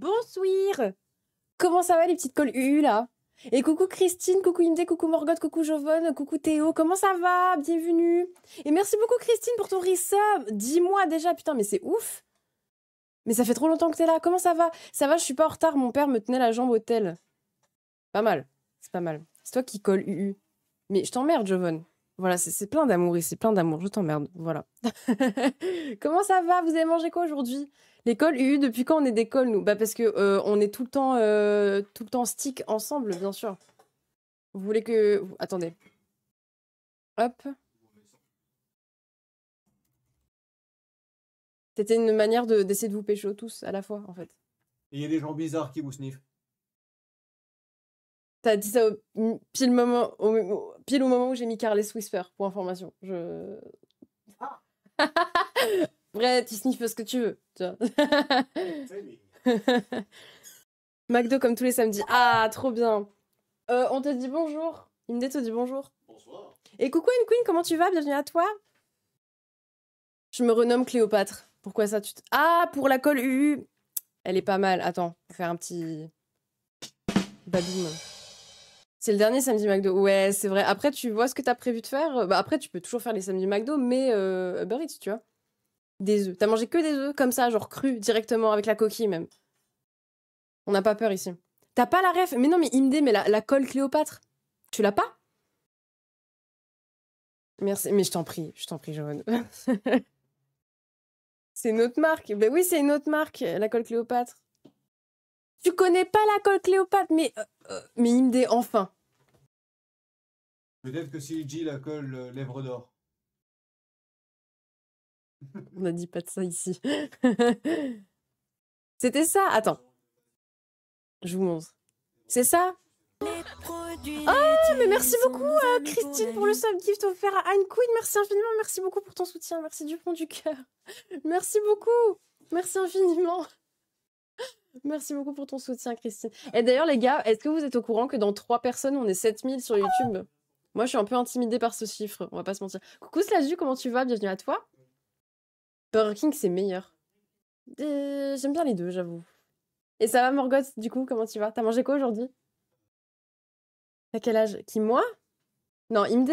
Bonsoir Comment ça va les petites cols UU là Et coucou Christine, coucou Imde, coucou Morgotte, coucou Jovonne, coucou Théo, comment ça va Bienvenue Et merci beaucoup Christine pour ton resub Dis-moi déjà, putain mais c'est ouf Mais ça fait trop longtemps que t'es là, comment ça va Ça va, je suis pas en retard, mon père me tenait la jambe au tel. Pas mal, c'est pas mal. C'est toi qui colle UU. Mais je t'emmerde Jovonne voilà, c'est plein d'amour ici, plein d'amour. Je t'emmerde. Voilà. Comment ça va Vous avez mangé quoi aujourd'hui L'école UU, depuis quand on est d'école, nous Bah parce que euh, on est tout le temps, euh, tout le temps stick ensemble, bien sûr. Vous voulez que... Attendez. Hop. C'était une manière d'essayer de, vous pêcher tous à la fois, en fait. il y a des gens bizarres qui vous sniffent. T'as dit ça au, pile, moment, au, pile au moment où j'ai mis et Whisper, pour information. Je... Ah. Après, tu sniffes ce que tu veux. Tu vois. McDo comme tous les samedis. Ah, trop bien. Euh, on te dit bonjour. Inde te dit bonjour. Bonsoir. Et coucou une queen, comment tu vas Bienvenue à toi. Je me renomme Cléopâtre. Pourquoi ça tu Ah, pour la colle UU. Elle est pas mal. Attends, on faire un petit... Baboum. C'est le dernier samedi McDo. Ouais, c'est vrai. Après, tu vois ce que t'as prévu de faire. Bah, après, tu peux toujours faire les samedis McDo, mais euh, tu vois des œufs. T'as mangé que des œufs comme ça, genre cru, directement, avec la coquille même. On n'a pas peur ici. T'as pas la ref Mais non, mais Imdé, mais la, colle Cléopâtre, tu l'as pas Merci, mais je t'en prie, je t'en prie, Joanne. c'est une autre marque. Ben oui, c'est une autre marque, la colle Cléopâtre. Tu connais pas la colle Cléopâtre, mais, euh, euh, mais Imdé, enfin. Peut-être que si il dit la colle euh, lèvre d'or. On n'a dit pas de ça ici. C'était ça Attends. Je vous montre. C'est ça Oh, mais merci beaucoup euh, Christine pour le sub gift offert à Anne Queen. Merci infiniment, merci beaucoup pour ton soutien, merci du fond du cœur. Merci beaucoup, merci infiniment. Merci beaucoup pour ton soutien Christine. Et d'ailleurs les gars, est-ce que vous êtes au courant que dans 3 personnes, on est 7000 sur YouTube Moi je suis un peu intimidée par ce chiffre, on va pas se mentir. Coucou Slazu, comment tu vas Bienvenue à toi. Burger King, c'est meilleur. Euh, j'aime bien les deux, j'avoue. Et ça va, Morgoth, du coup, comment tu vas T'as mangé quoi aujourd'hui T'as quel âge Qui, moi Non, Imde.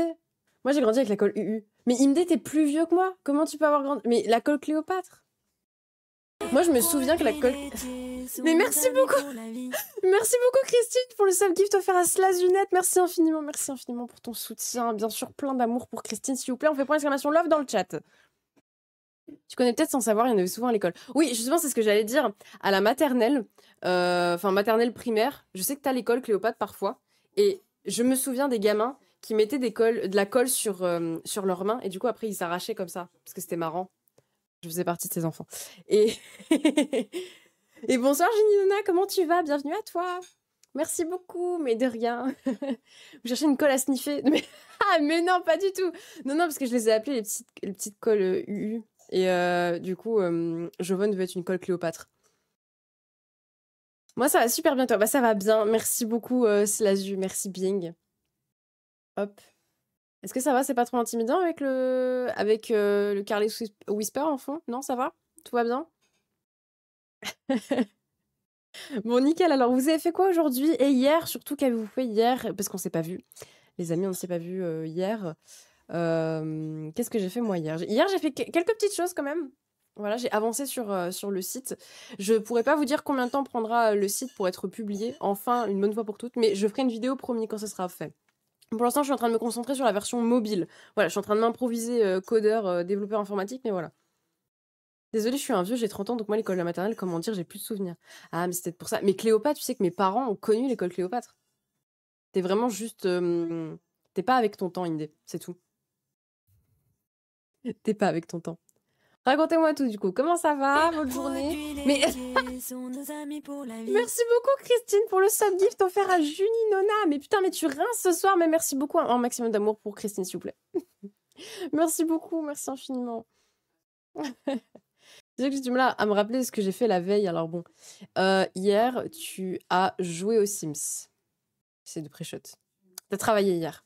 Moi, j'ai grandi avec la colle UU. Mais Imde t'es plus vieux que moi. Comment tu peux avoir grandi Mais la colle Cléopâtre Moi, je me souviens que la colle... Mais merci beaucoup Merci beaucoup, Christine, pour le seul gift offert à Slazunette. Merci infiniment, merci infiniment pour ton soutien. Bien sûr, plein d'amour pour Christine, s'il vous plaît. On fait point d'exclamation love dans le chat. Tu connais peut-être sans savoir, il y en avait souvent à l'école. Oui, justement, c'est ce que j'allais dire. À la maternelle, euh, enfin maternelle primaire, je sais que tu as l'école Cléopâtre parfois. Et je me souviens des gamins qui mettaient de la colle sur, euh, sur leurs mains. Et du coup, après, ils s'arrachaient comme ça. Parce que c'était marrant. Je faisais partie de ces enfants. Et, et bonsoir, Nona, comment tu vas Bienvenue à toi. Merci beaucoup, mais de rien. Vous cherchez une colle à sniffer mais... Ah, mais non, pas du tout. Non, non, parce que je les ai appelées les petites, les petites colles UU. Euh, et euh, du coup, euh, Jovonne veut être une colle Cléopâtre. Moi, ça va super bien, toi. Bah, ça va bien. Merci beaucoup, euh, Slazu. Merci, Bing. Hop. Est-ce que ça va C'est pas trop intimidant avec le, avec, euh, le Carly Whisper en fond Non, ça va Tout va bien Bon, nickel. Alors, vous avez fait quoi aujourd'hui et hier Surtout, qu'avez-vous fait hier Parce qu'on s'est pas vu. Les amis, on ne s'est pas vu hier. Euh, qu'est-ce que j'ai fait moi hier Hier, j'ai fait quelques petites choses quand même. Voilà, j'ai avancé sur, euh, sur le site. Je pourrais pas vous dire combien de temps prendra euh, le site pour être publié, enfin, une bonne fois pour toutes, mais je ferai une vidéo promis quand ce sera fait. Pour l'instant, je suis en train de me concentrer sur la version mobile. Voilà, je suis en train de m'improviser codeur, développeur informatique, mais voilà. Désolée, je suis un vieux, j'ai 30 ans, donc moi, l'école de la maternelle, comment dire, j'ai plus de souvenirs. Ah, mais c'était pour ça. Mais Cléopâtre, tu sais que mes parents ont connu l'école Cléopâtre. T'es vraiment juste. T'es pas avec ton temps, Indé, c'est tout. T'es pas avec ton temps. Racontez-moi tout du coup. Comment ça va Votre journée merci beaucoup Christine pour le sub gift offert à Junie Nona. Mais putain, mais tu rinces ce soir. Mais merci beaucoup. Un maximum d'amour pour Christine, s'il vous plaît. merci beaucoup. Merci infiniment. J'ai que tu me là à me rappeler ce que j'ai fait la veille. Alors bon, euh, hier tu as joué aux Sims. C'est de pré-shot. T'as travaillé hier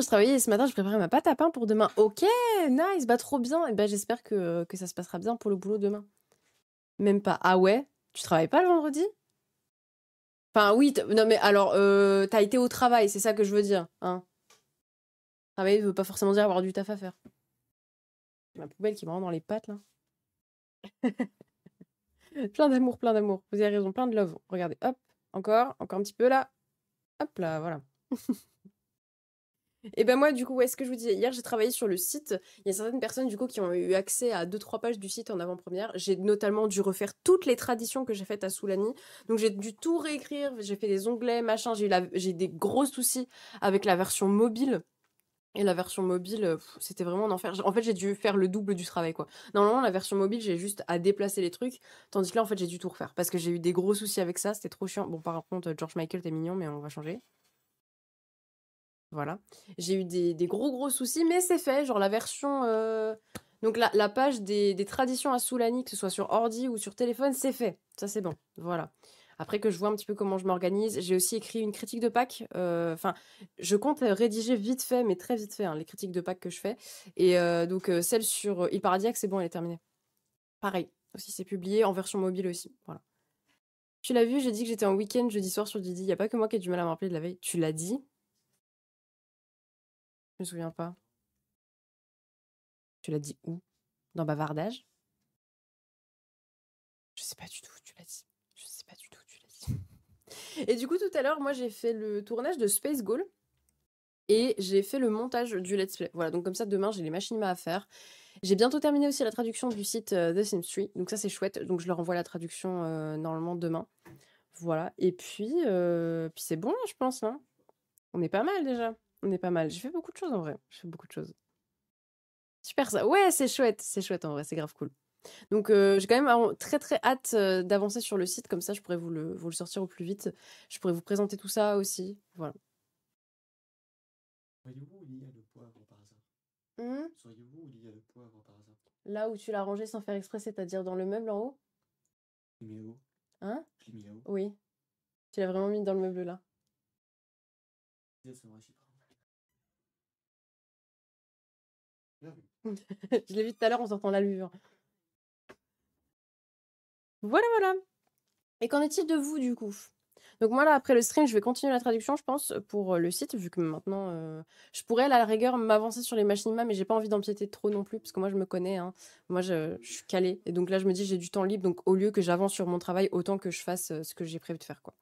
je travaillais ce matin, je préparais ma pâte à pain pour demain. Ok, nice, bah trop bien. Et eh ben, j'espère que, ça se passera bien pour le boulot demain. Même pas. Ah ouais Tu travailles pas le vendredi Enfin, oui, non, mais alors, euh, t'as été au travail, c'est ça que je veux dire. Hein. Travailler ne veut pas forcément dire avoir du taf à faire. Ma poubelle qui me rend dans les pattes, là. plein d'amour, plein d'amour. Vous avez raison, plein de love. Regardez, hop, encore, encore un petit peu là. Hop là, voilà. Et ben moi, du coup, ouais, ce que je vous disais hier, j'ai travaillé sur le site. Il y a certaines personnes, du coup, qui ont eu accès à deux trois pages du site en avant-première. J'ai notamment dû refaire toutes les traditions que j'ai faites à Soulani. Donc, j'ai dû tout réécrire. J'ai fait des onglets, machin. J'ai la... des gros soucis avec la version mobile. Et la version mobile, euh, c'était vraiment un enfer. En fait, j'ai dû faire le double du travail, quoi. Normalement, la version mobile, j'ai juste à déplacer les trucs, tandis que là, en fait, j'ai dû tout refaire parce que j'ai eu des gros soucis avec ça. C'était trop chiant. Bon, par contre, euh, George Michael, t'es mignon, mais on va changer. Voilà. J'ai eu des, gros gros soucis, mais c'est fait. Genre la version. Euh, donc la, page des, traditions à Soulani, que ce soit sur ordi ou sur téléphone, c'est fait. Ça c'est bon. Voilà. Après que je vois un petit peu comment je m'organise, j'ai aussi écrit une critique de Pâques. Euh, enfin, je compte rédiger vite fait, mais très vite fait, hein, les critiques de Pâques que je fais. Et euh, donc celle sur Il Paradiaque, c'est bon, elle est terminée. Pareil. Aussi, c'est publié en version mobile aussi. Voilà. Tu l'as vu, j'ai dit que j'étais en week-end jeudi soir sur Didi. Il n'y a pas que moi qui ai du mal à me rappeler de la veille. Tu l'as dit je me souviens pas. Tu l'as dit où Dans Bavardage Je sais pas du tout, tu l'as dit. Je sais pas du tout, tu l'as dit. Et du coup, tout à l'heure, moi, j'ai fait le tournage de Space Goal et j'ai fait le montage du let's play. Voilà, donc comme ça, demain, j'ai les machines à faire. J'ai bientôt terminé aussi la traduction du site euh, The Sims 3, donc ça, c'est chouette. Donc je leur envoie la traduction euh, normalement demain. Voilà, et puis, euh, puis c'est bon, hein, je pense. Hein. On est pas mal déjà on est pas mal. J'ai fait beaucoup de choses en vrai. Je fais beaucoup de choses. Super ça. Ouais, c'est chouette. C'est chouette en vrai. C'est grave cool. Donc euh, j'ai quand même très très hâte euh, d'avancer sur le site. Comme ça, je pourrais vous le, sortir au plus vite. Je pourrais vous présenter tout ça aussi. Voilà. où il y a le par hasard mmh. soyez où il y a le par hasard Là où tu l'as rangé sans faire exprès, c'est-à-dire dans le meuble en haut Hein Oui. Tu l'as vraiment mis dans le meuble là. je l'ai vu tout à l'heure en sortant la levure. Voilà, voilà. Et qu'en est-il de vous du coup donc moi là après le stream je vais continuer la traduction je pense pour euh, le site vu que maintenant euh, je pourrais à la rigueur m'avancer sur les machinimas mais j'ai pas envie d'empiéter trop non plus parce que moi je me connais hein. moi je, suis calée et donc là je me dis j'ai du temps libre donc au lieu que j'avance sur mon travail autant que je fasse euh, ce que j'ai prévu de faire quoi.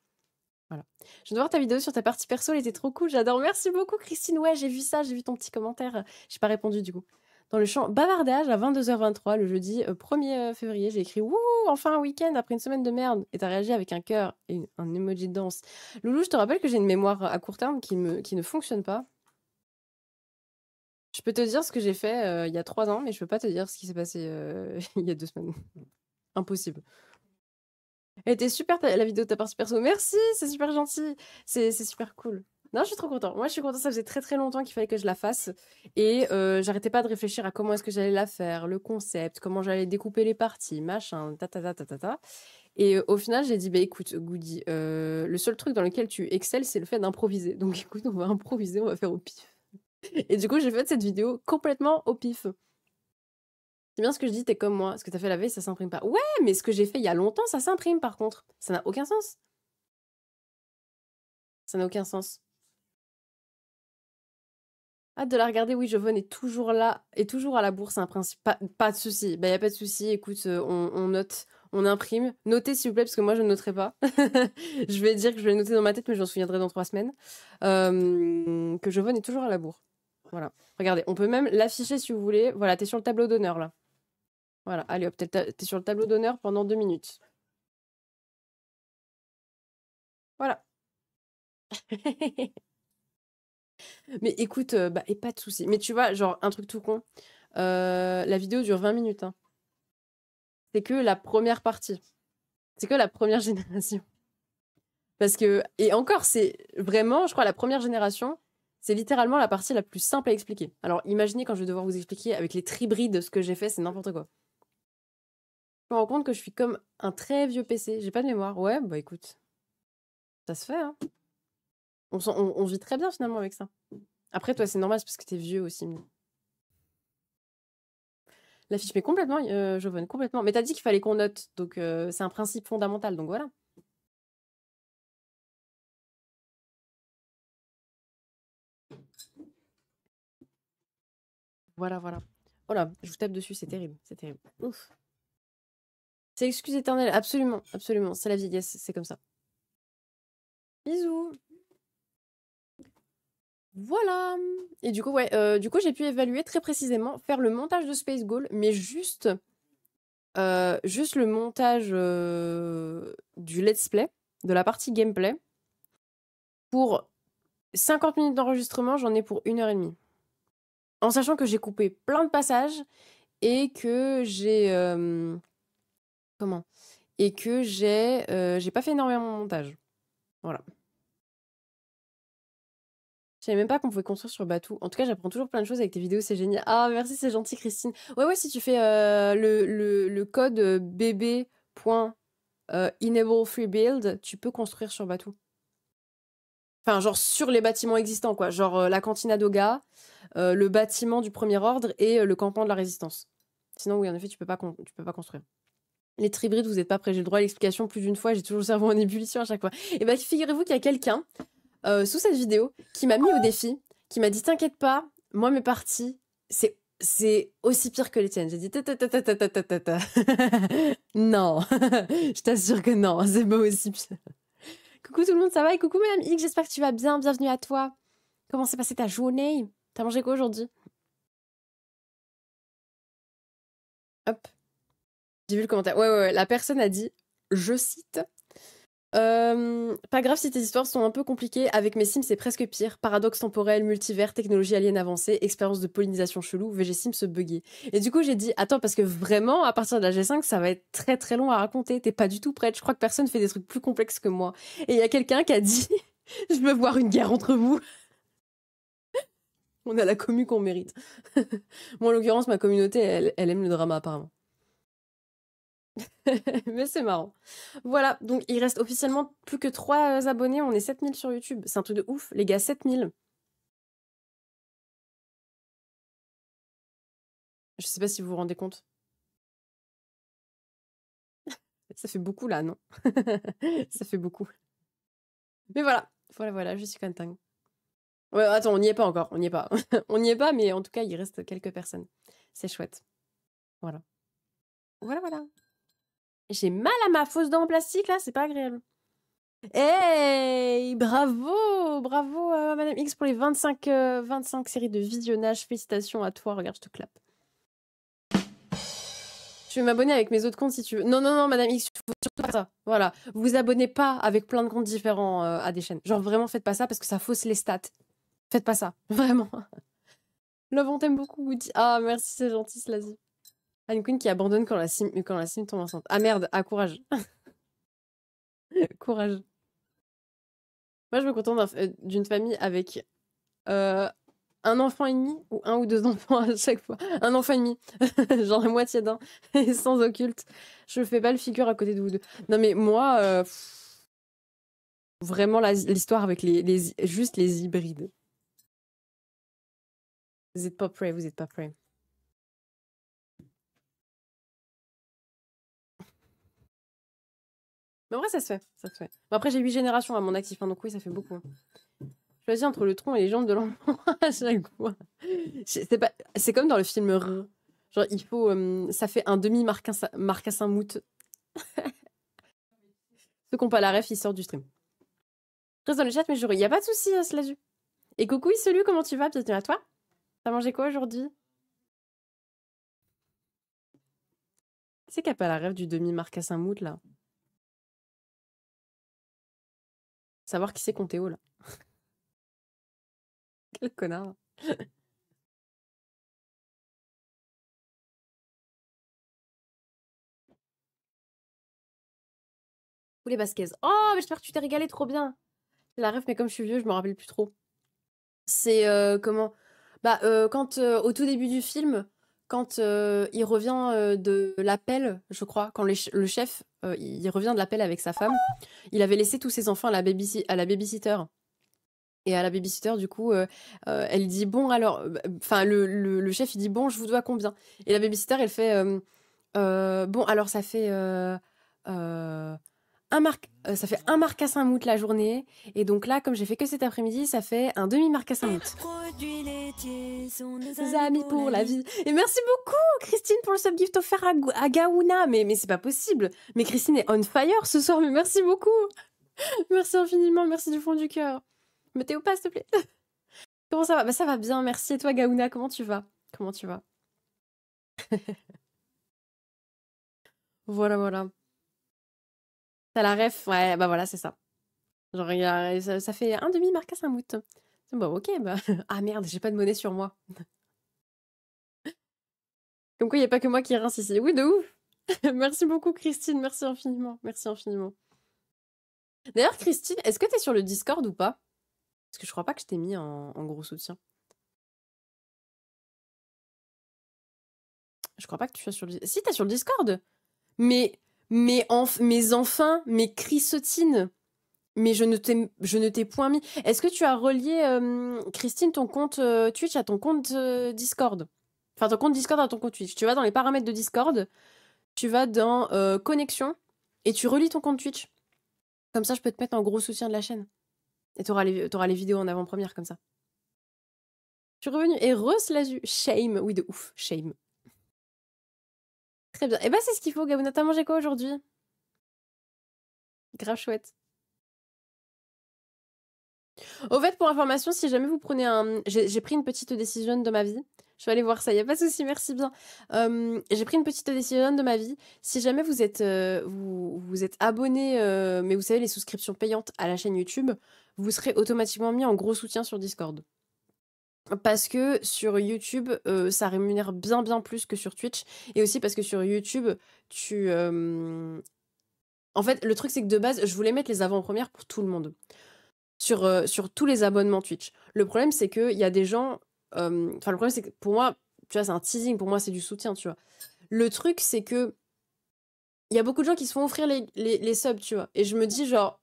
Voilà. Je viens voir ta vidéo sur ta partie perso, elle était trop cool, j'adore. Merci beaucoup Christine. Ouais, j'ai vu ça, j'ai vu ton petit commentaire. J'ai pas répondu du coup dans le champ bavardage à 22h23 le jeudi 1er euh, euh, février. J'ai écrit Wouh, enfin un week-end après une semaine de merde. Et t'as réagi avec un cœur et un emoji de danse. Loulou, je te rappelle que j'ai une mémoire à court terme qui, me, qui ne fonctionne pas. Je peux te dire ce que j'ai fait euh, il y a trois ans, mais je peux pas te dire ce qui s'est passé il y a deux semaines. Impossible. Elle était super la vidéo de ta partie perso. Merci, c'est super gentil. C'est super cool. Non, je suis trop content. Moi, je suis content. Ça faisait très très longtemps qu'il fallait que je la fasse. Et euh, j'arrêtais pas de réfléchir à comment est-ce que j'allais la faire, le concept, comment j'allais découper les parties, machin, ta ta ta ta ta. ta. Et euh, au final, j'ai dit, bah écoute, Goody, euh, le seul truc dans lequel tu excelles, c'est le fait d'improviser. Donc écoute, on va improviser, on va faire au pif. Et du coup, j'ai fait cette vidéo complètement au pif. C'est bien ce que je dis, t'es comme moi. Ce que t'as fait la veille, ça s'imprime pas. Ouais, mais ce que j'ai fait il y a longtemps, ça s'imprime par contre. Ça n'a aucun sens. Ça n'a aucun sens. Hâte de la regarder, oui, je est toujours là, et toujours à la bourse, un hein, principe. Pas, de souci, il bah, n'y a pas de souci, écoute, euh, on, note, on imprime. Notez s'il vous plaît, parce que moi je ne noterai pas. je vais dire que je vais noter dans ma tête, mais je m'en souviendrai dans trois semaines. Euh, que je est toujours à la bourre. Voilà. Regardez, on peut même l'afficher si vous voulez. Voilà, es sur le tableau d'honneur là. Voilà, allez hop, t'es sur le tableau d'honneur pendant deux minutes. Voilà. Mais écoute, euh, bah, et pas de soucis Mais tu vois, genre, un truc tout con. Euh, la vidéo dure 20 minutes. Hein. C'est que la première partie. C'est que la première génération. Parce que, et encore, c'est vraiment, je crois, la première génération, c'est littéralement la partie la plus simple à expliquer. Alors, imaginez quand je vais devoir vous expliquer avec les tribrides ce que j'ai fait, c'est n'importe quoi. Je me rends compte que je suis comme un très vieux PC. J'ai pas de mémoire. Ouais, bah écoute, ça se fait, hein. On, vit très bien finalement avec ça. Après, toi, c'est normal, parce que t'es vieux aussi. La fiche, mais complètement, euh, Joven, complètement. Mais t'as dit qu'il fallait qu'on note, donc euh, c'est un principe fondamental, donc voilà. Voilà, voilà. Oh là, je vous tape dessus, c'est terrible, c'est terrible. Ouf. C'est excuse éternelle, absolument, absolument. C'est la vieillesse, c'est comme ça. Bisous voilà. Et du coup, ouais, euh, du coup, j'ai pu évaluer très précisément, faire le montage de Space Goal, mais juste, euh, juste le montage euh, du let's play, de la partie gameplay. Pour 50 minutes d'enregistrement, j'en ai pour une heure et demie. En sachant que j'ai coupé plein de passages et que j'ai comment Et que j'ai, j'ai pas fait énormément de montage. Voilà. Je savais même pas qu'on pouvait construire sur Batou. En tout cas, j'apprends toujours plein de choses avec tes vidéos, c'est génial. Ah, merci, c'est gentil, Christine. Ouais, ouais, si tu fais euh, le, code euh, bb.enableFreeBuild, euh, tu peux construire sur Batou. Enfin, genre sur les bâtiments existants, quoi. Genre la cantina d'Oga, le bâtiment du premier ordre et le campement de la résistance. Sinon, oui, en effet, tu peux pas, tu peux pas construire. Les tribrides, vous n'êtes pas prêts, j'ai le droit à l'explication plus d'une fois, j'ai toujours le cerveau en ébullition à chaque fois. Et eh ben, figurez-vous qu'il y a quelqu'un euh, sous cette vidéo qui m'a mis au ah. défi, qui m'a dit T'inquiète pas, moi mes parties, c'est c'est aussi pire que les tiennes. J'ai dit ta ta ta ta ta ta ta ta. non, je t'assure que non, c'est pas aussi pire. coucou tout le monde, ça va et coucou Madame X, j'espère que tu vas bien. Bienvenue à toi. Comment s'est passée ta journée T'as mangé quoi aujourd'hui Hop. J'ai vu le commentaire. Ouais, ouais, ouais. La personne a dit, je cite, euh, pas grave si tes histoires sont un peu compliquées. Avec mes sims, c'est presque pire. Paradoxe temporel, multivers, technologie alien avancée, expérience de pollinisation chelou, sims se bugger. Et du coup, j'ai dit, attends, parce que vraiment, à partir de la G5, ça va être très très long à raconter. T'es pas du tout prête. Je crois que personne fait des trucs plus complexes que moi. Et il y a quelqu'un qui a dit, je veux voir une guerre entre vous. On a la commu qu'on mérite. moi, en l'occurrence, ma communauté, elle, elle aime le drama apparemment. Mais c'est marrant. Voilà, donc il reste officiellement plus que 3 euh, abonnés, on est 7000 sur YouTube. C'est un truc de ouf, les gars, 7000. Je sais pas si vous vous rendez compte. Ça fait beaucoup là, non Ça fait beaucoup. Mais voilà, voilà, voilà, je suis contente. Ouais, attends, on n'y est pas encore, on n'y est pas. on n'y est pas, mais en tout cas, il reste quelques personnes. C'est chouette. Voilà. Voilà, voilà. J'ai mal à ma fausse dent en plastique là, c'est pas agréable. Hey, bravo, bravo euh, Madame X pour les 25, euh, séries de visionnage. Félicitations à toi, regarde, je te clappe. Je vais m'abonner avec mes autres comptes si tu veux. Non, non, non, Madame X, surtout pas ça. Voilà. Vous vous abonnez pas avec plein de comptes différents euh, à des chaînes. Genre, vraiment, faites pas ça parce que ça fausse les stats. Faites pas ça. Vraiment. Le vent t'aime beaucoup, Woody. Ah, merci, c'est gentil, Slazy. Ah, une Queen qui abandonne quand la sim, quand la tombe enceinte. Ah merde, à ah, courage. courage. Moi, je me contente euh, d'une famille avec euh, un enfant et demi ou un ou deux enfants à chaque fois. Un enfant et demi, genre la moitié d'un, et sans occulte. Je fais pas le figure à côté de vous deux. Non, mais moi, euh, vraiment l'histoire avec les, juste les hybrides. Vous n'êtes pas prêts, vous n'êtes pas prêts. Mais en vrai, ça se fait. Ça se fait. après, j'ai 8 générations à mon actif, hein, donc oui, ça fait beaucoup. Hein. Choisis entre le tronc et les jambes de l'enfant à chaque C'est comme dans le film Genre, il faut. Euh, ça fait un demi-marcassin mout. Ceux qui n'ont pas la ref, ils sortent du stream. Reste dans le chat, mais je Il n'y a pas de souci, hein, Slazu. Et coucou, salut, comment tu vas Bienvenue à toi. T'as mangé quoi aujourd'hui C'est qu'elle a pas la rêve du demi-marcassin mout là Savoir qui c'est qu'on Théo, là. Quel connard. les basquez. Oh, mais j'espère que tu t'es régalé trop bien. La ref, mais comme je suis vieux, je me rappelle plus trop. C'est euh, comment Bah, euh, quand euh, au tout début du film, quand euh, il revient euh, de l'appel, je crois, quand le chef, euh, il revient de l'appel avec sa femme, il avait laissé tous ses enfants à la, baby à la babysitter. Et à la babysitter, du coup, elle dit bon alors, enfin le, le, chef il dit bon je vous dois combien Et la babysitter elle fait bon alors ça fait un marc, euh, ça fait un à saint mout la journée. Et donc là, comme j'ai fait que cet après-midi, ça fait un demi-marcassin mout. Nos amis pour la vie. Et merci beaucoup, Christine, pour le sub-gift offert à, Gaouna. Mais, mais c'est pas possible. Mais Christine est on fire ce soir. Mais merci beaucoup. merci infiniment. Merci du fond du cœur. Mettez t'es ou pas, s'il te plaît Comment ça va Bah ça va bien, merci. Et toi, Gaouna, comment tu vas Comment tu vas Voilà, voilà à la ref Ouais, bah voilà, c'est ça. Genre, ça, fait un demi marque à Saint-Mout. Bon, ok, bah. Ah merde, j'ai pas de monnaie sur moi. Comme quoi, il n'y a pas que moi qui rince ici. Oui, de ouf Merci beaucoup, Christine. Merci infiniment. Merci infiniment. D'ailleurs, Christine, est-ce que t'es sur le Discord ou pas Parce que je crois pas que je t'ai mis en, gros soutien. Je crois pas que tu sois sur le... Si, t'es sur le Discord Mais mais, enfants, mes enfin, mais mais je ne t'ai point mis. Est-ce que tu as relié, euh, Christine, ton compte euh, Twitch à ton compte euh, Discord Enfin, ton compte Discord à ton compte Twitch. Tu vas dans les paramètres de Discord, tu vas dans connexion et tu relis ton compte Twitch. Comme ça, je peux te mettre en gros soutien de la chaîne. Et tu auras, les vidéos en avant-première comme ça. Je suis revenue. Et re Shame. Oui, de ouf. Shame. Très bien. Et eh ben, c'est ce qu'il faut, Gabouna. T'as mangé quoi aujourd'hui Grave chouette. Au fait, pour information, si jamais vous prenez un... J'ai pris une petite décision de ma vie. Je vais aller voir ça, il n'y a pas de souci, merci bien. J'ai pris une petite décision de ma vie. Si jamais vous êtes, euh, vous, êtes abonné, euh, mais vous savez, les souscriptions payantes à la chaîne YouTube, vous serez automatiquement mis en gros soutien sur Discord parce que sur YouTube, euh, ça rémunère bien bien plus que sur Twitch. Et aussi parce que sur YouTube, tu... Euh, en fait, le truc c'est que de base, je voulais mettre les avant-premières pour tout le monde. Sur, euh, sur tous les abonnements Twitch. Le problème c'est qu'il y a des gens... Enfin, le problème c'est que pour moi, tu vois, c'est un teasing, pour moi c'est du soutien, tu vois. Le truc c'est que... Il y a beaucoup de gens qui se font offrir les, subs, tu vois. Et je me dis genre...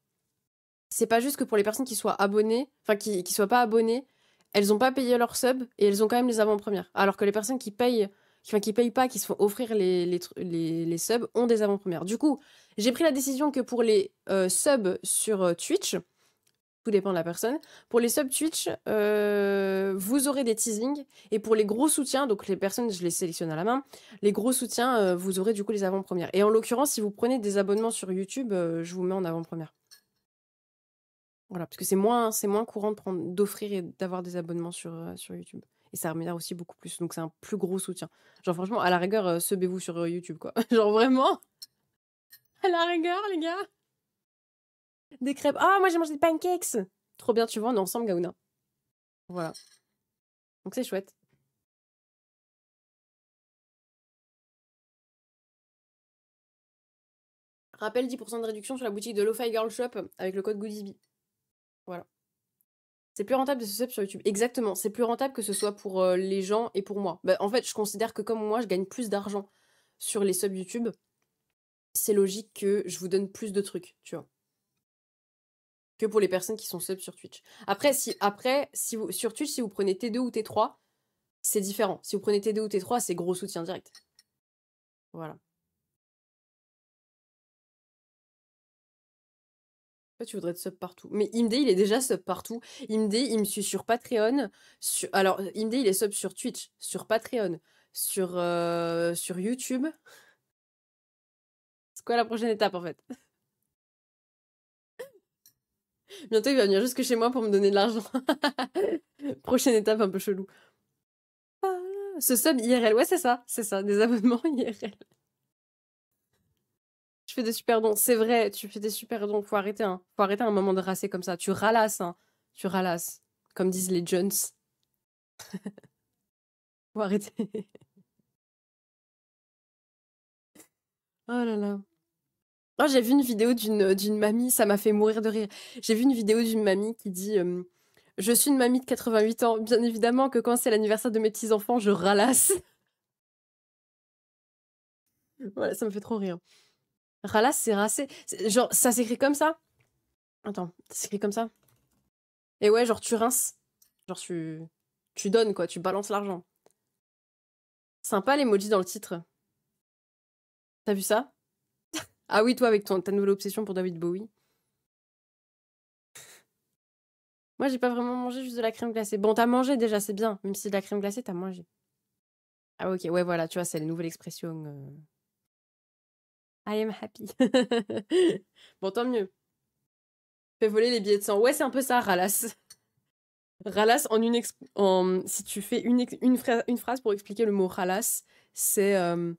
C'est pas juste que pour les personnes qui soient abonnées, enfin qui, qui soient pas abonnées, elles n'ont pas payé leurs subs et elles ont quand même les avant-premières. Alors que les personnes qui payent, qui, enfin, qui payent pas, qui se font offrir les, les, subs, ont des avant-premières. Du coup, j'ai pris la décision que pour les euh, subs sur euh, Twitch, tout dépend de la personne, pour les subs Twitch, euh, vous aurez des teasings et pour les gros soutiens, donc les personnes, je les sélectionne à la main, les gros soutiens, vous aurez du coup les avant-premières. Et en l'occurrence, si vous prenez des abonnements sur YouTube, je vous mets en avant-première. Voilà, parce que c'est moins, c'est moins courant de prendre, d'offrir et d'avoir des abonnements sur, euh, sur YouTube. Et ça rémunère aussi beaucoup plus. Donc c'est un plus gros soutien. Genre franchement, à la rigueur, euh, vous sur euh, YouTube, quoi. Genre vraiment. À la rigueur, les gars. Des crêpes. Ah, oh, moi j'ai mangé des pancakes. Trop bien, tu vois, on est ensemble, Gauna. Voilà. Donc c'est chouette. Rappel 10% de réduction sur la boutique de Lofi Girl Shop avec le code GOODIESBY. Voilà. C'est plus rentable de se sub sur YouTube. Exactement. C'est plus rentable que ce soit pour euh, les gens et pour moi. Bah, en fait, je considère que comme moi, je gagne plus d'argent sur les subs YouTube. C'est logique que je vous donne plus de trucs, tu vois. Que pour les personnes qui sont subs sur Twitch. Après, si, après si sur Twitch, si vous prenez T2 ou T3, c'est différent. Si vous prenez T2 ou T3, c'est gros soutien direct. Voilà. tu voudrais être sub partout Mais Imdé, il est déjà sub partout. Imdé, il me suit sur Patreon. Sur... Alors, Imdé, il est sub sur Twitch, sur Patreon, sur, euh, sur YouTube. C'est quoi la prochaine étape, en fait Bientôt, il va venir jusque chez moi pour me donner de l'argent. prochaine étape un peu chelou. Ah, ce sub IRL, ouais, c'est ça, c'est ça, des abonnements IRL fais des super dons. C'est vrai, tu fais des super dons. Faut arrêter, hein. Faut arrêter un moment de rasser comme ça. Tu ralasses, hein. Tu ralasses. Comme disent les Jones. Faut arrêter. oh là là. Oh, j'ai vu une vidéo euh, d'une mamie, ça m'a fait mourir de rire. J'ai vu une vidéo d'une mamie qui dit Je suis une mamie de 88 ans. Bien évidemment que quand c'est l'anniversaire de mes petits-enfants, je ralasse. voilà, ça me fait trop rire. Ralas, c'est rassé. Genre, ça s'écrit comme ça. Attends, ça s'écrit comme ça. Et ouais, genre, tu rinces. Genre, tu, tu donnes, quoi. Tu balances l'argent. Sympa les l'emoji dans le titre. T'as vu ça Ah oui, toi, avec ton, ta nouvelle obsession pour David Bowie. Moi, j'ai pas vraiment mangé juste de la crème glacée. Bon, t'as mangé déjà, c'est bien. Même si de la crème glacée, t'as mangé. Ah ok, ouais, voilà, tu vois, c'est la nouvelle expression. Euh, I am happy. bon, tant mieux. Fais voler les billets de sang. Ouais, c'est un peu ça, Ralas. Ralas, en une en... si tu fais une, une, phrase pour expliquer le mot Ralas, c'est euh,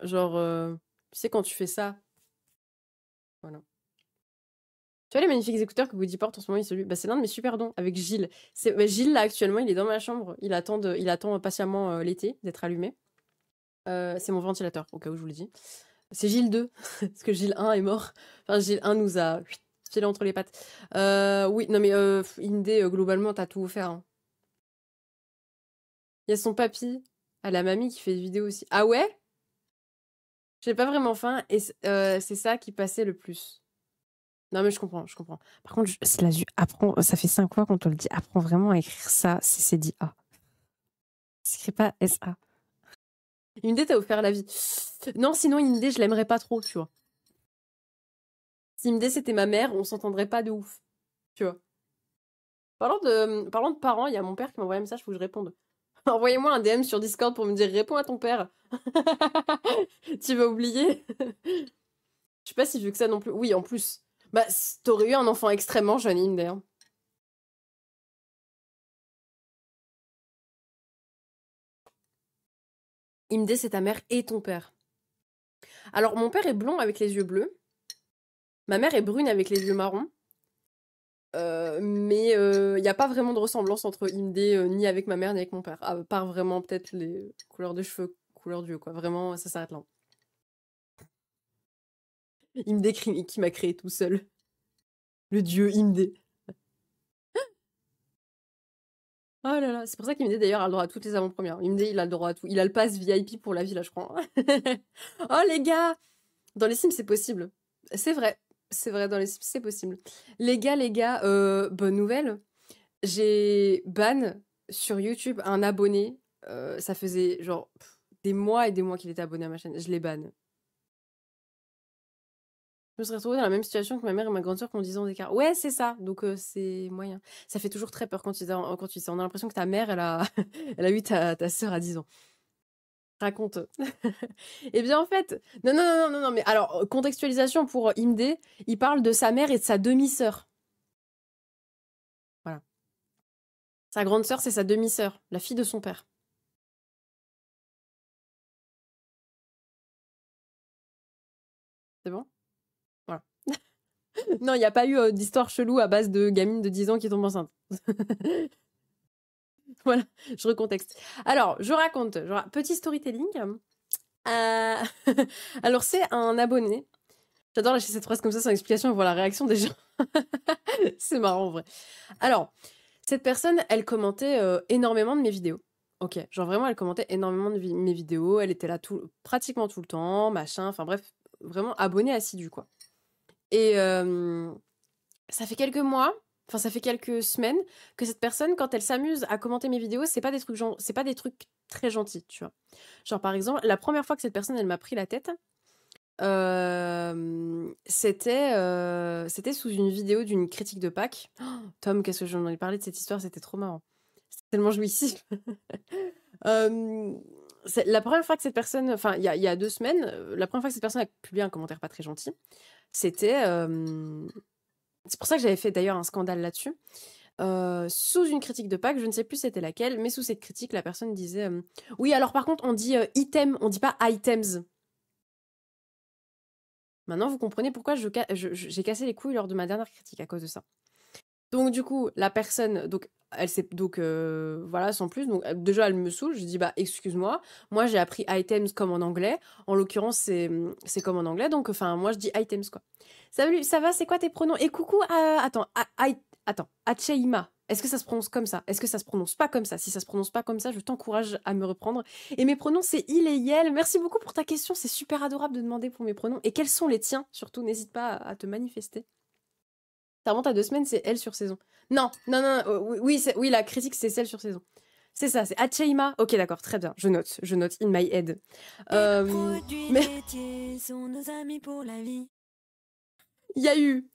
genre, euh, tu sais, quand tu fais ça. Voilà. Tu vois les magnifiques écouteurs que Woody porte en ce moment, celui... bah, c'est l'un de mes super dons avec Gilles. Bah, Gilles, là, actuellement, il est dans ma chambre. Il attend, il attend patiemment euh, l'été d'être allumé. c'est mon ventilateur, au cas où je vous le dis. C'est Gilles 2, parce que Gilles 1 est mort. Enfin, Gilles 1 nous a filé entre les pattes. Euh, oui, non mais euh, Indé, euh, globalement, t'as tout offert. Hein. Il y a son papy, à la mamie qui fait des vidéos aussi. Ah ouais J'ai pas vraiment faim et euh, c'est ça qui passait le plus. Non mais je comprends, je comprends. Par contre, apprends, ça fait 5 fois qu'on te le dit, apprends vraiment à écrire ça, si c'est dit A. S'écrit pas SA. Une idée t'a offert la vie. Non, sinon, une idée, je l'aimerais pas trop, tu vois. Si une c'était ma mère, on s'entendrait pas de ouf, tu vois. Parlant de, hum, parlant de parents, il y a mon père qui m'envoie un message, faut que je réponde. Envoyez-moi un DM sur Discord pour me dire réponds à ton père. tu vas oublier. je sais pas si veux que ça non plus. Oui, en plus. Bah, t'aurais eu un enfant extrêmement jeune, d'ailleurs Imdé, c'est ta mère et ton père. Alors mon père est blond avec les yeux bleus. Ma mère est brune avec les yeux marrons. Euh, mais il euh, n'y a pas vraiment de ressemblance entre Imdé euh, ni avec ma mère ni avec mon père, à part vraiment peut-être les couleurs de cheveux, couleurs d'yeux, quoi. Vraiment, ça s'arrête là. Imdé qui m'a créé tout seul. Le dieu Imdé. Oh là là, c'est pour ça qu'il me dit d'ailleurs, il a le droit à toutes les avant-premières. Il me dit, il a le droit à tout. Il a le pass VIP pour la vie, là, je crois. oh les gars Dans les Sims, c'est possible. C'est vrai. C'est vrai, dans les Sims, c'est possible. Les gars, les gars, euh, bonne nouvelle. J'ai ban sur YouTube un abonné. Euh, ça faisait genre des mois et des mois qu'il était abonné à ma chaîne. Je l'ai ban je me serais retrouvée dans la même situation que ma mère et ma grande sœur qui ont 10 ans d'écart. Ouais, c'est ça. Donc, euh, c'est moyen. Ça fait toujours très peur quand tu dis, On a l'impression que ta mère, elle a, eu ta, sœur à 10 ans. Raconte. eh bien, en fait, non, non, non, non, non, mais alors, contextualisation pour euh, Imdé, il parle de sa mère et de sa demi-sœur. Voilà. Sa grande sœur, c'est sa demi-sœur, la fille de son père. C'est bon non, il n'y a pas eu euh, d'histoire chelou à base de gamine de 10 ans qui tombe enceinte. voilà, je recontexte. Alors, je raconte, genre, petit storytelling. Euh, alors, c'est un abonné. J'adore lâcher cette phrase comme ça sans explication et voir la réaction des gens. c'est marrant en vrai. Alors, cette personne, elle commentait euh, énormément de mes vidéos. Ok, genre vraiment, elle commentait énormément de mes vidéos. Elle était là tout, pratiquement tout le temps, machin. Enfin bref, vraiment abonné assidu, quoi. Et ça fait quelques mois, enfin ça fait quelques semaines que cette personne, quand elle s'amuse à commenter mes vidéos, c'est pas des trucs c'est pas des trucs très gentils, tu vois. Genre par exemple, la première fois que cette personne elle m'a pris la tête, c'était sous une vidéo d'une critique de Pâques. Oh, Tom, qu'est-ce que j'en ai parlé de cette histoire, c'était trop marrant. C'était tellement jouissif. la première fois que cette personne, enfin, il y, a deux semaines, euh, la première fois que cette personne a publié un commentaire pas très gentil, c'était. Euh, c'est pour ça que j'avais fait d'ailleurs un scandale là-dessus. Euh, sous une critique de Pâques, je ne sais plus c'était laquelle, mais sous cette critique, la personne disait Oui, alors par contre, on dit item, on dit pas items. Maintenant, vous comprenez pourquoi j'ai cassé les couilles lors de ma dernière critique à cause de ça. Donc, du coup, la personne, donc elle sait donc euh, voilà sans plus donc déjà elle me saoule je dis bah excuse-moi moi j'ai appris items comme en anglais en l'occurrence c'est comme en anglais donc enfin moi je dis items quoi salut ça va c'est quoi tes pronoms et coucou euh, attends attends Acheima est-ce que ça se prononce comme ça Est-ce que ça se prononce pas comme ça Si ça se prononce pas comme ça, je t'encourage à me reprendre. Et mes pronoms, c'est il et yel. Merci beaucoup pour ta question. C'est super adorable de demander pour mes pronoms. Et quels sont les tiens Surtout, n'hésite pas à te manifester. Ça remonte à deux semaines, c'est elle sur saison. Non, non, non, euh, oui, oui, la critique, c'est celle sur saison. C'est ça, c'est Acheima. Ok, d'accord, très bien. Je note, je note in my head. Euh, mais... amis pour la Il y a eu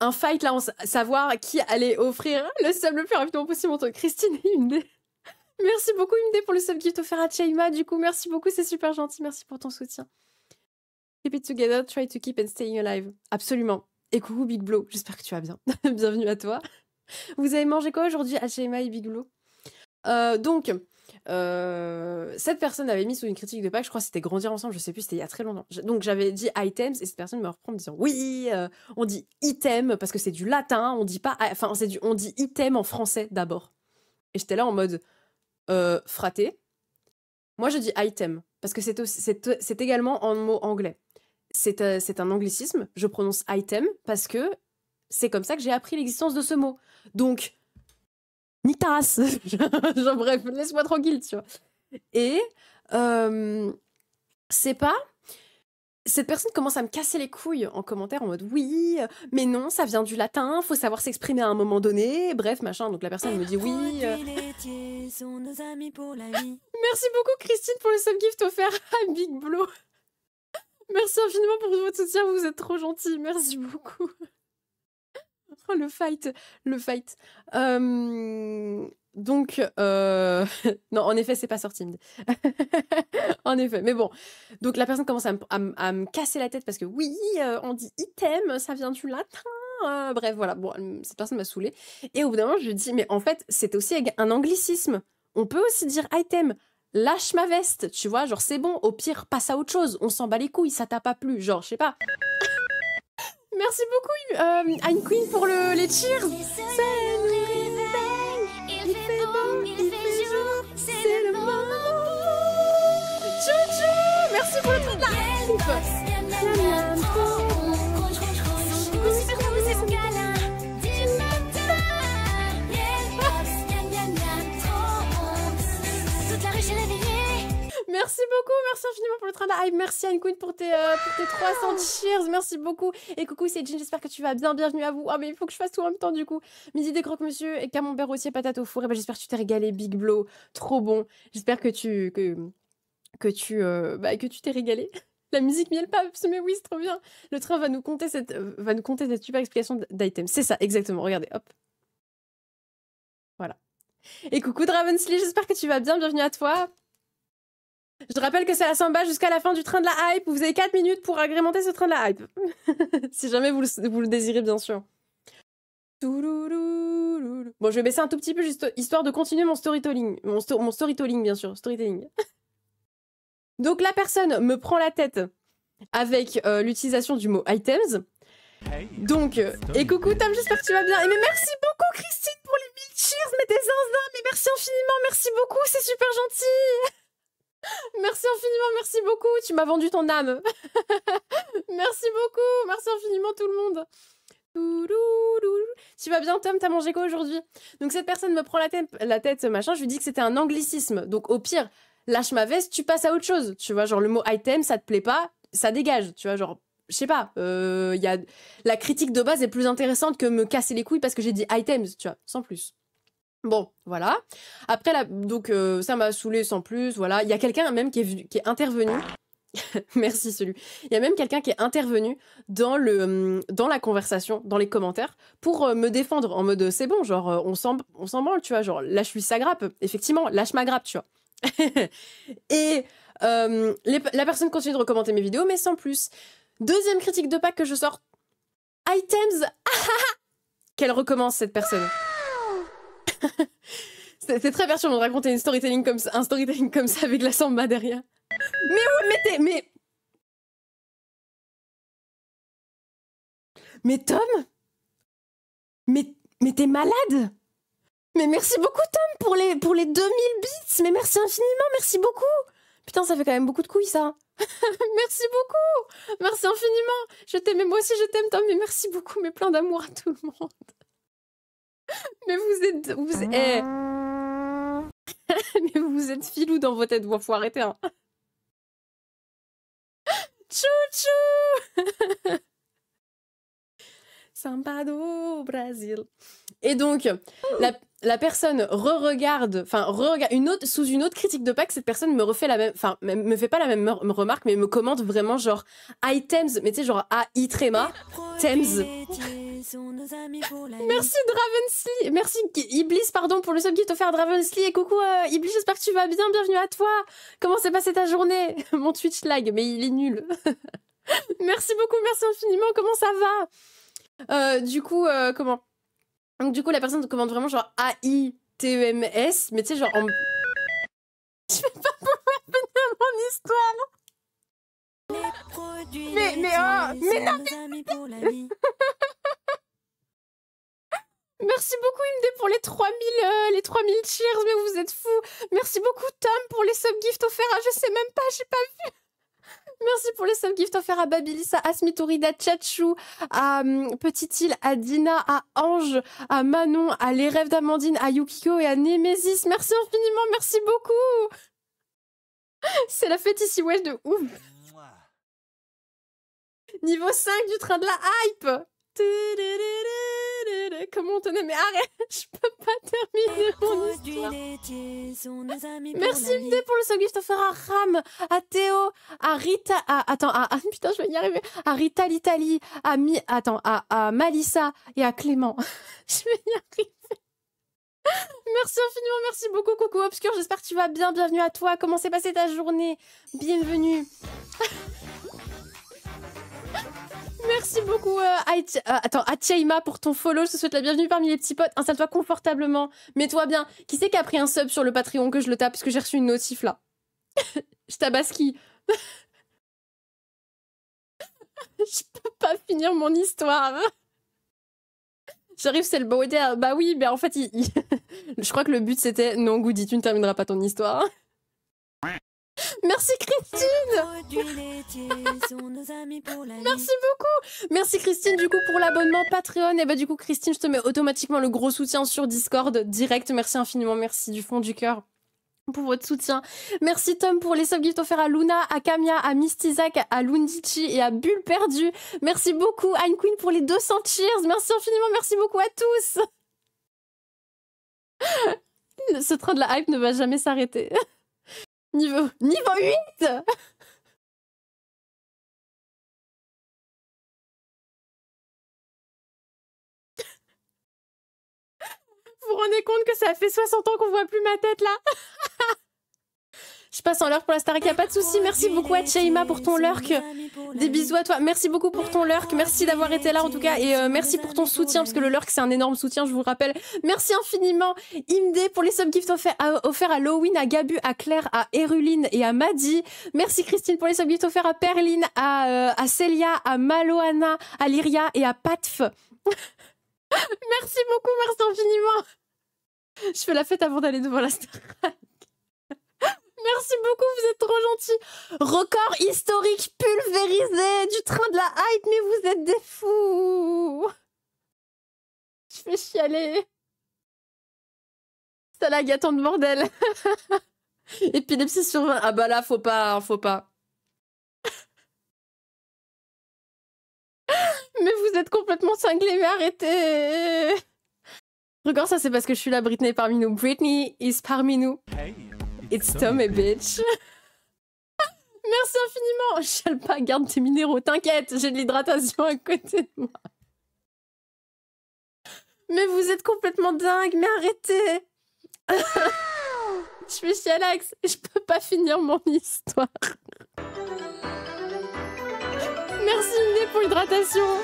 un fight là, on savoir qui allait offrir le sub le plus rapidement possible entre Christine et Hyundai. Merci beaucoup Hyundai pour le sub est offert à Du coup, merci beaucoup, c'est super gentil. Merci pour ton soutien. Keep it together, try to keep and staying alive. Absolument. Et coucou Big Blow, j'espère que tu vas bien. Bienvenue à toi. Vous avez mangé quoi aujourd'hui à chez et euh, Donc, euh, cette personne avait mis sous une critique de Pâques, je crois que c'était Grandir ensemble, je sais plus, c'était il y a très longtemps. Donc j'avais dit items et cette personne me reprend en disant oui, euh, on dit item parce que c'est du latin, on dit pas, ah, enfin c'est on dit item en français d'abord. Et j'étais là en mode euh, fraté. Moi je dis item parce que c'est, également en mot anglais. C'est, c'est un anglicisme, je prononce item parce que c'est comme ça que j'ai appris l'existence de ce mot. Donc, nitas. bref, laisse-moi tranquille, tu vois. Et euh, c'est pas. Cette personne commence à me casser les couilles en commentaire en mode oui, mais non, ça vient du latin, faut savoir s'exprimer à un moment donné, bref, machin. Donc la personne me dit oui. Merci beaucoup Christine pour le sub-gift offert à Big Blow. Merci infiniment pour votre soutien, vous êtes trop gentil, merci beaucoup. le fight, le fight. Euh, donc, euh, non, en effet, c'est pas sorti. en effet, mais bon. Donc, la personne commence à, me casser la tête parce que oui, euh, on dit item, ça vient du latin. bref, voilà. Bon, cette personne m'a saoulée. Et au bout d'un moment, je dis, mais en fait, c'est aussi un anglicisme. On peut aussi dire item lâche ma veste, tu vois, genre c'est bon, au pire, passe à autre chose, on s'en bat les couilles, ça t'a pas plu, genre, je sais pas. Merci beaucoup, euh, Queen, pour le, les cheers. Il fait il merci pour le Merci beaucoup, merci infiniment pour le train de Merci Anne Queen pour tes, euh, pour ah. cheers. Merci beaucoup. Et coucou, c'est Jean, j'espère que tu vas bien. Bienvenue à vous. Ah, mais il faut que je fasse tout en même temps du coup. Midi des croque monsieur et camembert aussi patate au four. Et eh ben, j'espère que tu t'es régalé, Big Blow. Trop bon. J'espère que tu. que, que tu. Euh, bah, que tu t'es régalé. La musique miel pas, mais oui, c'est trop bien. Le train va nous compter cette, euh, va nous compter cette super explication d'item. C'est ça, exactement. Regardez, hop. Voilà. Et coucou Slee, j'espère que tu vas bien. Bienvenue à toi. Je rappelle que c'est la samba jusqu'à la fin du train de la hype. Vous avez 4 minutes pour agrémenter ce train de la hype. si jamais vous le, désirez, bien sûr. Bon, je vais baisser un tout petit peu, juste histoire de continuer mon storytelling. Mon, storytelling, bien sûr. Storytelling. Donc, la personne me prend la tête avec euh, l'utilisation du mot items. Donc, euh, et coucou Tom, j'espère que tu vas bien. Et mais merci beaucoup Christine pour les mille cheers, mais tes zinzins, mais merci infiniment, merci beaucoup, c'est super gentil. Merci infiniment, merci beaucoup. Tu m'as vendu ton âme. merci beaucoup, merci infiniment tout le monde. Tu vas bien, Tom T'as mangé quoi aujourd'hui Donc cette personne me prend la tête, la tête, machin. Je lui dis que c'était un anglicisme. Donc au pire, lâche ma veste, tu passes à autre chose. Tu vois, genre le mot item, ça te plaît pas, ça dégage. Tu vois, genre, je sais pas. Euh, la critique de base est plus intéressante que me casser les couilles parce que j'ai dit items, tu vois, sans plus. Bon, voilà. Après, donc euh, ça m'a saoulé sans plus. Voilà, il y a quelqu'un même qui est, venu, qui est intervenu. Merci celui. Il y a même quelqu'un qui est intervenu dans le hum, dans la conversation, dans les commentaires, pour euh, me défendre en mode euh, c'est bon, genre on s'en on branle, tu vois, genre lâche lui sa grappe. Effectivement, lâche ma grappe, tu vois. Et hum, la personne continue de recommander mes vidéos, mais sans plus. Deuxième critique de pack que je sors. Items. Qu'elle recommence cette personne. c'est très perturbant de raconter une comme un storytelling comme ça avec la samba derrière. Mais où mettez mais Mais Tom Mais mais t'es malade Mais merci beaucoup Tom pour les pour les 2000 bits. Mais merci infiniment, merci beaucoup. Putain, ça fait quand même beaucoup de couilles ça. merci beaucoup. Merci infiniment. Je t'aime moi aussi je t'aime Tom, mais merci beaucoup, mais plein d'amour à tout le monde. Mais vous êtes. Vous, eh. Mais vous êtes filou dans vos têtes, vous faut arrêter. Hein. chou samba do Et donc, la, personne re-regarde, enfin, re une autre, sous une autre critique de Pâques, cette personne me refait la même, enfin, me fait pas la même remarque, mais me commente vraiment genre, items mais tu sais, genre, A-I Thames. merci Slee, merci Iblis, pardon, pour le t'a offert à Slee Et coucou euh, Iblis, j'espère que tu vas bien, bienvenue à toi. Comment s'est passée ta journée Mon Twitch lag, mais il est nul. merci beaucoup, merci infiniment, comment ça va euh, du coup, euh, comment Donc, du coup, la personne commande vraiment genre A-I-T-E-M-S, mais tu sais, genre en. Je vais pas pouvoir à mon histoire Mais, mais, oh, mais non Merci beaucoup Inde pour les 3000 euh, les 3000 cheers mais vous êtes fous. Merci beaucoup Tom pour les sub gifts offerts. Ah, je sais même pas, j'ai pas vu. Merci pour les subgifts offerts à Babilis, à à Tchatchou, à hum, Petite Île, à Dina, à Ange, à Manon, à Les Rêves d'Amandine, à Yukiko et à Nemesis. Merci infiniment, merci beaucoup C'est la fête ici, ouais, de ouf Niveau 5 du train de la hype Comment on Mais arrête, je peux pas terminer mon histoire. Merci MD pour le Je gift offert à Ram, à Théo, à Rita, à, attends, à, putain, je vais y arriver, à Rita l'Italie, à Mi, attends, à, à Malissa et à Clément. je vais y arriver. Merci infiniment, merci beaucoup, Coucou Obscur. J'espère que tu vas bien. Bienvenue à toi. Comment s'est passée ta journée Bienvenue. Merci beaucoup, euh, euh attends, pour ton follow. Je te souhaite la bienvenue parmi les petits potes. Installe-toi confortablement. Mets-toi bien. Qui c'est qui a pris un sub sur le Patreon que je le tape Parce que j'ai reçu une notif là. je tabasse Je peux pas finir mon histoire. J'arrive, c'est le beau Bah oui, mais en fait, je crois que le but c'était non, Goody, tu ne termineras pas ton histoire. Merci Christine Merci beaucoup Merci Christine du coup pour l'abonnement Patreon. Et bah du coup Christine, je te mets automatiquement le gros soutien sur Discord direct. Merci infiniment, merci du fond du cœur pour votre soutien. Merci Tom pour les subgifts offerts à Luna, à Kamia, à Mistizak, à Lundichi et à Bulle Perdu. Merci beaucoup Anne Queen pour les 200 cheers. Merci infiniment, merci beaucoup à tous. Ce train de la hype ne va jamais s'arrêter. Niveau, niveau 8 Vous vous rendez compte que ça fait 60 ans qu'on voit plus ma tête là Je passe en lurk pour la star y a pas de souci. Merci beaucoup à Chaima pour ton lurk. Des bisous à toi. Merci beaucoup pour ton lurk. Merci d'avoir été là en tout cas et euh, merci pour ton soutien parce que le lurk c'est un énorme soutien, je vous rappelle. Merci infiniment Imde, pour les subgifts offerts à, à Lowin, à Gabu, à Claire, à Eruline et à Madi. Merci Christine pour les subgifts offerts à Perline, à, euh, à Celia, à Maloana, à Lyria et à Patf. merci beaucoup, merci infiniment. Je fais la fête avant d'aller devant la star. merci beaucoup, vous êtes trop gentils. Record historique pulvérisé du train de la hype, mais vous êtes des fous. Je vais chialer. Ça la de bordel. Épilepsie sur 20. Ah bah là, faut pas, hein, faut pas. mais vous êtes complètement cinglés, mais arrêtez Record, ça c'est parce que je suis la Britney parmi nous. Britney is parmi nous. Hey. It's Tom et bitch. Merci infiniment. Chale pas, garde tes minéraux. T'inquiète, j'ai de l'hydratation à côté de moi. Mais vous êtes complètement dingue, mais arrêtez. je suis chez je peux pas finir mon histoire. Merci Miné pour l'hydratation.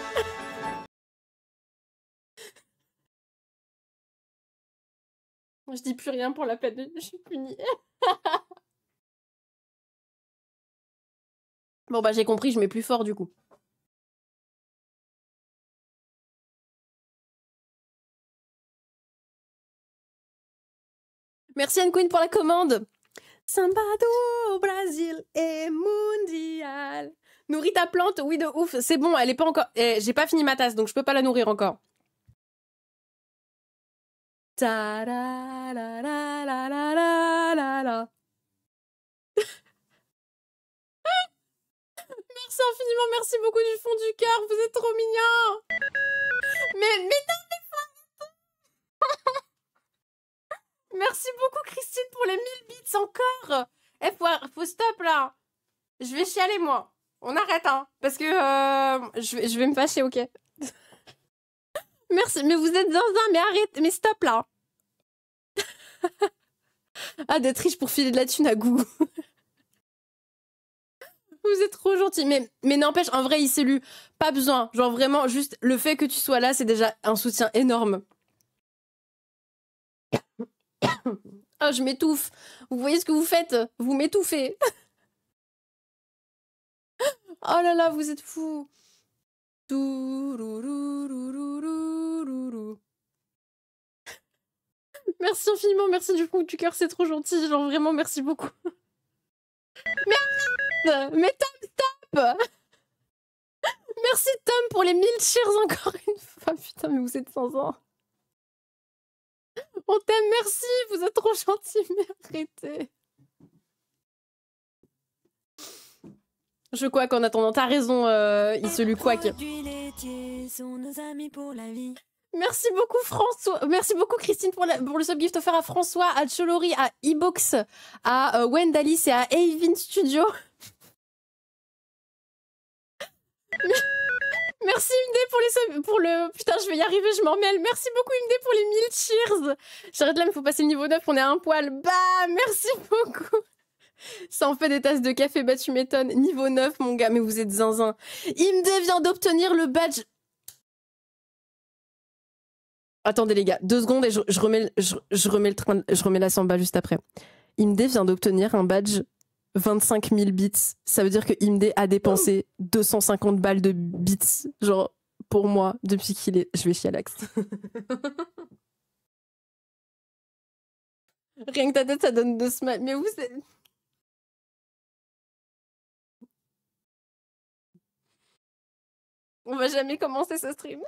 Je dis plus rien pour la peine de... Je suis punie. bon bah j'ai compris, je mets plus fort du coup. Merci Anne Queen pour la commande. do Brasil et mondial. Nourris ta plante, oui de ouf, c'est bon, elle est pas encore. Eh, j'ai pas fini ma tasse, donc je peux pas la nourrir encore. Merci infiniment, merci beaucoup du fond du cœur, vous êtes trop mignon. Mais, mais non, mais Merci beaucoup Christine pour les 1000 bits encore Eh, faut, stop là Je vais chialer moi On arrête, hein Parce que euh, je, vais, je vais me fâcher, ok Merci, mais vous êtes zinzin, mais arrête, mais stop là ah, d'être riche pour filer de la thune à goût. Vous êtes trop gentil. Mais, mais n'empêche, en vrai, il s'est lu. Pas besoin. Genre vraiment, juste le fait que tu sois là, c'est déjà un soutien énorme. Ah, je m'étouffe. Vous voyez ce que vous faites Vous m'étouffez. oh là là, vous êtes fous. Merci infiniment, merci du fond du cœur, c'est trop gentil. Genre vraiment, merci beaucoup. Merde Mais Tom, stop Merci Tom pour les mille cheers encore une fois. Putain, mais vous êtes sans ans. On t'aime, merci, vous êtes trop gentil, mais arrêtez. Je crois qu'en attendant, t'as raison, euh, il se lui vie Merci beaucoup François, merci beaucoup Christine pour, le pour le subgift offert à François, à Cholori, à Ebox, à euh, Wendalis et à Avin Studio. Merci Imdé pour les pour le putain je vais y arriver je m'en mêle. Merci beaucoup Imdé pour les mille cheers. J'arrête là mais faut passer le niveau 9 on est à un poil. Bah merci beaucoup. Ça en fait des tasses de café bah tu m'étonnes. Niveau 9 mon gars mais vous êtes zinzin. Imdé vient d'obtenir le badge Attendez les gars, deux secondes et je, remets, je, remets le train, je remets la samba juste après. Imde vient d'obtenir un badge 25 000 bits. Ça veut dire que Imd a dépensé 250 balles de bits, genre pour moi, depuis qu'il est. Je vais chier l'axe. Rien que ta tête, ça donne deux semaines. Mais où c'est. On va jamais commencer ce stream.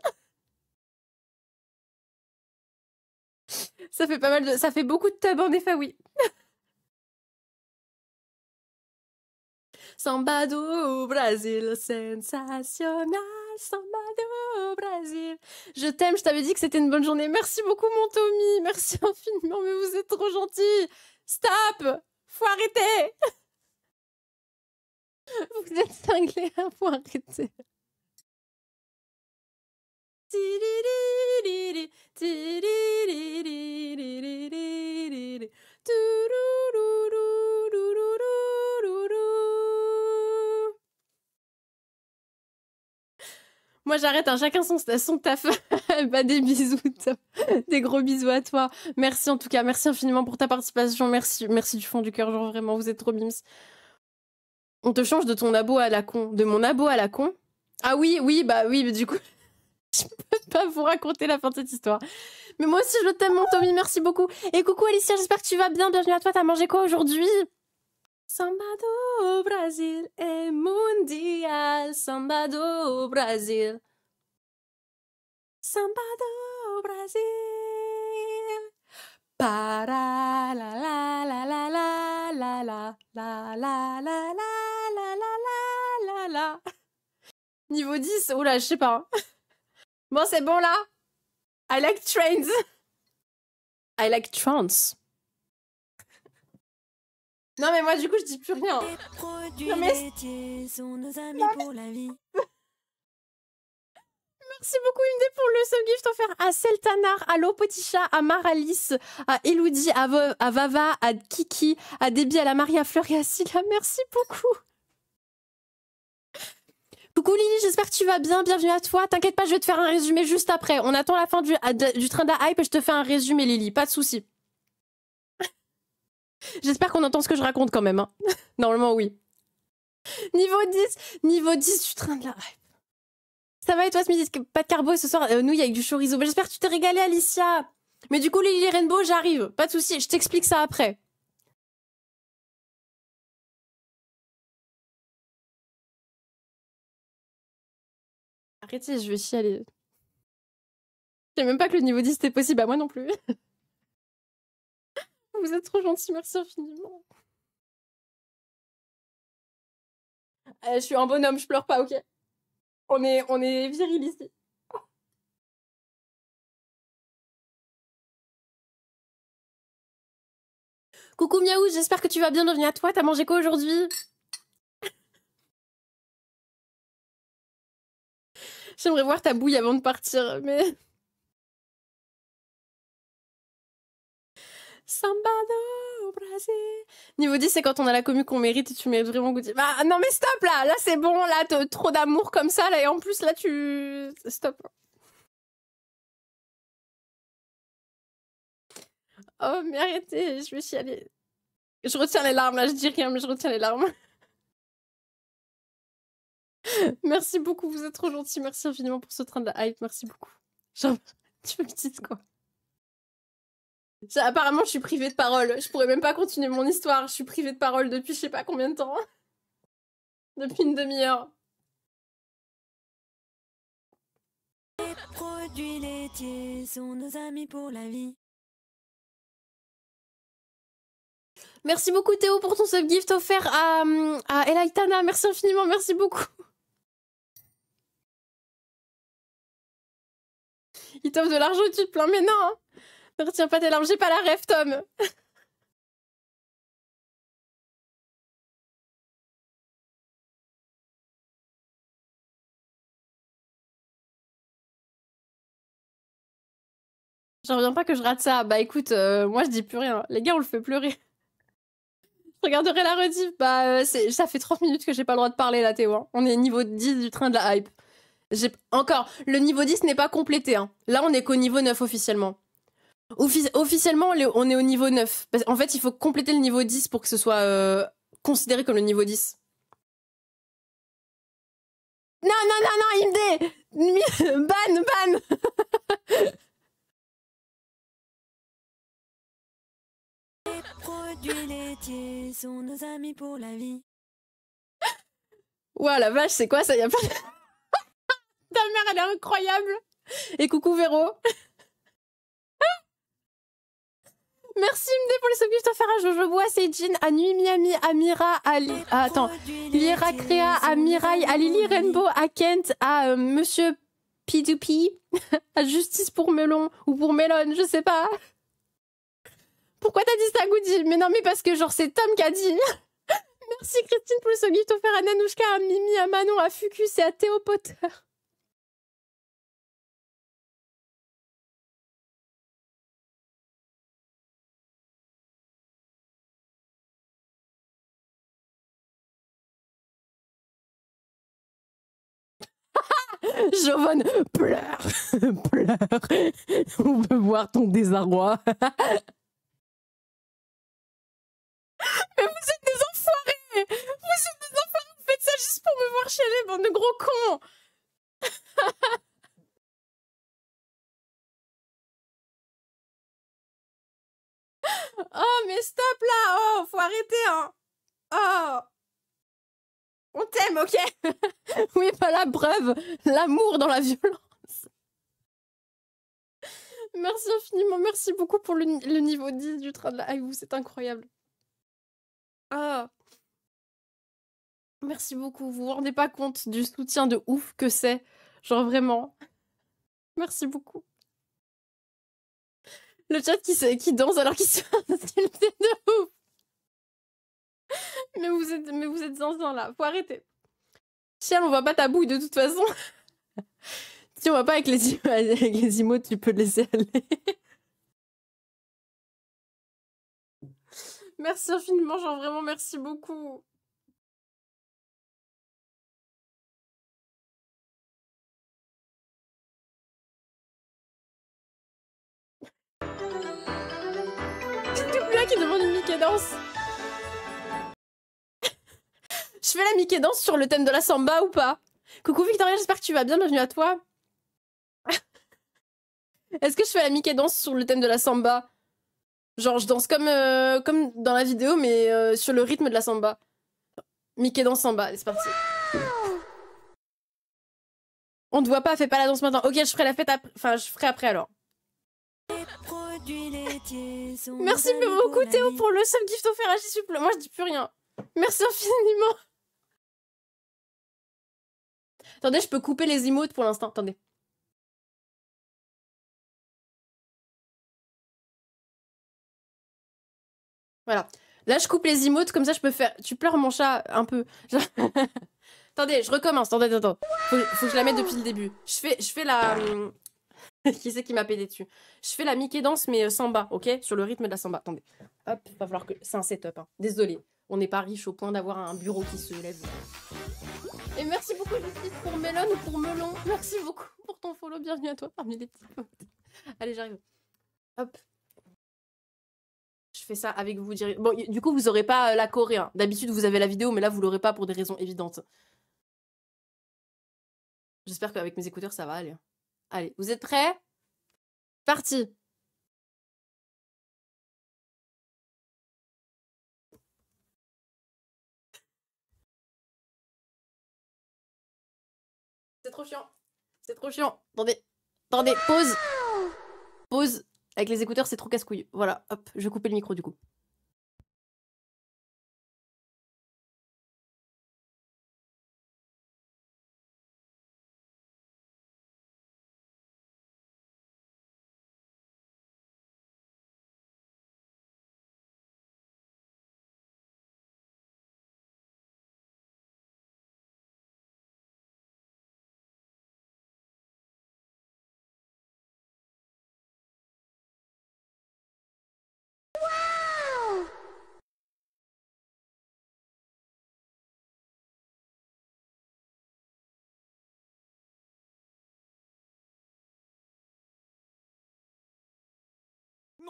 Ça fait pas mal de... Ça fait beaucoup de tab en effet, oui. Samba do Brasil, sensationnel, samba do Brasil. Je t'aime, je t'avais dit que c'était une bonne journée. Merci beaucoup, mon Tommy. Merci infiniment, mais vous êtes trop gentil. Stop Faut arrêter Vous êtes cinglé, hein, faut arrêter. Moi, j'arrête, hein. chacun son, son taf. Bah, des bisous, des gros bisous à toi. Merci en tout cas, merci infiniment pour ta participation. Merci, merci du fond du cœur, genre vraiment, vous êtes trop bims. On te change de ton abo à la con, de mon abo à la con. Ah oui, oui, bah oui, mais du coup je peux pas vous raconter la fin de cette histoire. Mais moi aussi, je t'aime, mon Tommy. Merci beaucoup. Et coucou, Alicia. J'espère que tu vas bien. Bienvenue à toi. T'as mangé quoi aujourd'hui? Samba do Brasil et mundial. Samba do Brasil. Samba do Brasil. la la la la la la la la la la Niveau je sais pas. Bon, c'est bon là I like trains. I like trance. Non mais moi du coup je dis plus rien. Non, mais... Merci beaucoup Imdé pour le subgift offert à Celtanar, à seltanar. à Maralis, à Elodie, à, à Vava, à Kiki, à Debbie, à la Maria Fleur et à Silla. Merci beaucoup. Coucou Lily, j'espère que tu vas bien, bienvenue à toi. T'inquiète pas, je vais te faire un résumé juste après. On attend la fin du, train de la hype et je te fais un résumé Lily, pas de souci. j'espère qu'on entend ce que je raconte quand même. Hein. Normalement oui. Niveau 10, niveau 10 du train de la hype. Ça va et toi ce midi Pas de carbo ce soir, euh, nous avec du chorizo. J'espère que tu t'es régalé Alicia. Mais du coup Lily Rainbow, j'arrive, pas de souci, je t'explique ça après. je vais chialer. Je sais même pas que le niveau 10 était possible à moi non plus. Vous êtes trop gentil, merci infiniment. Euh, je suis un bonhomme, je pleure pas, ok On est, on est viril ici. Coucou Miaou, j'espère que tu vas bien, devenir à toi, t'as mangé quoi aujourd'hui J'aimerais voir ta bouille avant de partir, mais. Sambado Brasil. Niveau 10, c'est quand on a la commu qu'on mérite et tu mets vraiment goût. Bah non, mais stop là Là, c'est bon, là, trop d'amour comme ça, là, et en plus, là, tu. Stop. Oh, mais arrêtez, je me suis allée, Je retiens les larmes, là, je dis rien, mais je retiens les larmes. Merci beaucoup, vous êtes trop gentil. Merci infiniment pour ce train de la hype. Merci beaucoup. Genre, tu me dises quoi. Apparemment, je suis privée de parole. Je pourrais même pas continuer mon histoire. Je suis privée de parole depuis je sais pas combien de temps. Depuis une demi-heure. Les produits nos amis pour la vie. Merci beaucoup Théo pour ton sub gift offert à, à Elaitana. Merci infiniment, merci beaucoup. Il t'offre de l'argent, tu te plains. Mais non hein. Ne retiens pas tes larmes, j'ai pas la rêve, Tom J'en reviens pas que je rate ça. Bah écoute, euh, moi je dis plus rien. Les gars, on le fait pleurer. je regarderai la rediff. Bah euh, ça fait 30 minutes que j'ai pas le droit de parler là, Théo. Hein. On est niveau 10 du train de la hype. Encore, le niveau 10 n'est pas complété. Hein. Là, on est qu'au niveau 9 officiellement. officiellement, on est au niveau 9. En fait, il faut compléter le niveau 10 pour que ce soit euh, considéré comme le niveau 10. Non, non, non, non, il IMD Ban, ban Les produits laitiers sont nos amis pour la vie. Ouah, la vache, c'est quoi ça y pas... Ta mère, elle est incroyable. Et coucou Véro. Merci Mde pour les sub je vois faire Jean Bois, à Nuit Miami, à Mira, à ah, attends, Lira à Mirai, à Lily Rainbow, à Kent, à euh, Monsieur P2P, à Justice pour Melon ou pour Melon, je sais pas. Pourquoi t'as dit ça, Goody Mais non, mais parce que genre c'est Tom qui a dit. Merci Christine pour le sub offert à Nanouchka, à Mimi, à Manon, à Fucus et à Théo Potter. Jovan, pleure, pleure. On peut voir ton désarroi. Mais vous êtes des enfoirés Vous êtes des enfoirés, vous faites ça juste pour me voir chialer, bande de gros cons Oh, mais stop là Oh, faut arrêter, hein Oh on t'aime, ok Oui, pas la preuve, l'amour dans la violence. Merci infiniment, merci beaucoup pour le, niveau 10 du train de la ah, vous c'est incroyable. Ah Merci beaucoup, vous vous rendez pas compte du soutien de ouf que c'est. Genre vraiment. Merci beaucoup. Le chat qui, qui danse alors qu'il se fait de ouf. Mais vous êtes, mais vous êtes là, faut arrêter. Chien, on voit pas ta bouille de toute façon. si on va pas avec les, avec les imos, tu peux laisser aller. merci infiniment, genre vraiment merci beaucoup. Tout là qui demande une mi danse je fais la Mickey Dance sur le thème de la samba ou pas Coucou Victoria, j'espère que tu vas bien, bienvenue à toi. Est-ce que je fais la Mickey Dance sur le thème de la samba Genre, je danse comme, euh, comme dans la vidéo, mais euh, sur le rythme de la samba. Mickey danse samba, c'est parti. On te voit pas, fais pas la danse maintenant. Ok, je ferai la fête après. Enfin, je ferai après alors. Merci beaucoup Théo pour le seul gift offert à Moi, je dis plus rien. Merci infiniment. Attendez, je peux couper les emotes pour l'instant. Attendez. Voilà. Là, je coupe les emotes, comme ça, je peux faire. Tu pleures mon chat un peu. attendez, je recommence. Attendez, attendez. Faut, que je la mette depuis le début. Je fais, je fais la. Hum, qui c'est qui m'a pédé dessus Je fais la Mickey danse, mais euh, samba, ok Sur le rythme de la samba. Attendez. Hop, va falloir que. C'est un setup. Hein. Désolé on n'est pas riche au point d'avoir un bureau qui se lève. Et merci beaucoup les pour Mélone ou pour Melon. Merci beaucoup pour ton follow. Bienvenue à toi parmi les petits potes. Allez, j'arrive. Hop. Je fais ça avec vous. Bon, du coup, vous aurez pas euh, la Corée. Hein. D'habitude, vous avez la vidéo, mais là, vous l'aurez pas pour des raisons évidentes. J'espère qu'avec mes écouteurs, ça va aller. Allez, vous êtes prêts Parti trop chiant. C'est trop chiant. Attendez. Attendez, pause. Pause. Avec les écouteurs, c'est trop casse-couille. Voilà, hop, je vais couper le micro du coup.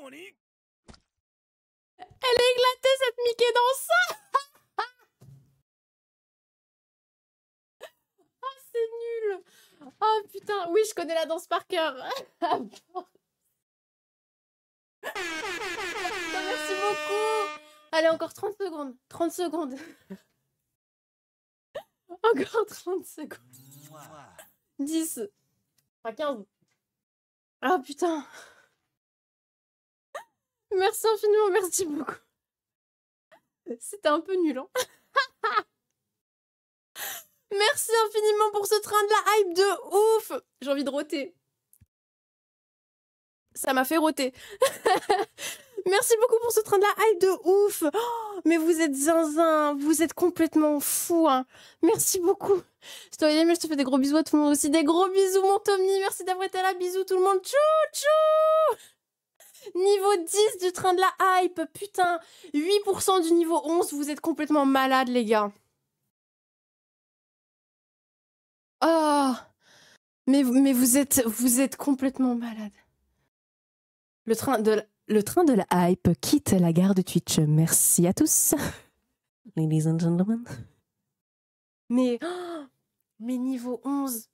Elle est éclaté cette Mickey dans ça Oh c'est nul Oh putain, oui je connais la danse par cœur Merci beaucoup Allez, encore 30 secondes. 30 secondes. encore 30 secondes. 10. Enfin, 15. Ah putain. Merci infiniment, merci beaucoup. C'était un peu nul, hein Merci infiniment pour ce train de la hype de ouf J'ai envie de roter. Ça m'a fait roter. Merci beaucoup pour ce train de la hype de ouf. Oh, mais vous êtes zinzin, vous êtes complètement fou. Hein. Merci beaucoup. Je te mais je te fais des gros bisous à tout le monde aussi. Des gros bisous, mon Tommy. Merci d'avoir été là. Bisous tout le monde. Tchou tchou Niveau 10 du train de la hype, putain 8% du niveau 11, vous êtes complètement malade les gars. Oh mais, mais vous êtes vous êtes complètement malade. Le train de la, le train de la hype quitte la gare de Twitch. Merci à tous. Ladies and gentlemen. Mais oh, mais niveau 11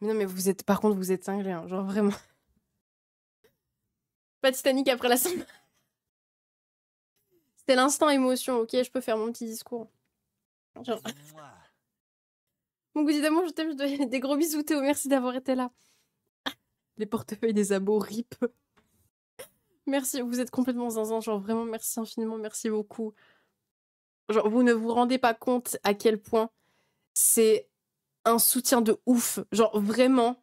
Mais non, mais vous êtes, par contre, vous êtes cinglé, hein, genre vraiment. Pas de Titanic après la scène. C'était l'instant émotion, ok, je peux faire mon petit discours. Genre... Mon goût d'amour, je t'aime, je dois Des gros bisous, Théo, merci d'avoir été là. Les portefeuilles des abos, rip. Merci, vous êtes complètement zinzin, genre vraiment merci infiniment, merci beaucoup. Genre, vous ne vous rendez pas compte à quel point c'est un soutien de ouf. Genre vraiment.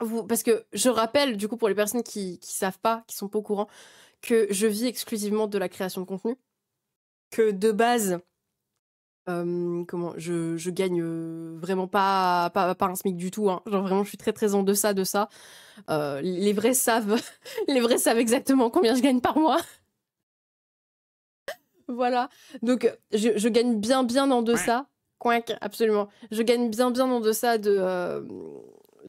Vous, parce que je rappelle, du coup, pour les personnes qui savent pas, qui sont pas au courant, que je vis exclusivement de la création de contenu. Que de base, euh, comment je, gagne euh, vraiment pas, pas, pas un SMIC du tout. Hein. Genre vraiment, je suis très très en deçà de ça. Euh, les vrais savent, les vrais savent exactement combien je gagne par mois. voilà. Donc je, je, gagne bien bien en deçà. Quoique, absolument. Je gagne bien, bien en de. ça euh,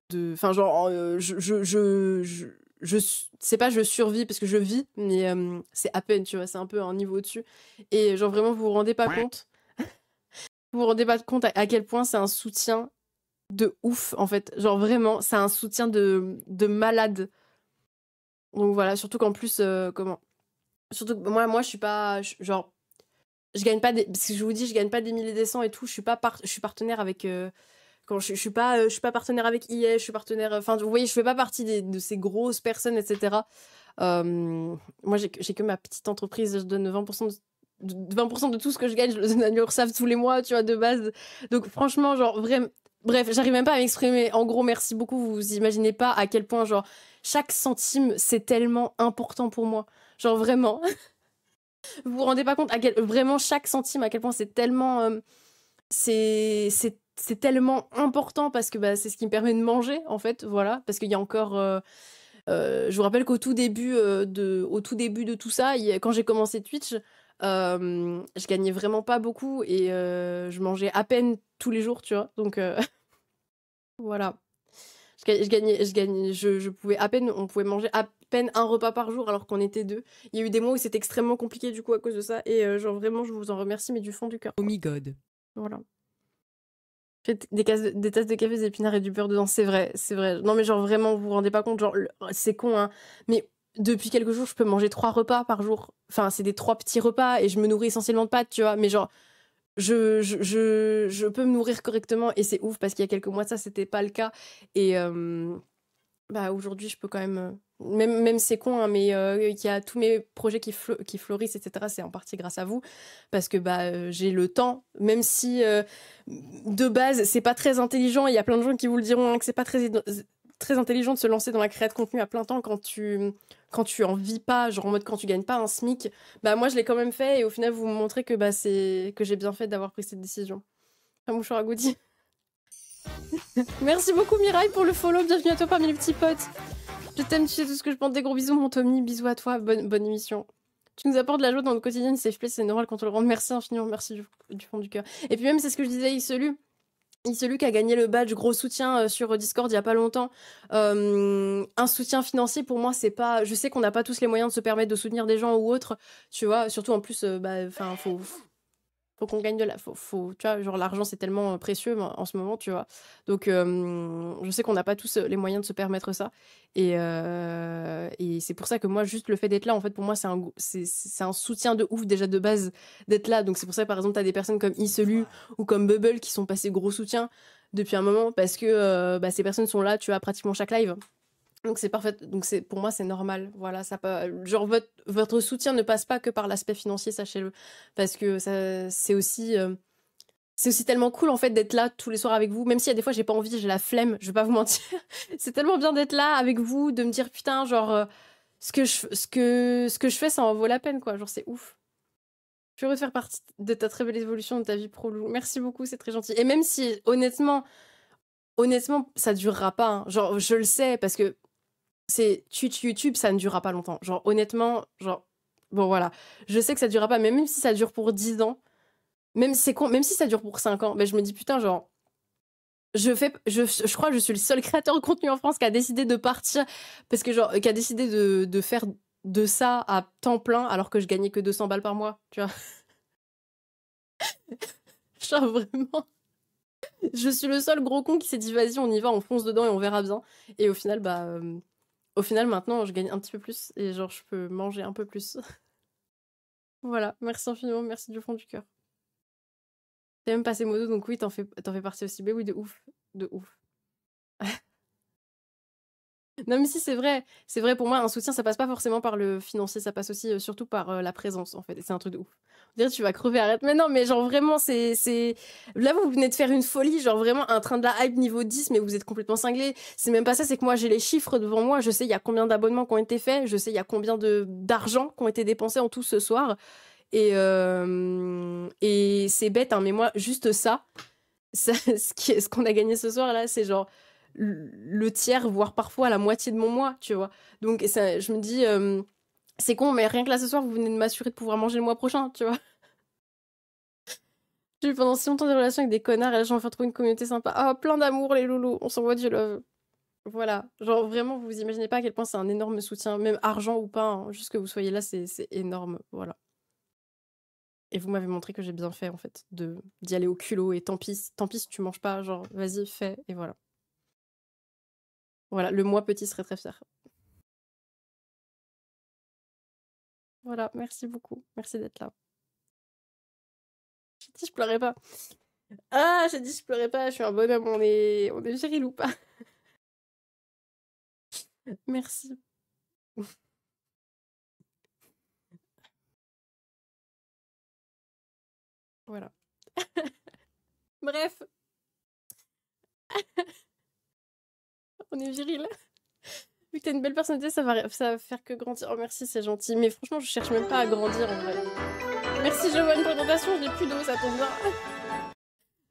de enfin, genre, euh, je, je, je, je je sais pas je survis parce que je vis mais euh, c'est à peine tu vois c'est un peu un niveau dessus et genre vraiment vous vous rendez pas compte vous vous rendez pas compte à, quel point c'est un soutien de ouf en fait genre vraiment c'est un soutien de, de malade donc voilà surtout qu'en plus comment surtout que moi moi je suis pas genre je gagne pas parce que je vous dis je gagne pas des milliers des cents et tout je suis pas je suis partenaire avec euh, quand je, suis pas euh, je suis pas partenaire avec IES. je suis partenaire enfin vous voyez je fais pas partie des, de ces grosses personnes etc euh, moi j'ai que ma petite entreprise je donne 20% de 20% de tout ce que je gagne, je le donne à l'URSSAF tous les mois, tu vois, de base. Donc, franchement, genre, vraiment, bref, j'arrive même pas à m'exprimer. En gros, merci beaucoup. Vous, vous imaginez pas à quel point, genre, chaque centime, c'est tellement important pour moi. Genre, vraiment. vous vous rendez pas compte à vraiment chaque centime, à quel point c'est tellement. Euh, c'est c'est tellement important parce que bah, c'est ce qui me permet de manger en fait voilà parce qu'il y a encore euh, euh, je vous rappelle qu'au tout début de tout début de tout ça quand j'ai commencé Twitch je gagnais vraiment pas beaucoup et je mangeais à peine tous les jours tu vois donc voilà je gagnais, je gagnais, je, pouvais à peine, on pouvait manger à peine un repas par jour alors qu'on était deux. Il y a eu des mois où c'était extrêmement compliqué du coup à cause de ça et euh, genre vraiment je vous en remercie mais du fond du cœur. Oh my god. Voilà. Des, des, tasses de café, des épinards et du beurre dedans, c'est vrai, c'est vrai. Non mais genre vraiment vous vous rendez pas compte, genre c'est con hein, mais depuis quelques jours je peux manger trois repas par jour. Enfin c'est des trois petits repas et je me nourris essentiellement de pâtes, tu vois, mais genre je, peux me nourrir correctement et c'est ouf parce qu'il y a quelques mois ça c'était pas le cas et euh, bah aujourd'hui je peux quand même euh, même même c'est con hein, mais euh, il y a tous mes projets qui, fleurissent etc c'est en partie grâce à vous parce que bah j'ai le temps même si de base c'est pas très intelligent il y a plein de gens qui vous le diront hein, que c'est pas très très intelligent de se lancer dans la création de contenu à plein temps quand tu quand tu en vis pas, genre en mode quand tu gagnes pas un SMIC, bah moi je l'ai quand même fait et au final vous me montrez que bah c'est que j'ai bien fait d'avoir pris cette décision. Un mouchoir à Goody. Merci beaucoup Mirai, pour le follow, bienvenue à toi parmi les petits potes. Je t'aime, tu sais tout ce que je pense, des gros bisous mon Tommy, bisous à toi, bonne, bonne émission. Tu nous apportes de la joie dans le quotidien, c'est place, c'est normal quand on le rend. Merci infiniment, merci du, fond du cœur. Et puis même c'est ce que je disais, il se celui qui a gagné le badge gros soutien euh, sur Discord il y a pas longtemps. Euh, un soutien financier pour moi c'est pas. Je sais qu'on n'a pas tous les moyens de se permettre de soutenir des gens ou autres, tu vois. Surtout en plus, euh, bah, enfin faut, faut qu'on gagne de la. Faut, tu vois, genre l'argent c'est tellement euh, précieux en ce moment, tu vois. Donc je sais qu'on n'a pas tous euh, les moyens de se permettre ça. Euh, et, c'est pour ça que moi, juste le fait d'être là, en fait, pour moi, c'est un, c'est, un soutien de ouf déjà de base d'être là. Donc c'est pour ça par exemple, tu as des personnes comme Iselu ou comme Bubble qui sont passés gros soutien depuis un moment parce que bah, ces personnes sont là, tu as pratiquement chaque live. Donc c'est parfait. Donc c'est pour moi c'est normal. Voilà, ça genre votre, votre soutien ne passe pas que par l'aspect financier, sachez-le, parce que ça c'est aussi euh, c'est aussi tellement cool en fait d'être là tous les soirs avec vous, même si à des fois j'ai pas envie, j'ai la flemme, je vais pas vous mentir. c'est tellement bien d'être là avec vous, de me dire putain genre euh, ce que je ce que ce que je fais ça en vaut la peine quoi. Genre c'est ouf. Je suis heureuse de faire partie de ta très belle évolution de ta vie pro. Merci beaucoup, c'est très gentil. Et même si honnêtement honnêtement, ça durera pas. Hein, genre, je le sais parce que c'est Twitch, YouTube, ça ne durera pas longtemps. Genre, honnêtement, genre, bon, voilà. Je sais que ça durera pas, mais même si ça dure pour 10 ans, même si, con, même si ça dure pour 5 ans, mais ben, je me dis, putain, genre, je fais je, je, crois que je suis le seul créateur de contenu en France qui a décidé de partir parce que genre qui a décidé de, de faire de ça à temps plein alors que je gagnais que 200 balles par mois tu vois genre vraiment je suis le seul gros con qui s'est dit vas-y on y va on fonce dedans et on verra bien et au final bah euh, au final, maintenant, je gagne un petit peu plus et genre, je peux manger un peu plus. voilà, merci infiniment, merci du fond du cœur. T'as même passé Modo, donc oui, t'en fais, fais partie aussi. Mais oui, de ouf, de ouf. Non, mais si, c'est vrai. C'est vrai, pour moi, un soutien, ça passe pas forcément par le financier, ça passe aussi euh, surtout par euh, la présence, en fait. C'est un truc de ouf. On dirait, tu vas crever, arrête. Mais non, mais genre vraiment, c'est. Là, vous venez de faire une folie, genre vraiment un train de la hype niveau 10, mais vous êtes complètement cinglé. C'est même pas ça, c'est que moi, j'ai les chiffres devant moi. Je sais, il y a combien d'abonnements qui ont été faits, je sais, il y a combien d'argent qui ont été dépensés en tout ce soir. Et, euh, Et c'est bête, hein, mais moi, juste ça, ça ce qu'on a gagné ce soir, là, c'est genre le tiers, voire parfois la moitié de mon mois, tu vois. Donc ça, je me dis, euh, c'est con, mais rien que là ce soir, vous venez de m'assurer de pouvoir manger le mois prochain, tu vois. J'ai eu pendant si longtemps des relations avec des connards et là j'ai enfin trouvé une communauté sympa. oh, plein d'amour les loulous, on s'envoie du love. Voilà, genre vraiment, vous vous imaginez pas à quel point c'est un énorme soutien, même argent ou pas, hein. juste que vous soyez là, c'est énorme, voilà. Et vous m'avez montré que j'ai bien fait en fait, de d'y aller au culot et tant pis, tant pis si tu manges pas, genre vas-y fais et voilà. Voilà, le moi petit serait très fier. Voilà, merci beaucoup. Merci d'être là. J'ai dit, je pleurais pas. Ah, j'ai dit, je pleurais pas. Je suis un bonhomme, on est, on est pas. merci. voilà. Bref. on est viril. Vu que t'as une belle personnalité, ça va, faire que grandir. Oh merci, c'est gentil. Mais franchement, je cherche même pas à grandir en vrai. Merci vois une présentation, j'ai plus d'eau, ça tombe bien.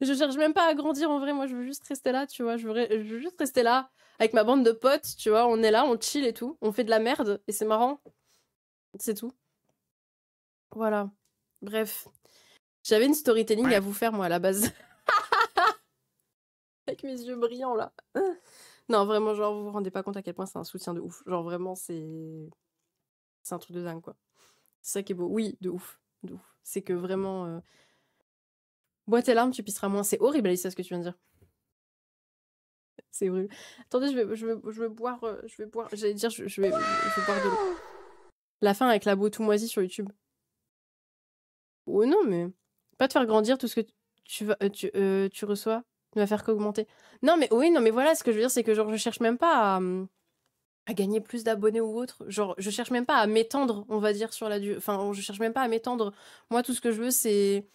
Je cherche même pas à grandir en vrai, moi je veux juste rester là, tu vois. Je veux, je veux juste rester là avec ma bande de potes, tu vois. On est là, on chill et tout. On fait de la merde et c'est marrant. C'est tout. Voilà. Bref. J'avais une storytelling à vous faire, moi, à la base. avec mes yeux brillants là. Non, vraiment, genre, vous vous rendez pas compte à quel point c'est un soutien de ouf. Genre, vraiment, c'est. C'est un truc de dingue, quoi. C'est ça qui est beau. Oui, de ouf. De ouf. C'est que vraiment. Euh, Bois tes larmes, tu pisseras moins. C'est horrible, Alice, ce que tu viens de dire. C'est horrible. Attendez, je vais, je vais, boire. Euh, je vais boire. J'allais dire, je, vais, boire de La fin avec la beau tout moisi sur YouTube. Oh non, mais. Pas te faire grandir tout ce que tu, euh, tu, tu reçois ne va faire qu'augmenter. Non, mais oui, non, mais voilà, ce que je veux dire, c'est que genre, je cherche même pas à, hum, gagner plus d'abonnés ou autre. Genre, je cherche même pas à m'étendre, on va dire, sur la durée. Enfin, je cherche même pas à m'étendre. Moi, tout ce que je veux, c'est.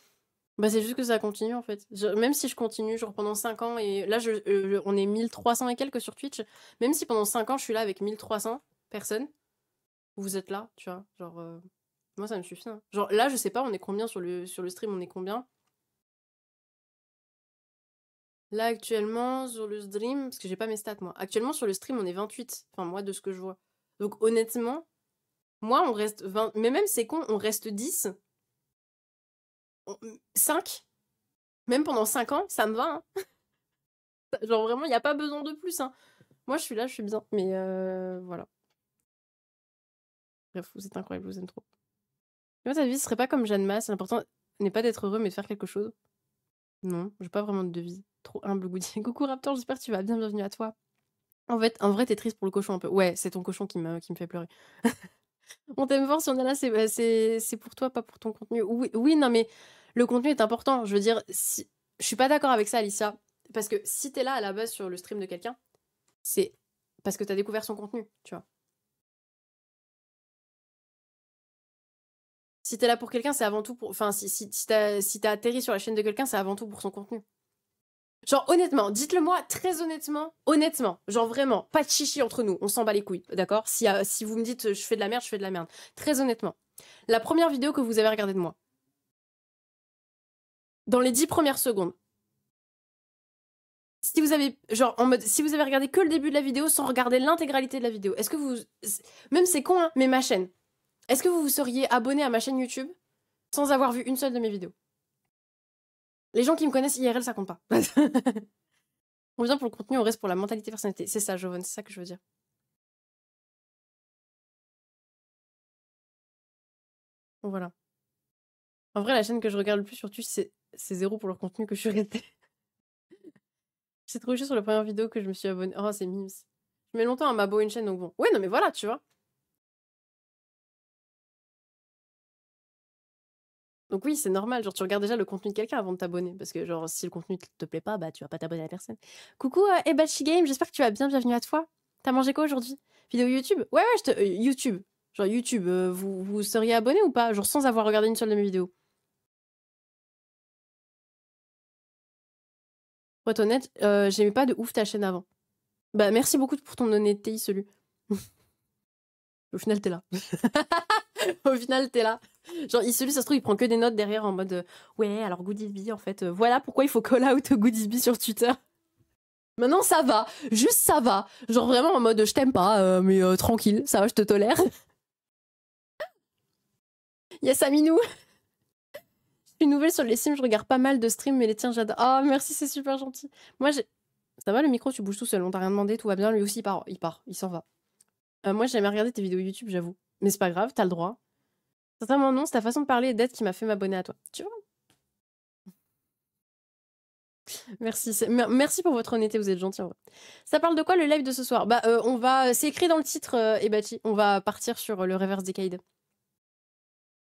Bah, c'est juste que ça continue, en fait. même si je continue, genre, pendant 5 ans, et là, je... Euh, on est 1300 et quelques sur Twitch. Même si pendant 5 ans, je suis là avec 1300 personnes, vous êtes là, tu vois. Genre, euh, moi, ça me suffit. Hein. Genre, là, je sais pas, on est combien sur le, sur le stream, on est combien. Là, actuellement, sur le stream, parce que j'ai pas mes stats, moi. Actuellement, sur le stream, on est 28. Enfin, moi, de ce que je vois. Donc, honnêtement, moi, on reste 20. Mais même, c'est con, on reste 10. 5. Même pendant 5 ans, ça me va. Hein. Genre, vraiment, il n'y a pas besoin de plus. Hein. Moi, je suis là, je suis bien. Mais euh, voilà. Bref, vous êtes incroyable, je vous aime trop. moi, avis, vie, ce serait pas comme Jeanne Masse. L'important n'est pas d'être heureux, mais de faire quelque chose. Non, j'ai pas vraiment de devis, Trop humble Goody. Coucou Raptor, j'espère que tu vas bien, bienvenue à toi. En fait, en vrai, t'es triste pour le cochon un peu. Ouais, c'est ton cochon qui me, qui me fait pleurer. on t'aime fort, si on est là, bah, c'est pour toi, pas pour ton contenu. Oui, oui, non, mais le contenu est important. Je veux dire, si... je suis pas d'accord avec ça, Alicia. Parce que si t'es là à la base sur le stream de quelqu'un, c'est parce que t'as découvert son contenu, tu vois. si t'es là pour quelqu'un, c'est avant tout pour. Enfin, si, si, si t'as atterri sur la chaîne de quelqu'un, c'est avant tout pour son contenu. Genre, honnêtement, dites-le moi très honnêtement, honnêtement, genre vraiment, pas de chichi entre nous, on s'en bat les couilles, d'accord si, euh, si vous me dites je fais de la merde, je fais de la merde. Très honnêtement, la première vidéo que vous avez regardée de moi, dans les dix premières secondes, si vous avez, genre, en mode, si vous avez regardé que le début de la vidéo sans regarder l'intégralité de la vidéo, est-ce que vous. Même c'est con, hein, mais ma chaîne, est-ce que vous vous seriez abonné à ma chaîne YouTube sans avoir vu une seule de mes vidéos Les gens qui me connaissent IRL, ça compte pas. on vient pour le contenu, on reste pour la mentalité personnalité. C'est ça, Jovan, c'est ça que je veux dire. Voilà. En vrai, la chaîne que je regarde le plus sur Twitch, c'est zéro pour leur contenu que je suis restée. J'ai trouvé juste sur la première vidéo que je me suis abonné. Oh, c'est mimes. Je mets longtemps à m'abonner une chaîne, donc bon. Ouais, non, mais voilà, tu vois. Donc oui, c'est normal. Genre, tu regardes déjà le contenu de quelqu'un avant de t'abonner. Parce que, genre, si le contenu te plaît pas, bah, tu vas pas t'abonner à la personne. Coucou, euh, Ebachi Game, j'espère que tu vas bien. Bienvenue à toi. T'as mangé quoi aujourd'hui Vidéo YouTube Ouais, ouais, je te... Euh, YouTube. Genre, YouTube, euh, vous, seriez abonné ou pas Genre, sans avoir regardé une seule de mes vidéos. Pour être honnête, j'aimais pas de ouf ta chaîne avant. Bah, merci beaucoup pour ton honnêteté, celui. Au final, t'es là. Au final, t'es là. Genre, il, celui, ça se trouve, il prend que des notes derrière en mode euh, Ouais, alors Goodisby, en fait, euh, voilà pourquoi il faut call out Goodisby sur Twitter. Maintenant, ça va. Juste, ça va. Genre, vraiment en mode Je t'aime pas, euh, mais tranquille, ça va, je te tolère. yes, Aminou. Je Une nouvelle sur les sims, je regarde pas mal de streams, mais les tiens, j'adore. Ah, merci, c'est super gentil. Moi, j'ai. Ça va, le micro, tu bouges tout seul, on t'a rien demandé, tout va bien, lui aussi, il part. Il part, il s'en va. moi, j'aime regarder tes vidéos YouTube, j'avoue mais c'est pas grave, t'as le droit. Certainement non, c'est ta façon de parler et d'être qui m'a fait m'abonner à toi. Tu vois Merci, merci pour votre honnêteté, vous êtes gentil en vrai. Ça parle de quoi le live de ce soir Bah, euh, on va, euh, c'est écrit dans le titre, et euh, on va partir sur le reverse Decade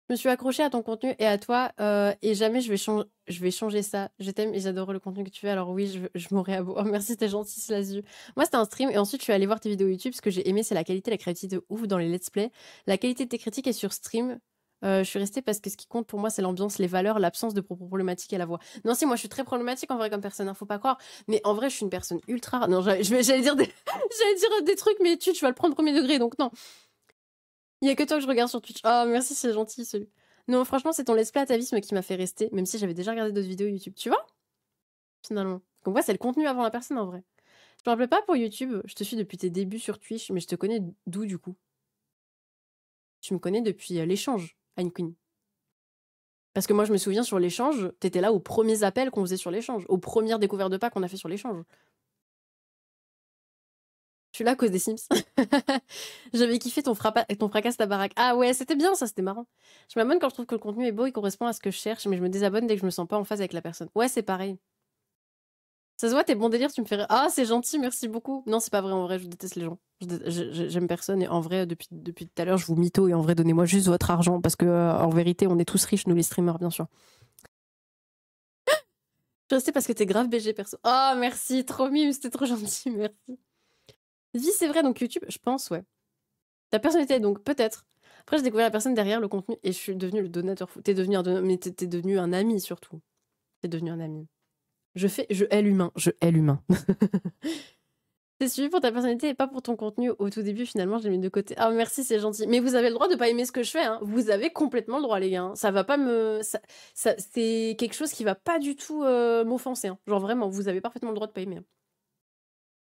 je me suis accrochée à ton contenu et à toi, euh, et jamais je vais, changer, vais changer ça. Je t'aime et j'adore le contenu que tu fais, alors oui, je, je m'aurais à oh, merci, t'es gentil, Slazu. Moi, c'était un stream, et ensuite, je suis allée voir tes vidéos YouTube. Ce que j'ai aimé, c'est la qualité, la créativité de ouf dans les let's play. La qualité de tes critiques est sur stream. Euh, je suis restée parce que ce qui compte pour moi, c'est l'ambiance, les valeurs, l'absence de propos problématiques et la voix. Non, si, moi, je suis très problématique en vrai comme personne, ne hein, faut pas croire. Mais en vrai, je suis une personne ultra. Non, j'allais dire, des... dire des trucs, mais tu, tu vas le prendre premier degré, donc non. Il n'y a que toi que je regarde sur Twitch. Oh, merci, c'est gentil, celui. Non, franchement, c'est ton let's play qui m'a fait rester, même si j'avais déjà regardé d'autres vidéos YouTube, tu vois Finalement. Comme quoi, c'est le contenu avant la personne, en vrai. Je me rappelle pas pour YouTube, je te suis depuis tes débuts sur Twitch, mais je te connais d'où, du coup Tu me connais depuis euh, l'échange, Anne Queen. Parce que moi, je me souviens sur l'échange, t'étais là aux premiers appels qu'on faisait sur l'échange, aux premières découvertes de pas qu'on a fait sur l'échange. Tu là à cause des Sims. J'avais kiffé ton, frappa... ton fracasse ta baraque. Ah ouais, c'était bien ça, c'était marrant. Je m'abonne quand je trouve que le contenu est beau et correspond à ce que je cherche, mais je me désabonne dès que je me sens pas en phase avec la personne. Ouais, c'est pareil. Ça se voit, t'es bon délire, tu me fais Ah, c'est gentil, merci beaucoup. Non, c'est pas vrai, en vrai, je déteste les gens. J'aime personne et en vrai, depuis, depuis tout à l'heure, je vous mytho et en vrai, donnez-moi juste votre argent parce que euh, en vérité, on est tous riches, nous les streamers, bien sûr. je sais parce que t'es grave BG perso. Oh, merci, trop mime, c'était trop gentil, merci. Vie, c'est vrai, donc YouTube, je pense, ouais. Ta personnalité, donc peut-être. Après, j'ai découvert la personne derrière le contenu et je suis devenue le donateur fou. T'es devenu un donateur, mais t'es devenu un ami surtout. T'es devenu un ami. Je fais, je hais l'humain, je hais l'humain. C'est suivi pour ta personnalité et pas pour ton contenu. Au tout début, finalement, j'ai mis de côté. Ah, merci, c'est gentil. Mais vous avez le droit de pas aimer ce que je fais. Hein. Vous avez complètement le droit, les gars. Hein. Ça va pas me. Ça, c'est quelque chose qui va pas du tout euh, m'offenser. Hein. Genre vraiment, vous avez parfaitement le droit de pas aimer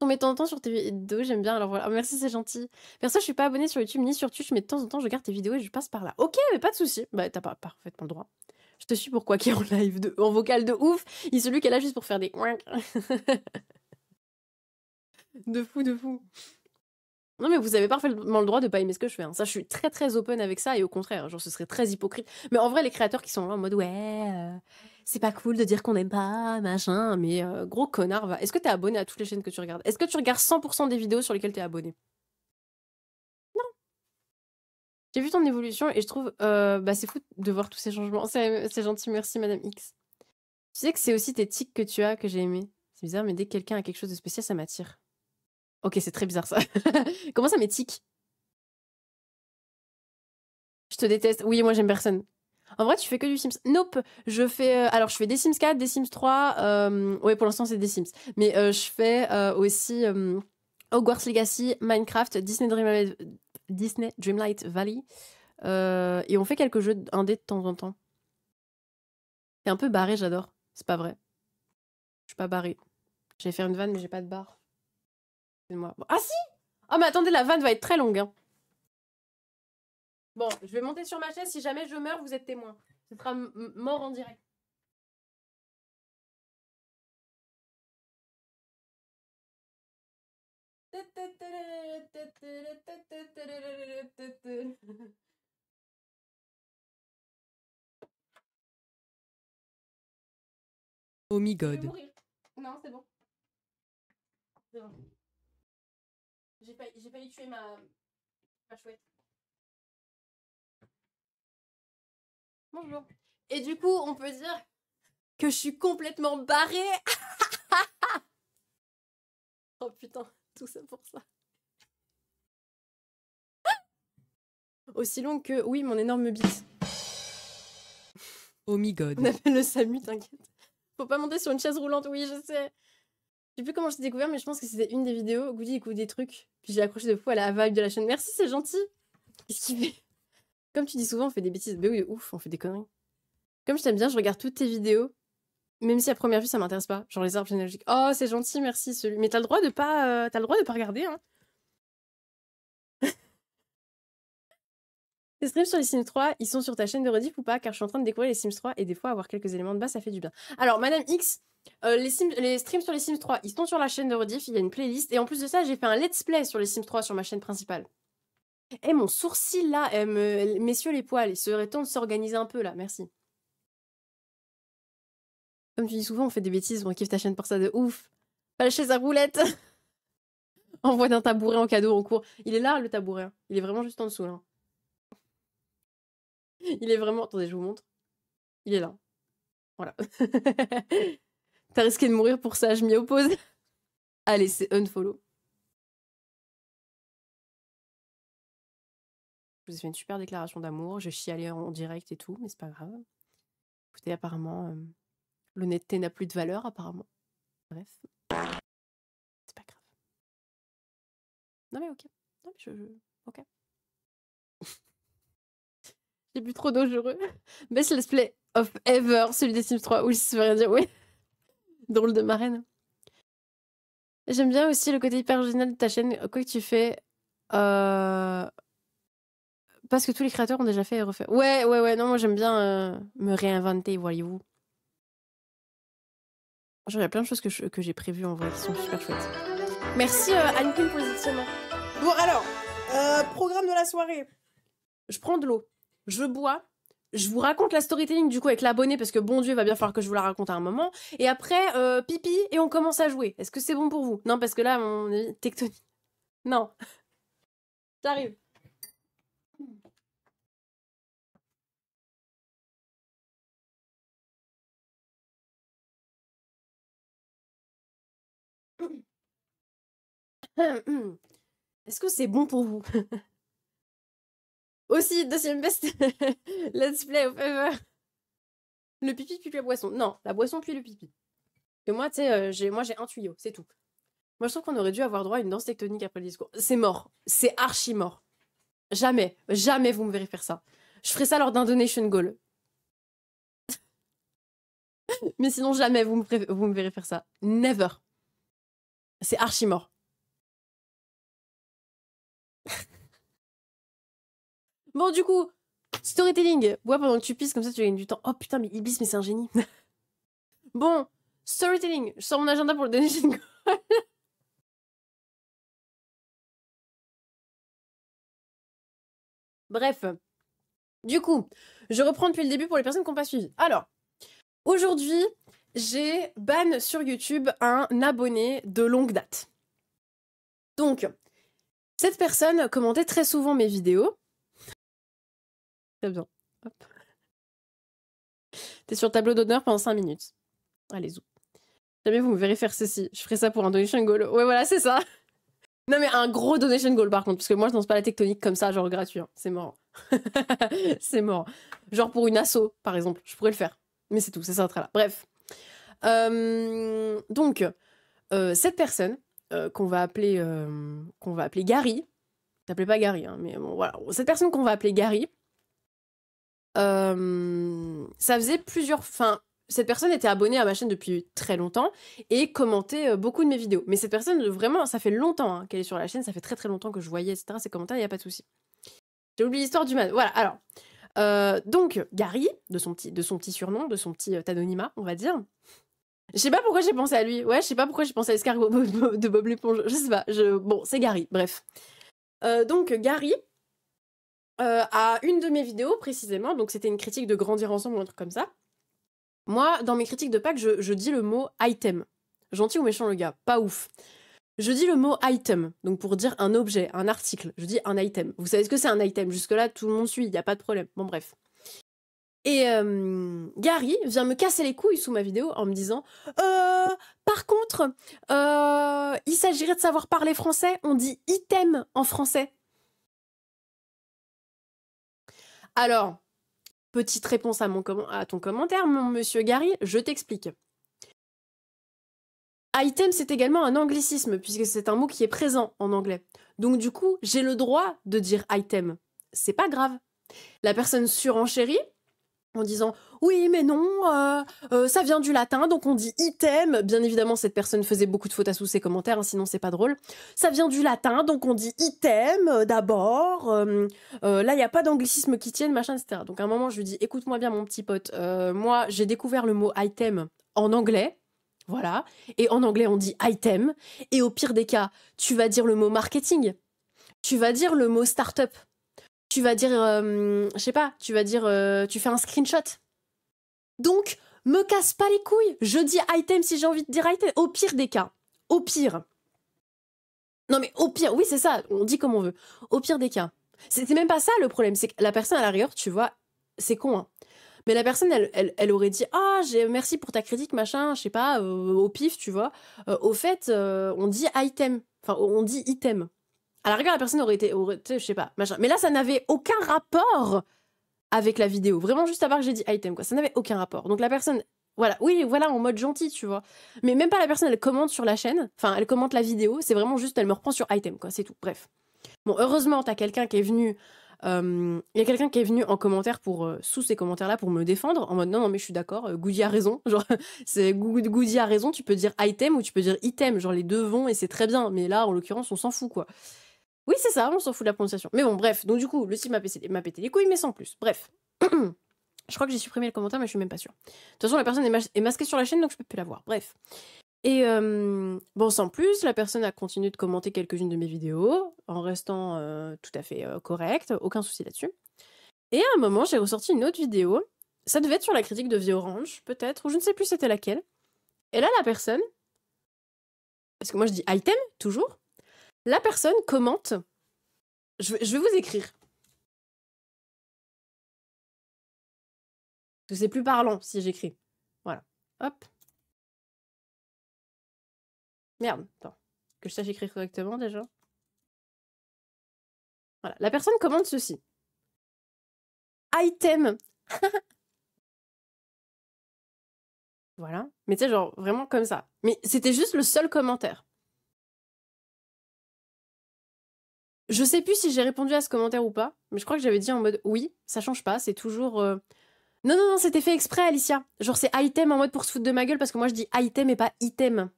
de temps en temps sur tes vidéos, j'aime bien. Alors voilà, ah, merci, c'est gentil. Perso, je suis pas abonnée sur YouTube ni sur Twitch, mais de temps en temps, je regarde tes vidéos et je passe par là. Ok, mais pas de soucis, Bah, t'as pas parfaitement le droit. Je te suis pourquoi qui est en live, de, en vocal de ouf. Il celui qu'elle a juste pour faire des. de fou, de fou. Non, mais vous avez parfaitement le droit de pas aimer ce que je fais. Hein. Ça, je suis très très open avec ça et au contraire, genre ce serait très hypocrite. Mais en vrai, les créateurs qui sont là en mode ouais. Euh, c'est pas cool de dire qu'on n'aime pas, machin, mais euh, gros connard, va. Est-ce que t'es abonné à toutes les chaînes que tu regardes Est-ce que tu regardes 100% des vidéos sur lesquelles t'es abonné Non. J'ai vu ton évolution et je trouve, euh, bah c'est fou de voir tous ces changements. C'est gentil, merci Madame X. Tu sais que c'est aussi tes tics que tu as que j'ai aimé. C'est bizarre, mais dès que quelqu'un a quelque chose de spécial, ça m'attire. Ok, c'est très bizarre ça. Comment ça tics Je te déteste. Oui, moi j'aime personne. En vrai, tu fais que du Sims. Nope. Je fais. Euh, alors, je fais des Sims 4, des Sims 3. Euh, ouais, pour l'instant, c'est des Sims. Mais euh, je fais euh, aussi Hogwarts Legacy, Minecraft, Disney Dreamlight, Disney Dreamlight Valley. et on fait quelques jeux indés de temps en temps. C'est un peu barré, j'adore. C'est pas vrai. Je suis pas barré. J'ai fait une vanne, mais j'ai pas de barre. moi Ah si Ah, oh, mais attendez, la vanne va être très longue. Hein. Bon, je vais monter sur ma chaise. Si jamais je meurs, vous êtes témoin. Ce sera mort en direct. Oh my god. Non, c'est bon. C'est bon. J'ai pas j'ai failli tuer ma chouette. Bonjour. Et du coup, on peut dire que je suis complètement barrée. oh putain, tout ça pour ça. Aussi long que, oui, mon énorme bite. Oh my god. On appelle le SAMU, t'inquiète. Faut pas monter sur une chaise roulante, oui, je sais. Je sais plus comment je t'ai découvert, mais je pense que c'était une des vidéos. Goody écoute des trucs. Puis j'ai accroché de fou à la vibe de la chaîne. Merci, c'est gentil. Qu'est-ce qu'il fait comme tu dis souvent, on fait des bêtises. Mais ben oui, ouf, on fait des conneries. Comme je t'aime bien, je regarde toutes tes vidéos. Même si à première vue, ça m'intéresse pas. Genre les arbres généalogiques. Oh, c'est gentil, merci. Celui... Mais t'as le droit de pas, euh, t'as le droit de pas regarder. Hein. les streams sur les Sims 3, ils sont sur ta chaîne de rediff ou pas Car je suis en train de découvrir les Sims 3 et des fois avoir quelques éléments de base, ça fait du bien. Alors, Madame X, euh, les, les, streams sur les Sims 3, ils sont sur la chaîne de rediff, il y a une playlist. Et en plus de ça, j'ai fait un let's play sur les Sims 3 sur ma chaîne principale. Eh, mon sourcil là, euh, messieurs les poils, il serait temps de s'organiser un peu là, merci. Comme tu dis souvent, on fait des bêtises, on kiffe ta chaîne pour ça de ouf. Pas la chaise à roulette Envoie d'un tabouret en cadeau en cours. Il est là le tabouret, hein. il est vraiment juste en dessous là. Il est vraiment. Attendez, je vous montre. Il est là. Voilà. T'as risqué de mourir pour ça, je m'y oppose. Allez, c'est unfollow. Je vous ai fait une super déclaration d'amour. J'ai chialé en direct et tout, mais c'est pas grave. Écoutez, apparemment, euh, l'honnêteté n'a plus de valeur, apparemment. Bref. C'est pas grave. Non, mais ok. Non, mais je. Ok. J'ai plus trop dangereux. Best let's play of ever, celui des Sims 3. Oui, ça veut rien dire, oui. Drôle de marraine. J'aime bien aussi le côté hyper original de ta chaîne. Quoi que tu fais. Euh, parce que tous les créateurs ont déjà fait et refait. Ouais, ouais, ouais. Non, moi j'aime bien euh, me réinventer, voyez-vous. Genre, il y a plein de choses que, que j'ai prévues en vrai qui sont super chouettes. Merci euh, Anne pour Bon, alors, euh, programme de la soirée. Je prends de l'eau, je bois, je vous raconte la storytelling du coup avec l'abonné parce que bon Dieu, il va bien falloir que je vous la raconte à un moment. Et après, pipi et on commence à jouer. Est-ce que c'est bon pour vous Non, parce que là, est... tectonique. Non. arrive. Est-ce que c'est bon pour vous Aussi, deuxième best Let's play au Le pipi puis la boisson. Non, la boisson puis le pipi. que moi, tu sais, euh, j'ai, moi j'ai un tuyau, c'est tout. Moi je trouve qu'on aurait dû avoir droit à une danse tectonique après le discours. C'est mort. C'est archi mort. Jamais, jamais vous me verrez faire ça. Je ferai ça lors d'un donation goal. Mais sinon, jamais vous vous me verrez faire ça. Never. C'est archi mort. Bon, du coup, storytelling. Bois pendant que tu pisses, comme ça tu gagnes du temps. Oh putain, mais il Ibis, mais c'est un génie. bon, storytelling. Je sors mon agenda pour le donner Bref. Du coup, je reprends depuis le début pour les personnes qui n'ont pas suivi. Alors, aujourd'hui, j'ai ban sur YouTube un abonné de longue date. Donc, cette personne commentait très souvent mes vidéos besoin T'es sur tableau d'honneur pendant 5 minutes. Allez, zou. Jamais vous me verrez faire ceci. Je ferai ça pour un donation goal. Ouais, voilà, c'est ça. Non, mais un gros donation goal par contre, parce que moi je lance pas la tectonique comme ça, genre gratuit. Hein. C'est mort. c'est mort. Genre pour une asso, par exemple, je pourrais le faire. Mais c'est tout, c'est ça, très là. Bref. Euh, donc, euh, cette personne euh, qu'on va appeler qu'on va appeler Gary, t'appelais pas Gary, hein, mais bon, voilà. Cette personne qu'on va appeler Gary, euh, ça faisait plusieurs. fins. cette personne était abonnée à ma chaîne depuis très longtemps et commentait euh, beaucoup de mes vidéos. Mais cette personne, vraiment, ça fait longtemps hein, qu'elle est sur la chaîne, ça fait très très longtemps que je voyais, etc. ses commentaires, il n'y a pas de souci. J'ai oublié l'histoire du man. Voilà, alors. Euh, donc, Gary, de son, petit, de son petit surnom, de son petit anonymat, on va dire. Je sais pas pourquoi j'ai pensé à lui. Ouais, je sais pas pourquoi j'ai pensé à Escargot de Bob l'éponge. Je sais pas. Je... Bon, c'est Gary, bref. donc, Gary, euh, à une de mes vidéos précisément, donc c'était une critique de Grandir ensemble ou un truc comme ça. Moi, dans mes critiques de Pâques, je, dis le mot item. Gentil ou méchant le gars, pas ouf. Je dis le mot item, donc pour dire un objet, un article, je dis un item. Vous savez ce que c'est un item, jusque-là tout le monde suit, il n'y a pas de problème. Bon bref. Et euh, Gary vient me casser les couilles sous ma vidéo en me disant euh, Par contre, euh, il s'agirait de savoir parler français, on dit item en français. Alors, petite réponse à, ton commentaire, mon monsieur Gary, je t'explique. Item, c'est également un anglicisme, puisque c'est un mot qui est présent en anglais. Donc du coup, j'ai le droit de dire item. C'est pas grave. La personne surenchérie en disant oui mais non euh, euh, ça vient du latin donc on dit item bien évidemment cette personne faisait beaucoup de fautes à sous ses commentaires hein, sinon c'est pas drôle ça vient du latin donc on dit item euh, d'abord là il n'y a pas d'anglicisme qui tienne machin etc donc à un moment je lui dis écoute-moi bien mon petit pote moi j'ai découvert le mot item en anglais voilà et en anglais on dit item et au pire des cas tu vas dire le mot marketing tu vas dire le mot start-up » tu vas dire, euh, je sais pas, tu vas dire, euh, tu fais un screenshot. Donc, me casse pas les couilles. Je dis item si j'ai envie de dire item. Au pire des cas. Au pire. Non mais au pire, oui c'est ça, on dit comme on veut. Au pire des cas. c'était même pas ça le problème, c'est que la personne à l'arrière, tu vois, c'est con. Hein. Mais la personne, elle, elle, aurait dit Ah, merci pour ta critique, machin, je sais pas, au pif, tu vois. Euh, au fait, on dit item. Enfin, on dit item. À la rigueur, la personne aurait été, je sais pas, machin. Mais là, ça n'avait aucun rapport avec la vidéo. Vraiment, juste à que j'ai dit item, quoi. Ça n'avait aucun rapport. Donc la personne, voilà, oui, voilà, en mode gentil, tu vois. Mais même pas la personne, elle commente sur la chaîne. Enfin, elle commente la vidéo. C'est vraiment juste, elle me reprend sur item, quoi. C'est tout. Bref. Bon, heureusement, t'as quelqu'un qui est venu. Il euh, y a quelqu'un qui est venu en commentaire pour euh, sous ces commentaires-là pour me défendre en mode non non mais je suis d'accord, euh, Goody a raison. Genre c'est Goody a raison. Tu peux dire item ou tu peux dire item. Genre les deux vont et c'est très bien. Mais là en l'occurrence on s'en fout quoi. Oui, c'est ça, on s'en fout de la prononciation. Mais bon, bref, donc du coup, le site m'a pété, les couilles, mais sans plus. Bref. je crois que j'ai supprimé le commentaire, mais je suis même pas sûre. De toute façon, la personne est, masquée sur la chaîne, donc je peux plus la voir. Bref. Et euh, bon, sans plus, la personne a continué de commenter quelques-unes de mes vidéos, en restant euh, tout à fait euh, correcte, aucun souci là-dessus. Et à un moment, j'ai ressorti une autre vidéo. Ça devait être sur la critique de Vie Orange, peut-être, ou je ne sais plus c'était laquelle. Et là, la personne, parce que moi je dis item, toujours, la personne commente. Je, vais vous écrire. c'est plus parlant si j'écris. Voilà. Hop. Merde. Attends. Que je sache écrire correctement déjà. Voilà. La personne commente ceci. Item. voilà. Mais tu sais, genre vraiment comme ça. Mais c'était juste le seul commentaire. Je sais plus si j'ai répondu à ce commentaire ou pas, mais je crois que j'avais dit en mode oui, ça change pas, c'est toujours. Euh, non, non, non, c'était fait exprès, Alicia. Genre, c'est item en mode pour se foutre de ma gueule parce que moi je dis item et pas item.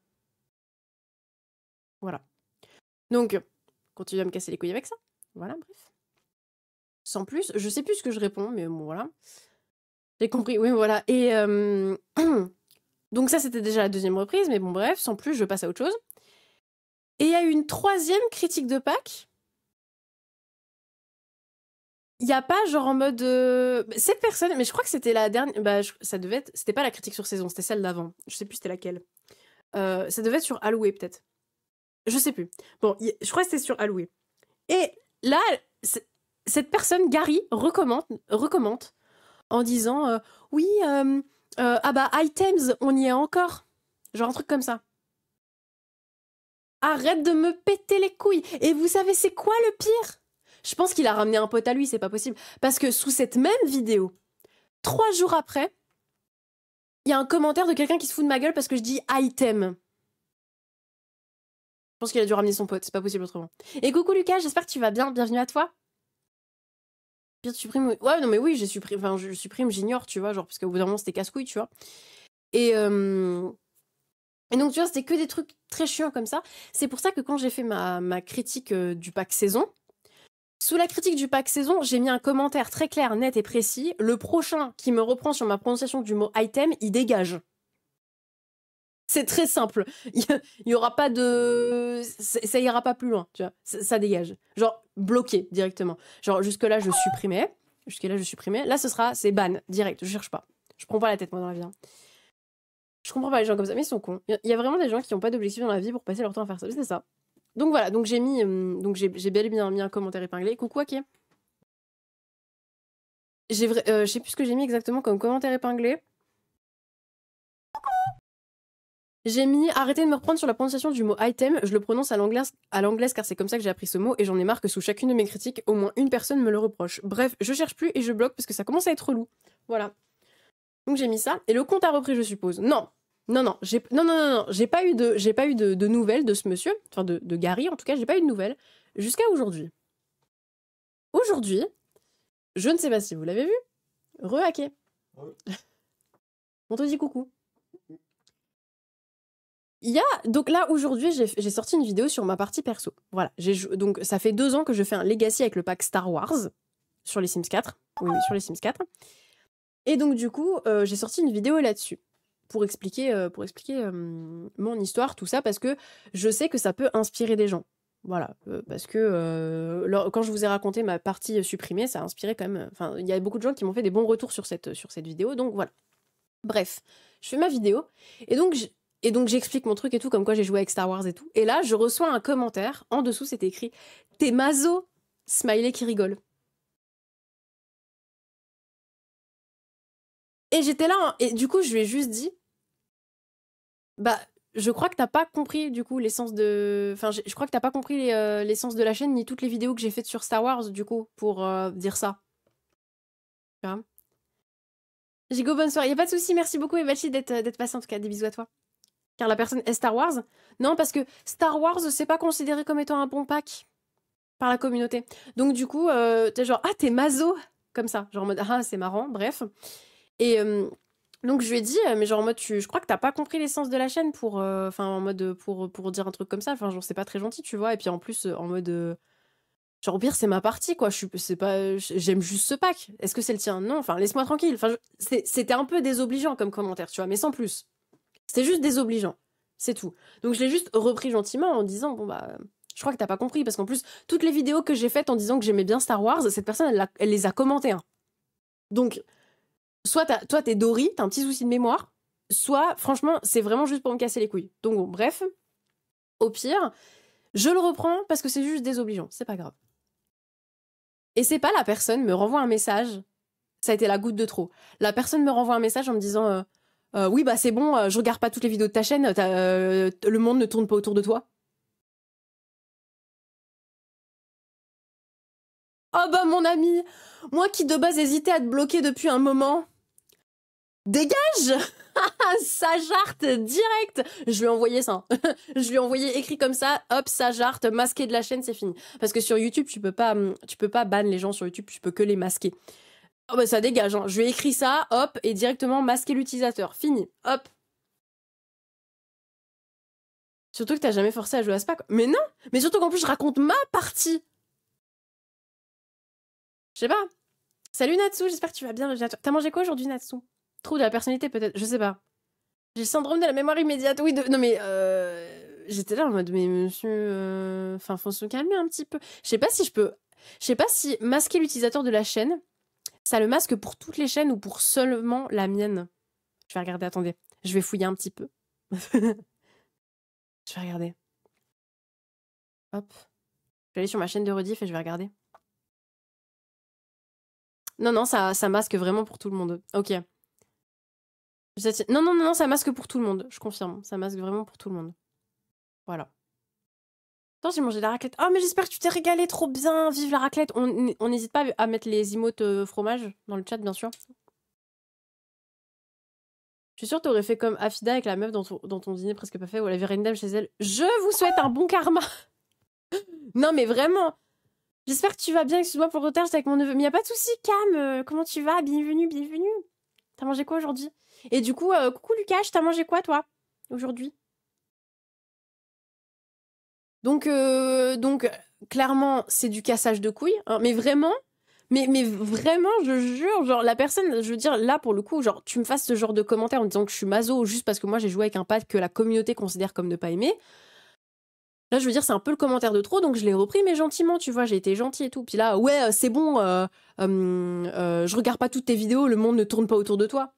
Voilà. Donc, continue à me casser les couilles avec ça. Voilà, bref. Sans plus, je sais plus ce que je réponds, mais bon, voilà. J'ai compris, oui, voilà. Et euh, donc, ça, c'était déjà la deuxième reprise, mais bon, bref, sans plus, je passe à autre chose. Et il y a une troisième critique de Pâques il n'y a pas genre en mode euh, cette personne mais je crois que c'était la dernière bah ça devait être c'était pas la critique sur saison c'était celle d'avant je sais plus c'était laquelle euh, ça devait être sur Alloué peut-être je sais plus bon je crois que c'était sur Alloué et là cette personne Gary recommande recommande en disant euh, oui ah bah items on y est encore genre un truc comme ça arrête de me péter les couilles et vous savez c'est quoi le pire je pense qu'il a ramené un pote à lui, c'est pas possible. Parce que sous cette même vidéo, trois jours après, il y a un commentaire de quelqu'un qui se fout de ma gueule parce que je dis item. Je pense qu'il a dû ramener son pote, c'est pas possible autrement. Et coucou Lucas, j'espère que tu vas bien, bienvenue à toi. Pire, tu supprimes. Ouais, non, mais oui, je supprime, enfin, je supprime, j'ignore, tu vois, genre, parce qu'au bout d'un moment, c'était casse-couille, tu vois. Et. Euh, et donc, tu vois, c'était que des trucs très chiants comme ça. C'est pour ça que quand j'ai fait ma, ma critique euh, du pack saison, sous la critique du pack saison, j'ai mis un commentaire très clair, net et précis. Le prochain qui me reprend sur ma prononciation du mot item, il dégage. C'est très simple. Il n'y aura pas de. Ça, ira pas plus loin, tu vois. Ça, dégage. Genre, bloqué directement. Genre, jusque-là, je supprimais. Jusque-là, je supprimais. Là, ce sera, c'est ban, direct. Je cherche pas. Je prends pas la tête, moi, dans la vie. Je hein. Je comprends pas les gens comme ça, mais ils sont cons. Il y a vraiment des gens qui n'ont pas d'objectif dans la vie pour passer leur temps à faire ça. C'est ça donc voilà, donc j'ai mis, euh, donc j'ai bel et bien mis un commentaire épinglé. Coucou quoi J'ai, euh, je sais plus ce que j'ai mis exactement comme commentaire épinglé. J'ai mis arrêtez de me reprendre sur la prononciation du mot item. Je le prononce à l'anglaise, à l'anglaise car c'est comme ça que j'ai appris ce mot et j'en ai marre que sous chacune de mes critiques, au moins une personne me le reproche. Bref, je cherche plus et je bloque parce que ça commence à être relou. Voilà. Donc j'ai mis ça et le compte a repris, je suppose. Non, non, non, j'ai non, non, non, non j'ai pas eu de, j'ai pas eu de, de, nouvelles de ce monsieur, enfin de, de Gary en tout cas, j'ai pas eu de nouvelles jusqu'à aujourd'hui. Aujourd'hui, je ne sais pas si vous l'avez vu, rehacké. On te dit coucou. Il y a, donc là aujourd'hui, j'ai sorti une vidéo sur ma partie perso. Voilà, donc ça fait deux ans que je fais un legacy avec le pack Star Wars sur les Sims 4. Oui, sur les Sims 4. Et donc du coup, euh, j'ai sorti une vidéo là-dessus pour expliquer, euh, pour expliquer mon histoire, tout ça, parce que je sais que ça peut inspirer des gens. Voilà, euh, parce que euh, quand je vous ai raconté ma partie supprimée, ça a inspiré quand même. Enfin, il y a beaucoup de gens qui m'ont fait des bons retours sur cette, sur cette vidéo, donc voilà. Bref, je fais ma vidéo, et donc donc j'explique mon truc et tout, comme quoi j'ai joué avec Star Wars et tout. Et là, je reçois un commentaire, en dessous c'était écrit T'es mazo Smiley qui rigole. Et j'étais là, et du coup, je lui ai juste dit bah, je crois que t'as pas compris du coup l'essence de. Enfin, je crois que t'as pas compris euh, l'essence de la chaîne ni toutes les vidéos que j'ai faites sur Star Wars du coup pour euh, dire ça. Jigo, bonne soirée. Y pas de souci, merci beaucoup et merci d'être euh, passée, en tout cas. Des bisous à toi. Car la personne est Star Wars Non, parce que Star Wars c'est pas considéré comme étant un bon pack par la communauté. Donc du coup, t'es genre ah t'es mazo comme ça, genre en mode ah c'est marrant, bref. Et donc je lui ai dit, euh, mais genre en mode, tu, je crois que t'as pas compris l'essence de la chaîne pour, euh, enfin en mode euh, pour pour dire un truc comme ça. Enfin genre c'est pas très gentil, tu vois. Et puis en plus en mode, genre au pire c'est ma partie quoi. Je suis, c'est pas, j'aime juste ce pack. Est-ce que c'est le tien Non. Enfin laisse-moi tranquille. Enfin c'était un peu désobligeant comme commentaire, tu vois, mais sans plus. C'était juste désobligeant, c'est tout. Donc je l'ai juste repris gentiment en disant bon bah. Je crois que t'as pas compris parce qu'en plus toutes les vidéos que j'ai faites en disant que j'aimais bien Star Wars, cette personne elle, les a commentées. Hein. Donc soit toi, t'es Dory, t'as un petit souci de mémoire, soit, franchement, c'est vraiment juste pour me casser les couilles. Donc, bref, au pire, je le reprends parce que c'est juste désobligeant, c'est pas grave. Et c'est pas la personne me renvoie un message, ça a été la goutte de trop. La personne me renvoie un message en me disant euh, euh, Oui, bah c'est bon, euh, je regarde pas toutes les vidéos de ta chaîne, le monde ne tourne pas autour de toi. Oh bah mon ami, moi qui de base hésitais à te bloquer depuis un moment, dégage ça jarte direct Je lui ai envoyé ça. je lui ai envoyé écrit comme ça, hop, ça jarte, masqué de la chaîne, c'est fini. Parce que sur YouTube, tu peux pas hum, tu peux pas ban les gens sur YouTube, tu peux que les masquer. Oh bah ça dégage, hein. je lui ai écrit ça, hop, et directement masquer l'utilisateur. Fini, hop. Surtout que t'as jamais forcé à jouer à Spa. Mais non Mais surtout qu'en plus, je raconte ma partie Je sais pas. Salut Natsu, j'espère que tu vas bien. T'as mangé quoi aujourd'hui, Natsu Trou de la personnalité, peut-être, je sais pas. J'ai le syndrome de la mémoire immédiate, oui, de... non mais. Euh, j'étais là en mode, mais monsieur. Euh, enfin, faut se calmer un petit peu. Je sais pas si je peux. Je sais pas si masquer l'utilisateur de la chaîne, ça le masque pour toutes les chaînes ou pour seulement la mienne. Je vais regarder, attendez. Je vais fouiller un petit peu. je vais regarder. Hop. Je vais aller sur ma chaîne de rediff et je vais regarder. Non, non, ça, ça masque vraiment pour tout le monde. Ok. Non, non, non, ça masque pour tout le monde, je confirme. Ça masque vraiment pour tout le monde. Voilà. Attends, j'ai mangé de la raclette. oh, mais j'espère que tu t'es régalé, trop bien. Vive la raclette. On n'hésite pas à mettre les emotes euh, fromage dans le chat, bien sûr. Je suis sûre que t'aurais fait comme Afida avec la meuf dans ton, dîner presque pas fait, ou elle avait chez elle. Je vous souhaite un bon karma. non, mais vraiment. J'espère que tu vas bien. Excuse-moi pour le retard, j'étais avec mon neveu. Mais y a pas de souci, Cam. Euh, comment tu vas Bienvenue, bienvenue. T'as mangé quoi aujourd'hui et du coup, euh, coucou Lucas, t'as mangé quoi toi aujourd'hui donc, euh, donc, clairement, c'est du cassage de couilles, hein, mais vraiment, mais, mais vraiment, je jure, genre, la personne, je veux dire, là, pour le coup, genre, tu me fasses ce genre de commentaire en disant que je suis maso juste parce que moi, j'ai joué avec un pad que la communauté considère comme ne pas aimer. Là, je veux dire, c'est un peu le commentaire de trop, donc je l'ai repris, mais gentiment, tu vois, j'ai été gentil et tout. Puis là, ouais, euh, c'est bon, je regarde pas toutes tes vidéos, le monde ne tourne pas autour de toi.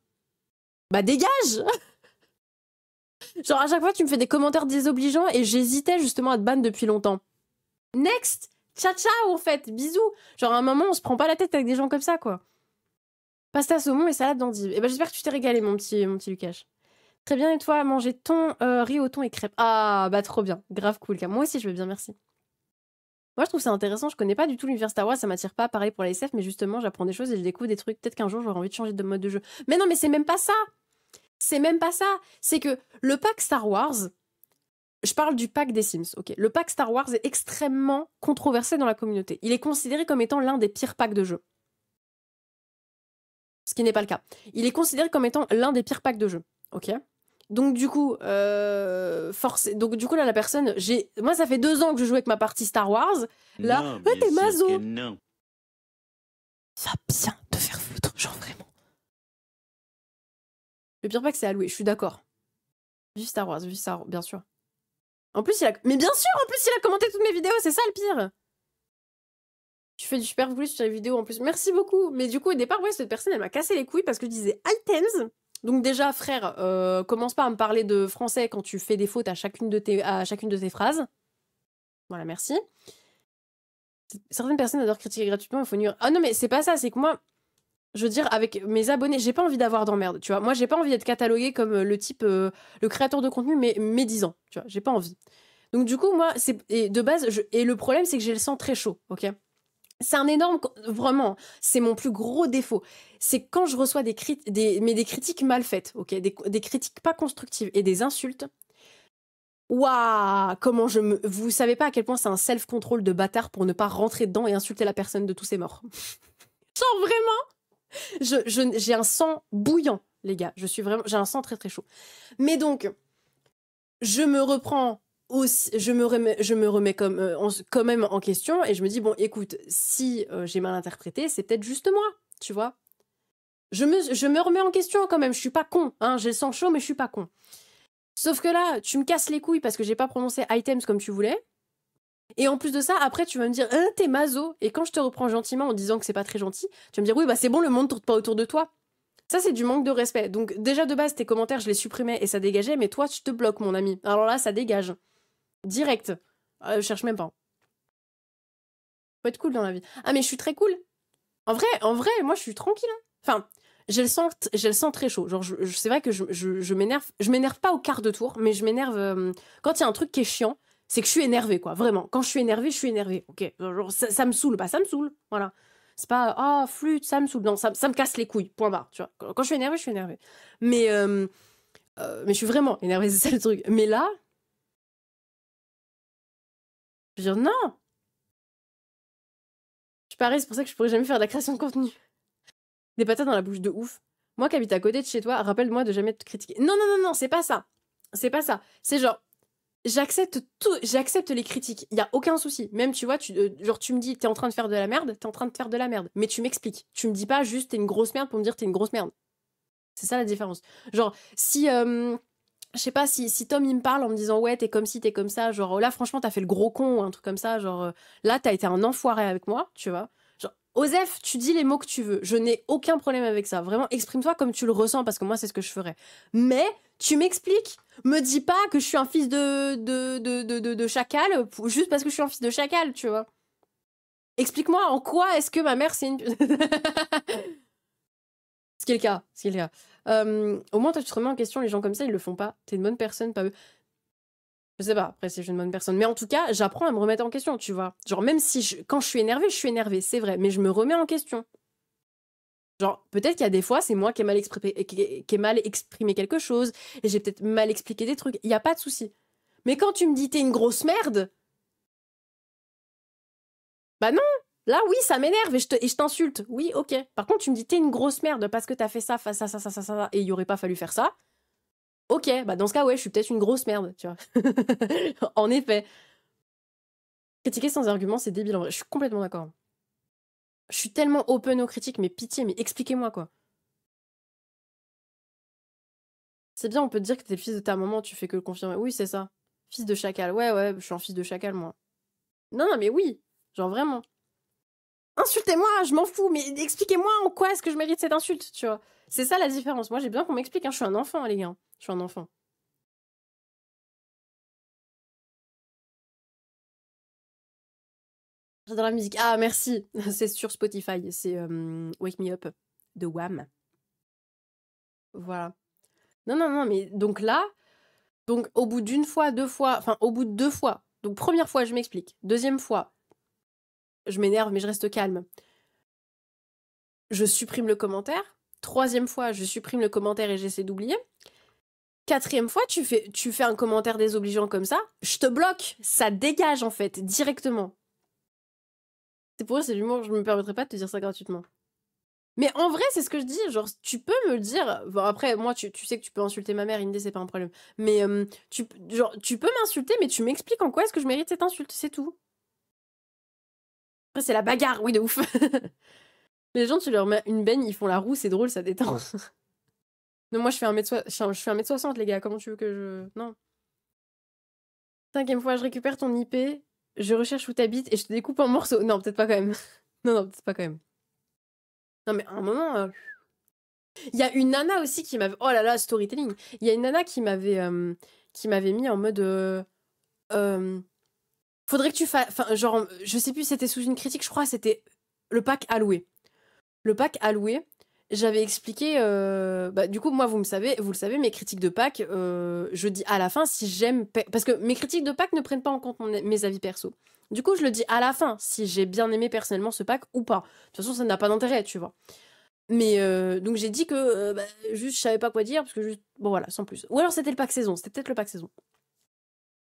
Bah dégage Genre à chaque fois tu me fais des commentaires désobligeants et j'hésitais justement à te ban depuis longtemps. Next Ciao ciao en fait, bisous Genre à un moment on se prend pas la tête avec des gens comme ça quoi. Pasta saumon et salade d'endive. Et eh bah ben, j'espère que tu t'es régalé mon petit, mon petit Lucas. Très bien et toi, manger ton euh, riz au thon et crêpes. Ah bah trop bien, grave cool. Car moi aussi je veux bien, merci. Moi, je trouve ça intéressant. Je connais pas du tout l'univers Star Wars, ça m'attire pas. Pareil pour la SF, mais justement, j'apprends des choses et je découvre des trucs. Peut-être qu'un jour, j'aurai envie de changer de mode de jeu. Mais non, mais c'est même pas ça c'est même pas ça. C'est que le pack Star Wars, je parle du pack des Sims, ok. Le pack Star Wars est extrêmement controversé dans la communauté. Il est considéré comme étant l'un des pires packs de jeu. Ce qui n'est pas le cas. Il est considéré comme étant l'un des pires packs de jeu, ok. Donc du coup, euh, Donc du coup là, la personne, j'ai, moi ça fait deux ans que je joue avec ma partie Star Wars. Là, t'es mazo. Ça bien Le pire pas que c'est alloué, je suis d'accord. Vive Star Wars, vive Star Wars, bien sûr. En plus, il a. Mais bien sûr, en plus, il a commenté toutes mes vidéos, c'est ça le pire Tu fais du super boulot sur les vidéos en plus. Merci beaucoup Mais du coup, au départ, ouais, cette personne, elle m'a cassé les couilles parce que je disais items. Donc, déjà, frère, euh, commence pas à me parler de français quand tu fais des fautes à chacune de tes, à chacune de tes phrases. Voilà, merci. Certaines personnes adorent critiquer gratuitement, il faut nuire. Ah non, mais c'est pas ça, c'est que moi, je veux dire, avec mes abonnés, j'ai pas envie d'avoir d'emmerde, tu vois. Moi, j'ai pas envie d'être catalogué comme euh, le type, euh, le créateur de contenu, mais médisant, tu vois. J'ai pas envie. Donc, du coup, moi, c'est, de base, et le problème, c'est que j'ai le sang très chaud, ok? C'est un énorme, vraiment, c'est mon plus gros défaut. C'est quand je reçois des, mais des critiques mal faites, ok? Des, critiques pas constructives et des insultes. Waouh, comment je me. Vous savez pas à quel point c'est un self-control de bâtard pour ne pas rentrer dedans et insulter la personne de tous ses morts. Genre vraiment, j'ai je, j'ai un sang bouillant, les gars. Je suis vraiment, j'ai un sang très très chaud. Mais donc, je me reprends aussi, je me remets, je me remets comme, euh, quand même en question et je me dis bon, écoute, si euh, j'ai mal interprété, c'est peut-être juste moi, tu vois. Je me, je me remets en question quand même. Je suis pas con, hein. J'ai le sang chaud, mais je suis pas con. Sauf que là, tu me casses les couilles parce que j'ai pas prononcé items comme tu voulais. Et en plus de ça, après, tu vas me dire, hein, t'es mazo. Et quand je te reprends gentiment en disant que c'est pas très gentil, tu vas me dire, oui, bah c'est bon, le monde tourne pas autour de toi. Ça, c'est du manque de respect. Donc, déjà de base, tes commentaires, je les supprimais et ça dégageait, mais toi, tu te bloques, mon ami. Alors là, ça dégage. Direct. Euh, je cherche même pas. Faut être cool dans la vie. Ah, mais je suis très cool. En vrai, en vrai, moi, je suis tranquille. Hein. Enfin, j'ai le sens, le sens très chaud. Genre, c'est vrai que je, m'énerve, je m'énerve pas au quart de tour, mais je m'énerve euh, quand il y a un truc qui est chiant c'est que je suis énervée, quoi. Vraiment. Quand je suis énervée, je suis énervée. Ok. Ça, me saoule. pas bah, ça me saoule. Voilà. C'est pas, ah, oh, flûte, ça me saoule. Non, ça, me casse les couilles. Point barre. Tu vois. Quand je suis énervée, je suis énervée. Mais, euh, euh, mais je suis vraiment énervée, c'est ça le truc. Mais là, je veux dire, non. Je parie, c'est pour ça que je pourrais jamais faire de la création de contenu. Des patates dans la bouche de ouf. Moi qui habite à côté de chez toi, rappelle-moi de jamais te critiquer. Non, non, non, non, c'est pas ça. C'est pas ça. C'est genre, j'accepte tout, j'accepte les critiques. Il y a aucun souci. Même tu vois, tu euh, genre tu me dis t'es en train de faire de la merde, t'es en train de faire de la merde. Mais tu m'expliques. Tu me dis pas juste t'es une grosse merde pour me dire t'es une grosse merde. C'est ça la différence. Genre si euh, je sais pas si, si Tom il me parle en me disant ouais t'es comme si t'es comme ça genre là franchement t'as fait le gros con un truc comme ça genre euh, là t'as été un enfoiré avec moi tu vois Osef, tu dis les mots que tu veux. Je n'ai aucun problème avec ça. Vraiment, exprime-toi comme tu le ressens, parce que moi, c'est ce que je ferais. Mais tu m'expliques. Me dis pas que je suis un fils de, de, chacal, juste parce que je suis un fils de chacal, tu vois. Explique-moi en quoi est-ce que ma mère, c'est une. ce qui est le cas. Euh, au moins, toi, tu te remets en question. Les gens comme ça, ils le font pas. T'es une bonne personne, pas eux. Je sais pas, après, c'est je suis une bonne personne. Mais en tout cas, j'apprends à me remettre en question, tu vois. Genre, même si je... quand je suis énervée, je suis énervée, c'est vrai, mais je me remets en question. Genre, peut-être qu'il y a des fois, c'est moi qui ai mal exprimé, qui mal quelque chose, et j'ai peut-être mal expliqué des trucs. Il n'y a pas de souci. Mais quand tu me dis t'es une grosse merde, bah non, Là, oui, ça m'énerve et je t'insulte. Oui, ok. Par contre, tu me dis, t'es une grosse merde parce que t'as fait ça, ça, ça, ça, ça, ça, et il aurait pas fallu faire ça. Ok, bah dans ce cas, ouais, je suis peut-être une grosse merde, tu vois. en effet. Critiquer sans argument, c'est débile en Je suis complètement d'accord. Je suis tellement open aux critiques, mais pitié, mais expliquez-moi quoi. C'est bien, on peut dire que t'es fils de ta maman, tu fais que le confirmer. Oui, c'est ça. Fils de chacal. Ouais, ouais, je suis un fils de chacal, moi. Non, non, mais oui. Genre vraiment insultez-moi, je m'en fous, mais expliquez-moi en quoi est-ce que je mérite cette insulte, tu vois. C'est ça la différence. Moi, j'ai besoin qu'on m'explique. Hein. Je suis un enfant, les gars. Je suis un enfant. J'adore la musique. Ah, merci. C'est sur Spotify. C'est euh, Wake Me Up de Wham. Voilà. Non, non, non, mais donc là, donc au bout d'une fois, deux fois, enfin au bout de deux fois, donc première fois, je m'explique. Deuxième fois, je m'énerve mais je reste calme. Je supprime le commentaire. Troisième fois, je supprime le commentaire et j'essaie d'oublier. Quatrième fois, tu fais, un commentaire désobligeant comme ça, je te bloque, ça dégage en fait, directement. C'est pour ça, c'est l'humour, je me permettrai pas de te dire ça gratuitement. Mais en vrai, c'est ce que je dis. Genre, tu peux me le dire. Bon, après, moi, tu, sais que tu peux insulter ma mère, Indé, c'est pas un problème. Mais euh, tu, tu peux m'insulter, mais tu m'expliques en quoi est-ce que je mérite cette insulte, c'est tout. Après, c'est la bagarre, oui, de ouf. les gens, tu leur mets une baigne, ils font la roue, c'est drôle, ça détend. non, moi, je fais, un mètre soixante, 1m60, les gars, comment tu veux que je. Non. Cinquième fois, je récupère ton IP, je recherche où t'habites et je te découpe en morceaux. Non, peut-être pas quand même. non, non, peut-être pas quand même. Non, mais à un moment. Euh, il y a une nana aussi qui m'avait. Oh là là, storytelling. Il y a une nana qui m'avait euh, qui m'avait mis en mode. Euh, euh Faudrait que tu fasses. Enfin, genre, je sais plus, c'était sous une critique, je crois, c'était le pack alloué. Le pack alloué, j'avais expliqué. Euh, bah, du coup, moi, vous me savez, vous le savez, mes critiques de pack, euh, je dis à la fin si j'aime. Parce que mes critiques de pack ne prennent pas en compte mes avis perso. Du coup, je le dis à la fin si j'ai bien aimé personnellement ce pack ou pas. De toute façon, ça n'a pas d'intérêt, tu vois. Mais euh, donc j'ai dit que bah, juste je savais pas quoi dire parce que juste bon voilà sans plus. Ou alors c'était le pack saison, c'était peut-être le pack saison.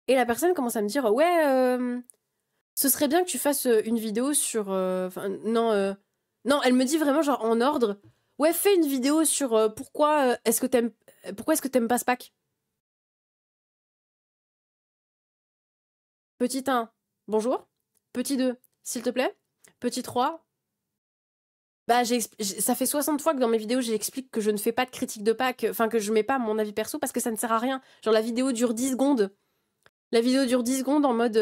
Et la personne commence à me dire Ouais, euh, ce serait bien que tu fasses euh, une vidéo sur. Euh, enfin, non, non, elle me dit vraiment genre en ordre Ouais, fais une vidéo sur pourquoi est-ce que t'aimes pourquoi est-ce que t'aimes pas ce pack Petit 1, bonjour. Petit 2, s'il te plaît. Petit 3, bah, ça fait 60 fois que dans mes vidéos, j'explique que je ne fais pas de critique de pack, enfin que je mets pas mon avis perso parce que ça ne sert à rien. Genre la vidéo dure 10 secondes. La vidéo dure 10 secondes en mode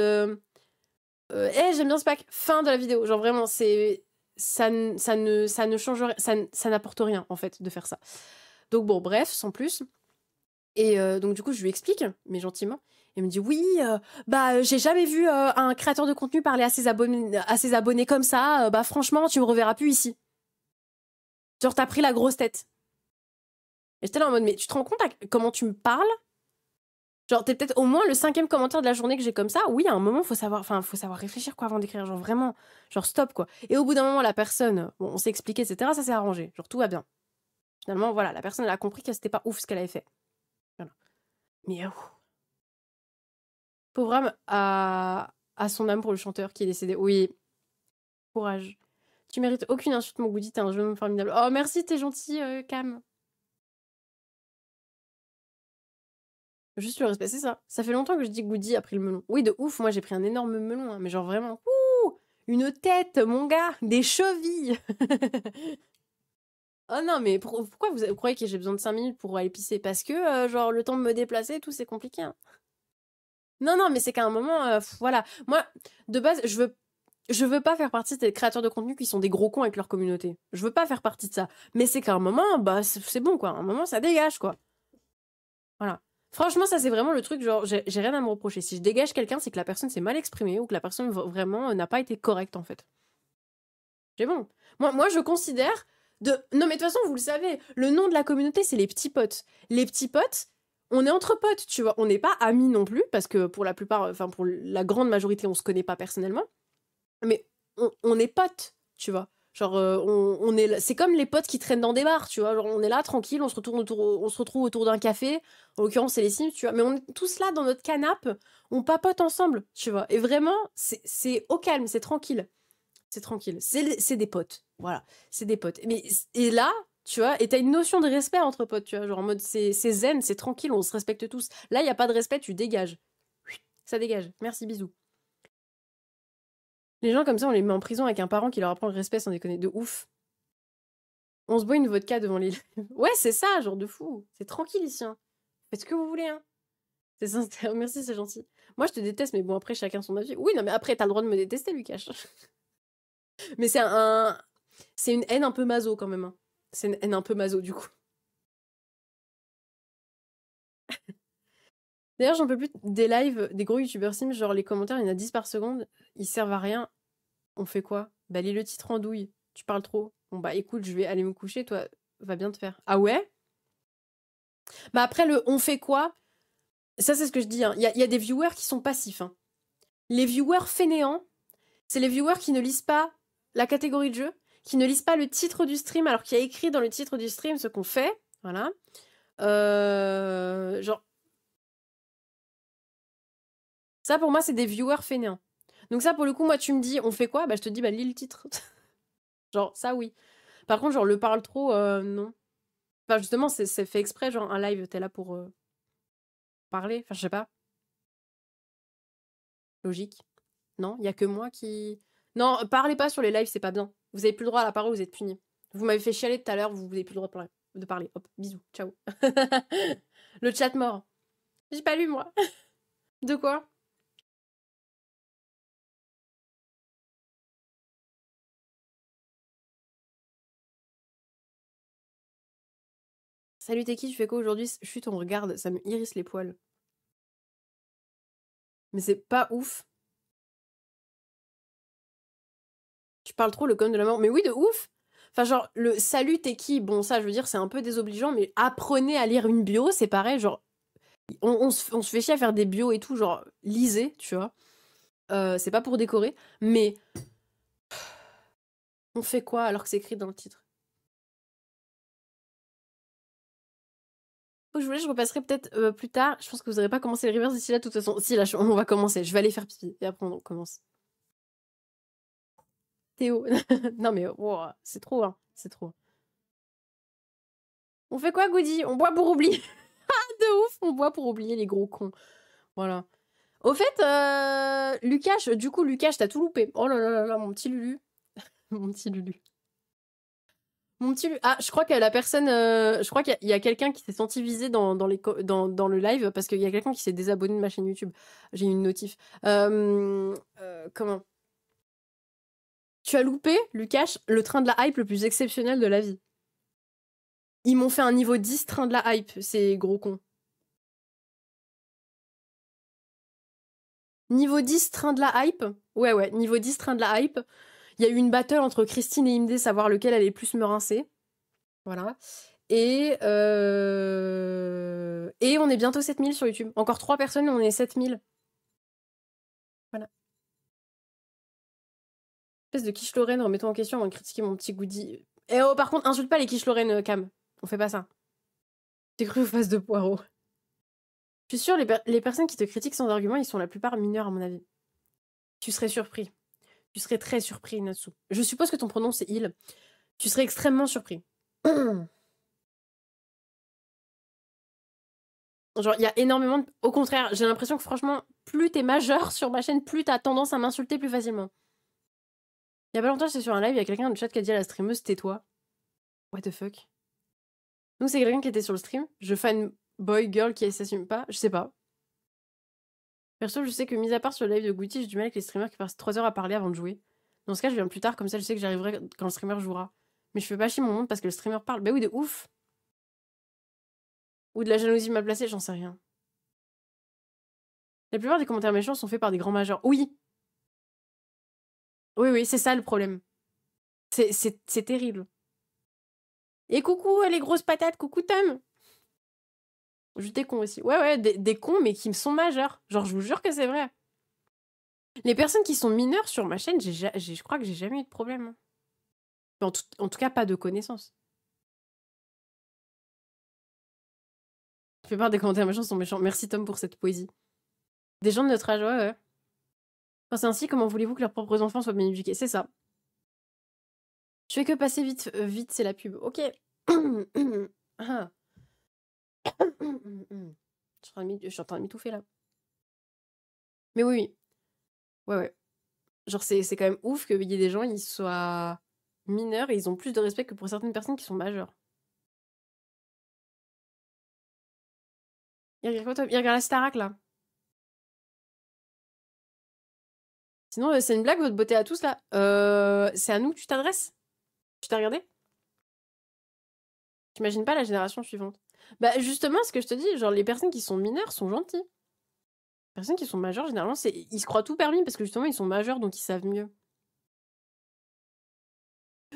Eh, j'aime bien ce pack, fin de la vidéo. Genre vraiment, c'est ça, ça, ne, ça ne change ça, n'apporte rien en fait de faire ça. Donc bon, bref, sans plus. Et euh, donc du coup, je lui explique, mais gentiment. Il me dit oui, euh, bah j'ai jamais vu un créateur de contenu parler à ses, abonnés, à ses abonnés comme ça. bah franchement, tu me reverras plus ici. Genre t'as pris la grosse tête. Et j'étais là en mode mais tu te rends compte comment tu me parles Genre, t'es peut-être au moins le cinquième commentaire de la journée que j'ai comme ça. Oui, à un moment, faut savoir, enfin, faut savoir réfléchir quoi avant d'écrire. Genre vraiment, genre stop quoi. Et au bout d'un moment, la personne, on s'est expliqué, etc. Ça s'est arrangé. Genre tout va bien. Finalement, voilà, la personne elle a compris que c'était pas ouf ce qu'elle avait fait. Voilà. Mais euh, pauvre âme à... à son âme pour le chanteur qui est décédé. Oui, courage. Tu mérites aucune insulte, mon Goody, t'es un jeune homme formidable. Oh, merci, t'es gentil, euh, Cam. Juste le respect, c'est ça. Ça fait longtemps que je dis que Goody a pris le melon. Oui, de ouf, moi j'ai pris un énorme melon, hein, mais genre vraiment, ouh, une tête, mon gars, des chevilles. oh non, mais pourquoi vous, croyez que j'ai besoin de 5 minutes pour aller pisser Parce que, euh, genre, le temps de me déplacer, tout, c'est compliqué. Hein. Non, non, mais c'est qu'à un moment, euh, voilà. Moi, de base, je veux je veux pas faire partie de ces créateurs de contenu qui sont des gros cons avec leur communauté. Je veux pas faire partie de ça. Mais c'est qu'à un moment, bah, c'est bon, quoi. À un moment, ça dégage, quoi. Voilà. Franchement, ça c'est vraiment le truc, genre, j'ai rien à me reprocher. Si je dégage quelqu'un, c'est que la personne s'est mal exprimée ou que la personne vraiment euh, n'a pas été correcte en fait. C'est bon. Moi, moi, je considère de. Non, mais de toute façon, vous le savez, le nom de la communauté, c'est les petits potes. Les petits potes, on est entre potes, tu vois. On n'est pas amis non plus, parce que pour la plupart, enfin, pour la grande majorité, on ne se connaît pas personnellement. Mais on, on est potes, tu vois. Genre, euh, on, est, c'est comme les potes qui traînent dans des bars, tu vois. Genre, on est là, tranquille, on se, retourne autour, on se retrouve autour d'un café. En l'occurrence, c'est les Sims, tu vois. Mais on est tous là dans notre canapé, on papote ensemble, tu vois. Et vraiment, c'est au calme, c'est tranquille. C'est tranquille. C'est des potes, voilà. C'est des potes. Mais, et là, tu vois, et t'as une notion de respect entre potes, tu vois. Genre, en mode, c'est zen, c'est tranquille, on se respecte tous. Là, il n'y a pas de respect, tu dégages. Ça dégage. Merci, bisous. Les gens comme ça, on les met en prison avec un parent qui leur apprend le respect sans déconner de ouf. On se boit une vodka devant les. ouais, c'est ça, genre de fou. C'est tranquille ici. Hein. Faites ce que vous voulez. Hein. C'est sincère. Merci, c'est gentil. Moi, je te déteste, mais bon, après, chacun son avis. Oui, non, mais après, t'as le droit de me détester, Lucas. mais c'est un. C'est une haine un peu maso quand même. Hein. C'est une haine un peu maso, du coup. D'ailleurs, j'en peux plus des lives des gros youtubeurs Sims, genre les commentaires, il y en a 10 par seconde, ils servent à rien. On fait quoi Bah, lis le titre en douille, tu parles trop. Bon, bah écoute, je vais aller me coucher, toi, va bien te faire. Ah ouais Bah, après, le on fait quoi Ça, c'est ce que je dis. Hein. Il y, a, des viewers qui sont passifs. Hein. Les viewers fainéants, c'est les viewers qui ne lisent pas la catégorie de jeu, qui ne lisent pas le titre du stream, alors qu'il y a écrit dans le titre du stream ce qu'on fait. Voilà. Euh, genre, ça, pour moi, c'est des viewers fainéants. Donc ça, pour le coup, moi, tu me dis, on fait quoi Bah, je te dis, bah, lis le titre. genre, ça, oui. Par contre, genre, le parle trop, euh, non. Enfin, justement, c'est fait exprès, genre, un live, t'es là pour euh, parler. Enfin, je sais pas. Logique. Non, il y a que moi qui... Non, parlez pas sur les lives, c'est pas bien. Vous avez plus le droit à la parole, vous êtes puni. Vous m'avez fait chialer tout à l'heure, vous n'avez plus le droit de parler. De parler. Hop, bisous, ciao. le chat mort. J'ai pas lu, moi. de quoi Salut, t'es qui Tu fais quoi aujourd'hui Chut, on regarde, ça me irrisse les poils. Mais c'est pas ouf. Tu parles trop le com de la mort. Mais oui, de ouf Enfin, genre, le salut, t'es qui Bon, ça, je veux dire, c'est un peu désobligeant, mais apprenez à lire une bio, c'est pareil, genre. On, se, fait chier à faire des bios et tout, genre, lisez, tu vois. Euh, c'est pas pour décorer, mais. On fait quoi alors que c'est écrit dans le titre je voulais, je repasserai peut-être euh, plus tard. Je pense que vous n'aurez pas commencé le reverse d'ici là, de toute façon. Si, là, on va commencer. Je vais aller faire pipi et après, on commence. Théo. non, mais oh, c'est trop, hein. C'est trop. On fait quoi, Goody On boit pour oublier. de ouf, on boit pour oublier les gros cons. Voilà. Au fait, euh, Lucas, du coup, Lucas, t'as tout loupé. Oh là là là là, mon petit Lulu. mon petit Lulu. Ah, je crois la personne, euh, je crois qu'il y a, quelqu'un qui s'est senti visé dans, le live parce qu'il y a quelqu'un qui s'est désabonné de ma chaîne YouTube. J'ai eu une notif. Euh, comment Tu as loupé, Lucas, le train de la hype le plus exceptionnel de la vie. Ils m'ont fait un niveau 10 train de la hype, ces gros cons. Niveau 10 train de la hype Ouais, ouais, niveau 10 train de la hype. Il y a eu une battle entre Christine et Imdé, savoir lequel allait plus me rincer. Voilà. Et, euh, et on est bientôt 7000 sur YouTube. Encore 3 personnes on est 7000. Voilà. espèce de quiche Lorraine remettons en question avant de critiquer mon petit goodie. Eh oh, par contre, insulte pas les quiche Lorraine, euh, Cam. On fait pas ça. T'es cru aux faces de poireaux. Je suis sûre, les, les personnes qui te critiquent sans argument, ils sont la plupart mineurs, à mon avis. Tu serais surpris. Tu serais très surpris, Natsu. Je suppose que ton pronom c'est il. Tu serais extrêmement surpris. Genre, il y a énormément de... Au contraire, j'ai l'impression que franchement, plus t'es majeur sur ma chaîne, plus t'as tendance à m'insulter plus facilement. Il y a pas longtemps, j'étais sur un live, il y a quelqu'un dans le chat qui a dit à la streameuse tais-toi. What the fuck Donc, c'est quelqu'un qui était sur le stream. Je fan boy, girl qui s'assume pas. Je sais pas. Perso, je sais que, mis à part sur le live de Gucci, j'ai du mal avec les streamers qui passent 3 heures à parler avant de jouer. Dans ce cas, je viens plus tard, comme ça je sais que j'arriverai quand le streamer jouera. Mais je fais pas chier mon monde parce que le streamer parle. Bah oui, de ouf Ou de la jalousie m'a placée, j'en sais rien. La plupart des commentaires méchants sont faits par des grands majeurs. Oui Oui, oui, c'est ça le problème. C'est terrible. Et coucou les grosses patates, coucou Tom Juste des cons aussi. Ouais, ouais, des, cons, mais qui me sont majeurs. Genre, je vous jure que c'est vrai. Les personnes qui sont mineures sur ma chaîne, je crois que j'ai jamais eu de problème. Hein. En tout, cas, pas de connaissances. fais pas des commentaires méchants sont méchants. Merci Tom pour cette poésie. Des gens de notre âge, ouais, ouais. C'est ainsi, comment voulez-vous que leurs propres enfants soient bien éduqués C'est ça. Je fais que passer vite, euh, vite, c'est la pub. Ok. Ah je suis en train de m'étouffer là. Mais oui, oui. Ouais, ouais. Genre, c'est quand même ouf qu'il y ait des gens, ils soient mineurs et ils ont plus de respect que pour certaines personnes qui sont majeures. Il regarde, la Starak là. Sinon, euh, c'est une blague, votre beauté à tous là. Euh, c'est à nous que tu t'adresses Tu t'es regardé J'imagine pas la génération suivante. Bah justement, ce que je te dis, genre les personnes qui sont mineures sont gentilles. Les personnes qui sont majeures, généralement, c'est ils se croient tout permis parce que justement ils sont majeurs donc ils savent mieux.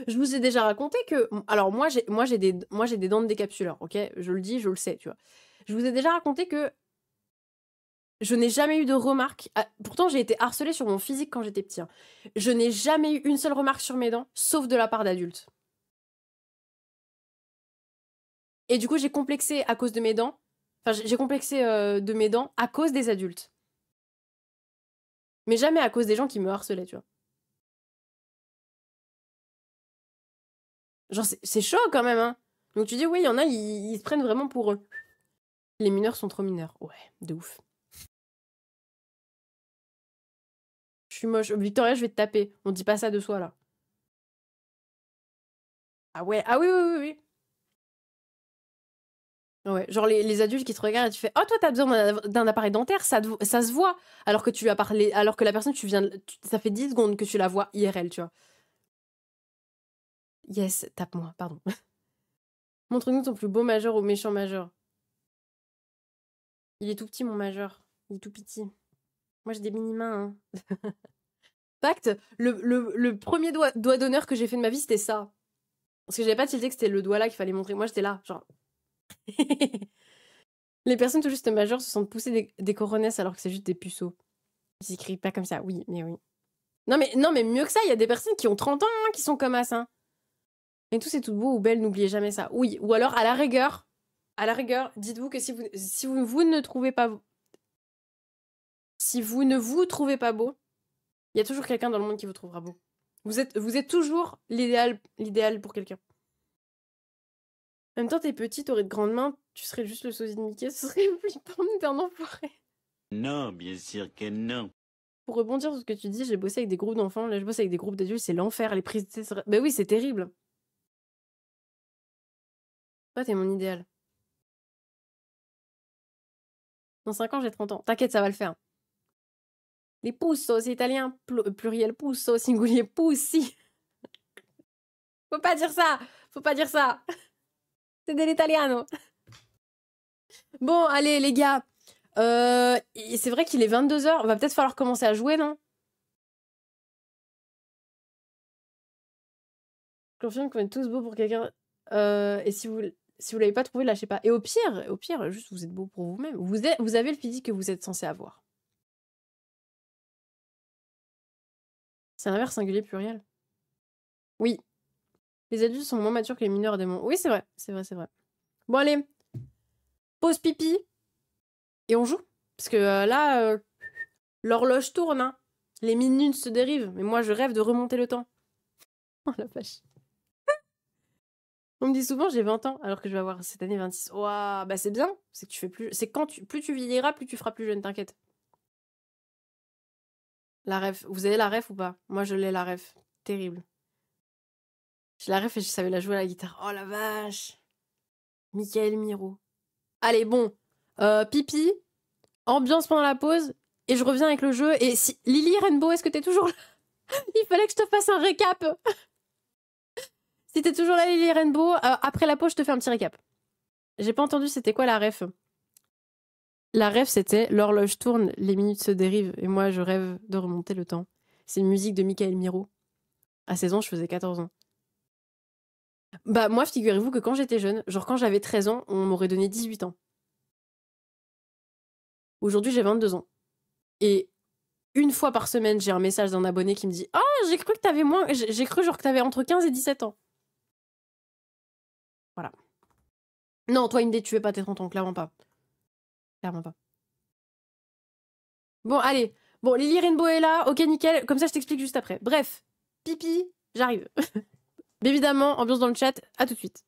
Je vous ai déjà raconté que alors moi j'ai moi j'ai des moi j'ai des dents de décapsuleur, OK Je le dis, je le sais, tu vois. Je vous ai déjà raconté que je n'ai jamais eu de remarques. Ah, pourtant, j'ai été harcelée sur mon physique quand j'étais petit. Hein. Je n'ai jamais eu une seule remarque sur mes dents, sauf de la part d'adultes. Et du coup, j'ai complexé à cause de mes dents. Enfin, j'ai complexé euh, de mes dents à cause des adultes. Mais jamais à cause des gens qui me harcelaient, tu vois. Genre, c'est chaud quand même, hein. Donc tu dis, oui, il y en a, ils, ils, se prennent vraiment pour eux. Les mineurs sont trop mineurs. Ouais, de ouf. Je suis moche. Victoria, je vais te taper. On dit pas ça de soi, là. Ah ouais, ah oui, oui, oui, oui. Ouais, genre les, adultes qui te regardent et tu fais Oh, toi, t'as besoin d'un appareil dentaire, ça, ça se voit. Alors que tu as parlé, alors que la personne, tu viens, ça fait 10 secondes que tu la vois IRL, tu vois. Yes, tape-moi, pardon. Montre-nous ton plus beau majeur ou méchant majeur. Il est tout petit, mon majeur. Il est tout petit. Moi, j'ai des mini-mains. Hein. Fact, le, le, premier doigt, doigt d'honneur que j'ai fait de ma vie, c'était ça. Parce que j'avais pas tilté que c'était le doigt là qu'il fallait montrer. Moi, j'étais là, genre. les personnes tout juste majeures se sentent pousser des, des alors que c'est juste des puceaux. Ils écrivent pas comme ça, oui, mais oui. Non mais, non mais mieux que ça, il y a des personnes qui ont 30 ans hein, qui sont comme ça. Mais hein. Et tout c'est tout beau ou belle, n'oubliez jamais ça. Oui, ou alors à la rigueur, à la rigueur, dites-vous que si vous, si vous, ne trouvez pas... Si vous ne vous trouvez pas beau, il y a toujours quelqu'un dans le monde qui vous trouvera beau. Vous êtes, vous êtes toujours l'idéal pour quelqu'un. En même temps, t'es petit, t'aurais de grandes mains, tu serais juste le sosie de Mickey, ce serait flippant d'un enfoiré. Non, bien sûr que non. Pour rebondir sur ce que tu dis, j'ai bossé avec des groupes d'enfants, là je bosse avec des groupes d'adultes, c'est l'enfer, les prises. Ben oui, c'est terrible. Toi, t'es mon idéal. Dans 5 ans, j'ai 30 ans. T'inquiète, ça va le faire. Les pouces, c'est italien, pluriel pouce, singulier pouce, Faut pas dire ça Faut pas dire ça c'est l'italiano. Bon, allez, les gars. Euh, c'est vrai qu'il est 22h. On va peut-être falloir commencer à jouer, non Je confirme qu'on est tous beaux pour quelqu'un. Euh, et si vous si vous l'avez pas trouvé, lâchez pas. Et au pire, au pire, juste vous êtes beau pour vous-même. Vous, vous avez le physique que vous êtes censé avoir. C'est un verbe singulier pluriel. Oui, les adultes sont moins matures que les mineurs démons. Oui, c'est vrai, c'est vrai, c'est vrai. Bon, allez, pause pipi et on joue. Parce que euh, là, euh, l'horloge tourne, hein. les minutes se dérivent, mais moi je rêve de remonter le temps. Oh la vache. on me dit souvent j'ai 20 ans alors que je vais avoir cette année 26. Ouah, bah c'est bien, c'est que tu fais plus. C'est quand tu. Plus tu vieilliras, plus tu feras plus jeune, t'inquiète. La rêve. Vous avez la rêve ou pas Moi je l'ai la ref. Terrible. Je la ref et je savais la jouer à la guitare. Oh la vache Michael Miro. Allez, bon. Euh, pipi, ambiance pendant la pause, et je reviens avec le jeu. Et si... Lily Rainbow, est-ce que t'es toujours là Il fallait que je te fasse un récap. si t'es toujours là, Lily Rainbow, euh, après la pause, je te fais un petit récap. J'ai pas entendu c'était quoi la ref. La ref, c'était l'horloge tourne, les minutes se dérivent, et moi je rêve de remonter le temps. C'est une musique de Michael Miro. À 16 ans, je faisais 14 ans. Bah, moi, figurez-vous que quand j'étais jeune, genre quand j'avais 13 ans, on m'aurait donné 18 ans. Aujourd'hui, j'ai 22 ans. Et une fois par semaine, j'ai un message d'un abonné qui me dit Ah, oh, j'ai cru que t'avais moins. J'ai cru genre que t'avais entre 15 et 17 ans. Voilà. Non, toi, il me détruait pas tes 30 ans, clairement pas. Clairement pas. Bon, allez. Bon, Lily Rainbow est là. Ok, nickel. Comme ça, je t'explique juste après. Bref, pipi, j'arrive. Évidemment, ambiance dans le chat, à tout de suite.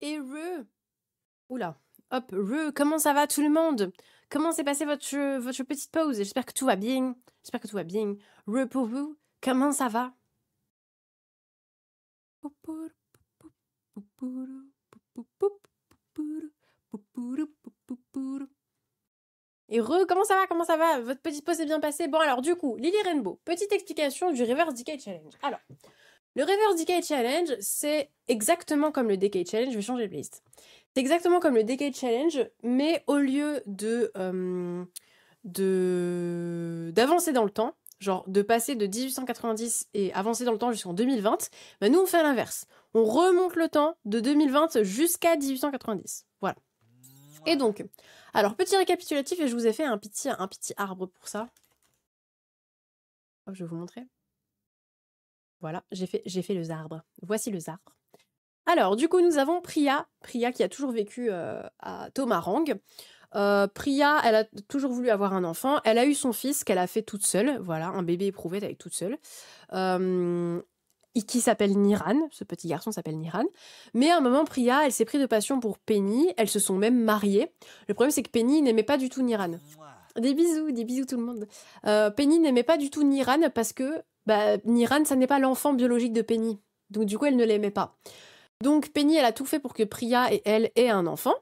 et re. Oula, hop, re, comment ça va tout le monde Comment s'est passée votre, votre petite pause J'espère que tout va bien. J'espère que tout va bien. Re pour vous, comment ça va et re, comment ça va Comment ça va Votre petite pause est bien passée Bon, alors, du coup, Lily Rainbow, petite explication du Reverse Decay Challenge. Alors, le Reverse Decay Challenge, c'est exactement comme le Decay Challenge, je vais changer de liste. C'est exactement comme le Decay Challenge, mais au lieu de euh, d'avancer dans le temps, genre de passer de 1890 et avancer dans le temps jusqu'en 2020, bah, nous on fait l'inverse. On remonte le temps de 2020 jusqu'à 1890. Voilà. Et donc, alors petit récapitulatif et je vous ai fait un petit, un petit arbre pour ça. je vais vous montrer. Voilà, j'ai fait, j'ai fait le zarbre. Voici le zarbre. Alors, du coup, nous avons Priya, Priya qui a toujours vécu euh, à Tomarang. Euh, Priya, elle a toujours voulu avoir un enfant. Elle a eu son fils qu'elle a fait toute seule. Voilà, un bébé éprouvé avec toute seule. Euh, qui s'appelle Niran, ce petit garçon s'appelle Niran. Mais à un moment, Priya, elle s'est prise de passion pour Penny, elles se sont même mariées. Le problème, c'est que Penny n'aimait pas du tout Niran. Des bisous, des bisous tout le monde. Penny n'aimait pas du tout Niran parce que bah, Niran, ça n'est pas l'enfant biologique de Penny. Donc du coup, elle ne l'aimait pas. Donc Penny, elle a tout fait pour que Priya et elle aient un enfant.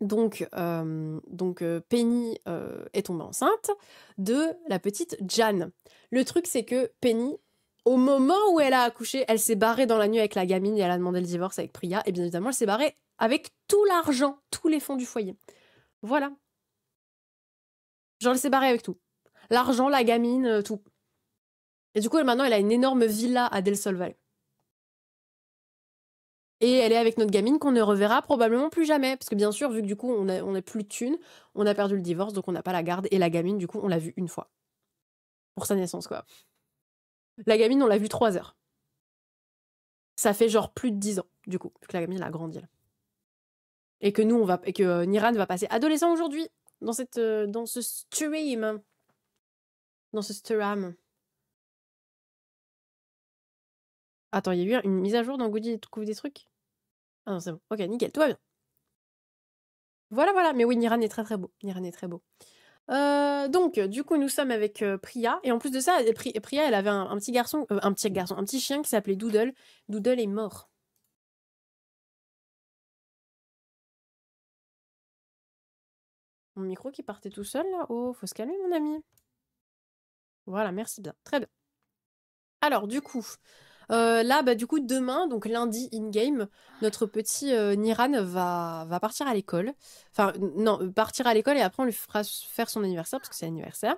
Donc, euh, donc euh, Penny euh, est tombée enceinte de la petite Jan. Le truc, c'est que Penny, au moment où elle a accouché, elle s'est barrée dans la nuit avec la gamine et elle a demandé le divorce avec Priya. Et bien évidemment, elle s'est barrée avec tout l'argent, tous les fonds du foyer. Voilà. Genre, elle s'est barrée avec tout. L'argent, la gamine, tout. Et du coup, maintenant, elle a une énorme villa à Del Valley. Et elle est avec notre gamine qu'on ne reverra probablement plus jamais. Parce que bien sûr, vu que du coup, on n'est plus de thunes, on a perdu le divorce, donc on n'a pas la garde. Et la gamine, du coup, on l'a vue une fois. Pour sa naissance, quoi. La gamine, on l'a vue trois heures. Ça fait genre plus de dix ans, du coup, vu que la gamine, a grandi. Là. Et que nous, on va. Et que euh, Niran va passer adolescent aujourd'hui, dans, euh, dans ce stream. Dans ce stream. Attends, il y a eu une mise à jour dans Goody trouvé des trucs Ah non, c'est bon. Ok, nickel, tout va bien. Voilà, voilà. Mais oui, Niran est très très beau. Niran est très beau. Euh, donc, du coup, nous sommes avec euh, Priya. Et en plus de ça, Priya, elle avait un, petit garçon, euh, un petit garçon, un petit chien qui s'appelait Doodle. Doodle est mort. Mon micro qui partait tout seul, là. Oh, faut se calmer, mon ami. Voilà, merci bien. Très bien. Alors, du coup, euh, là, bah, du coup, demain, donc lundi in-game, notre petit euh, Niran va, va partir à l'école. Enfin, non, partir à l'école et après, on lui fera faire son anniversaire parce que c'est anniversaire.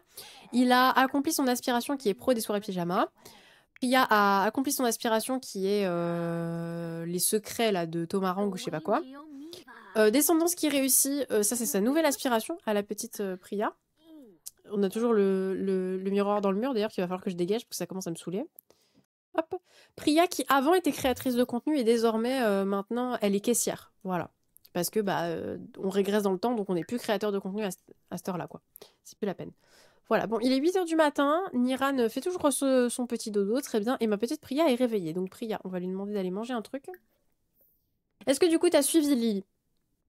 Il a accompli son aspiration qui est pro des soirées pyjama. Priya a accompli son aspiration qui est euh, les secrets là, de Tomarang ou je sais pas quoi. Descendance qui réussit, ça c'est sa nouvelle aspiration à la petite Priya. On a toujours le, le, le miroir dans le mur d'ailleurs qu'il va falloir que je dégage parce que ça commence à me saouler. Priya, qui avant était créatrice de contenu, et désormais, euh, maintenant, elle est caissière. Voilà. Parce que bah, euh, on régresse dans le temps, donc on n'est plus créateur de contenu à, cette heure-là, quoi. C'est plus la peine. Voilà, bon, il est 8h du matin, Niran fait toujours son petit dodo, très bien, et ma petite Priya est réveillée. Donc Priya, on va lui demander d'aller manger un truc. Est-ce que du coup, t'as suivi Lily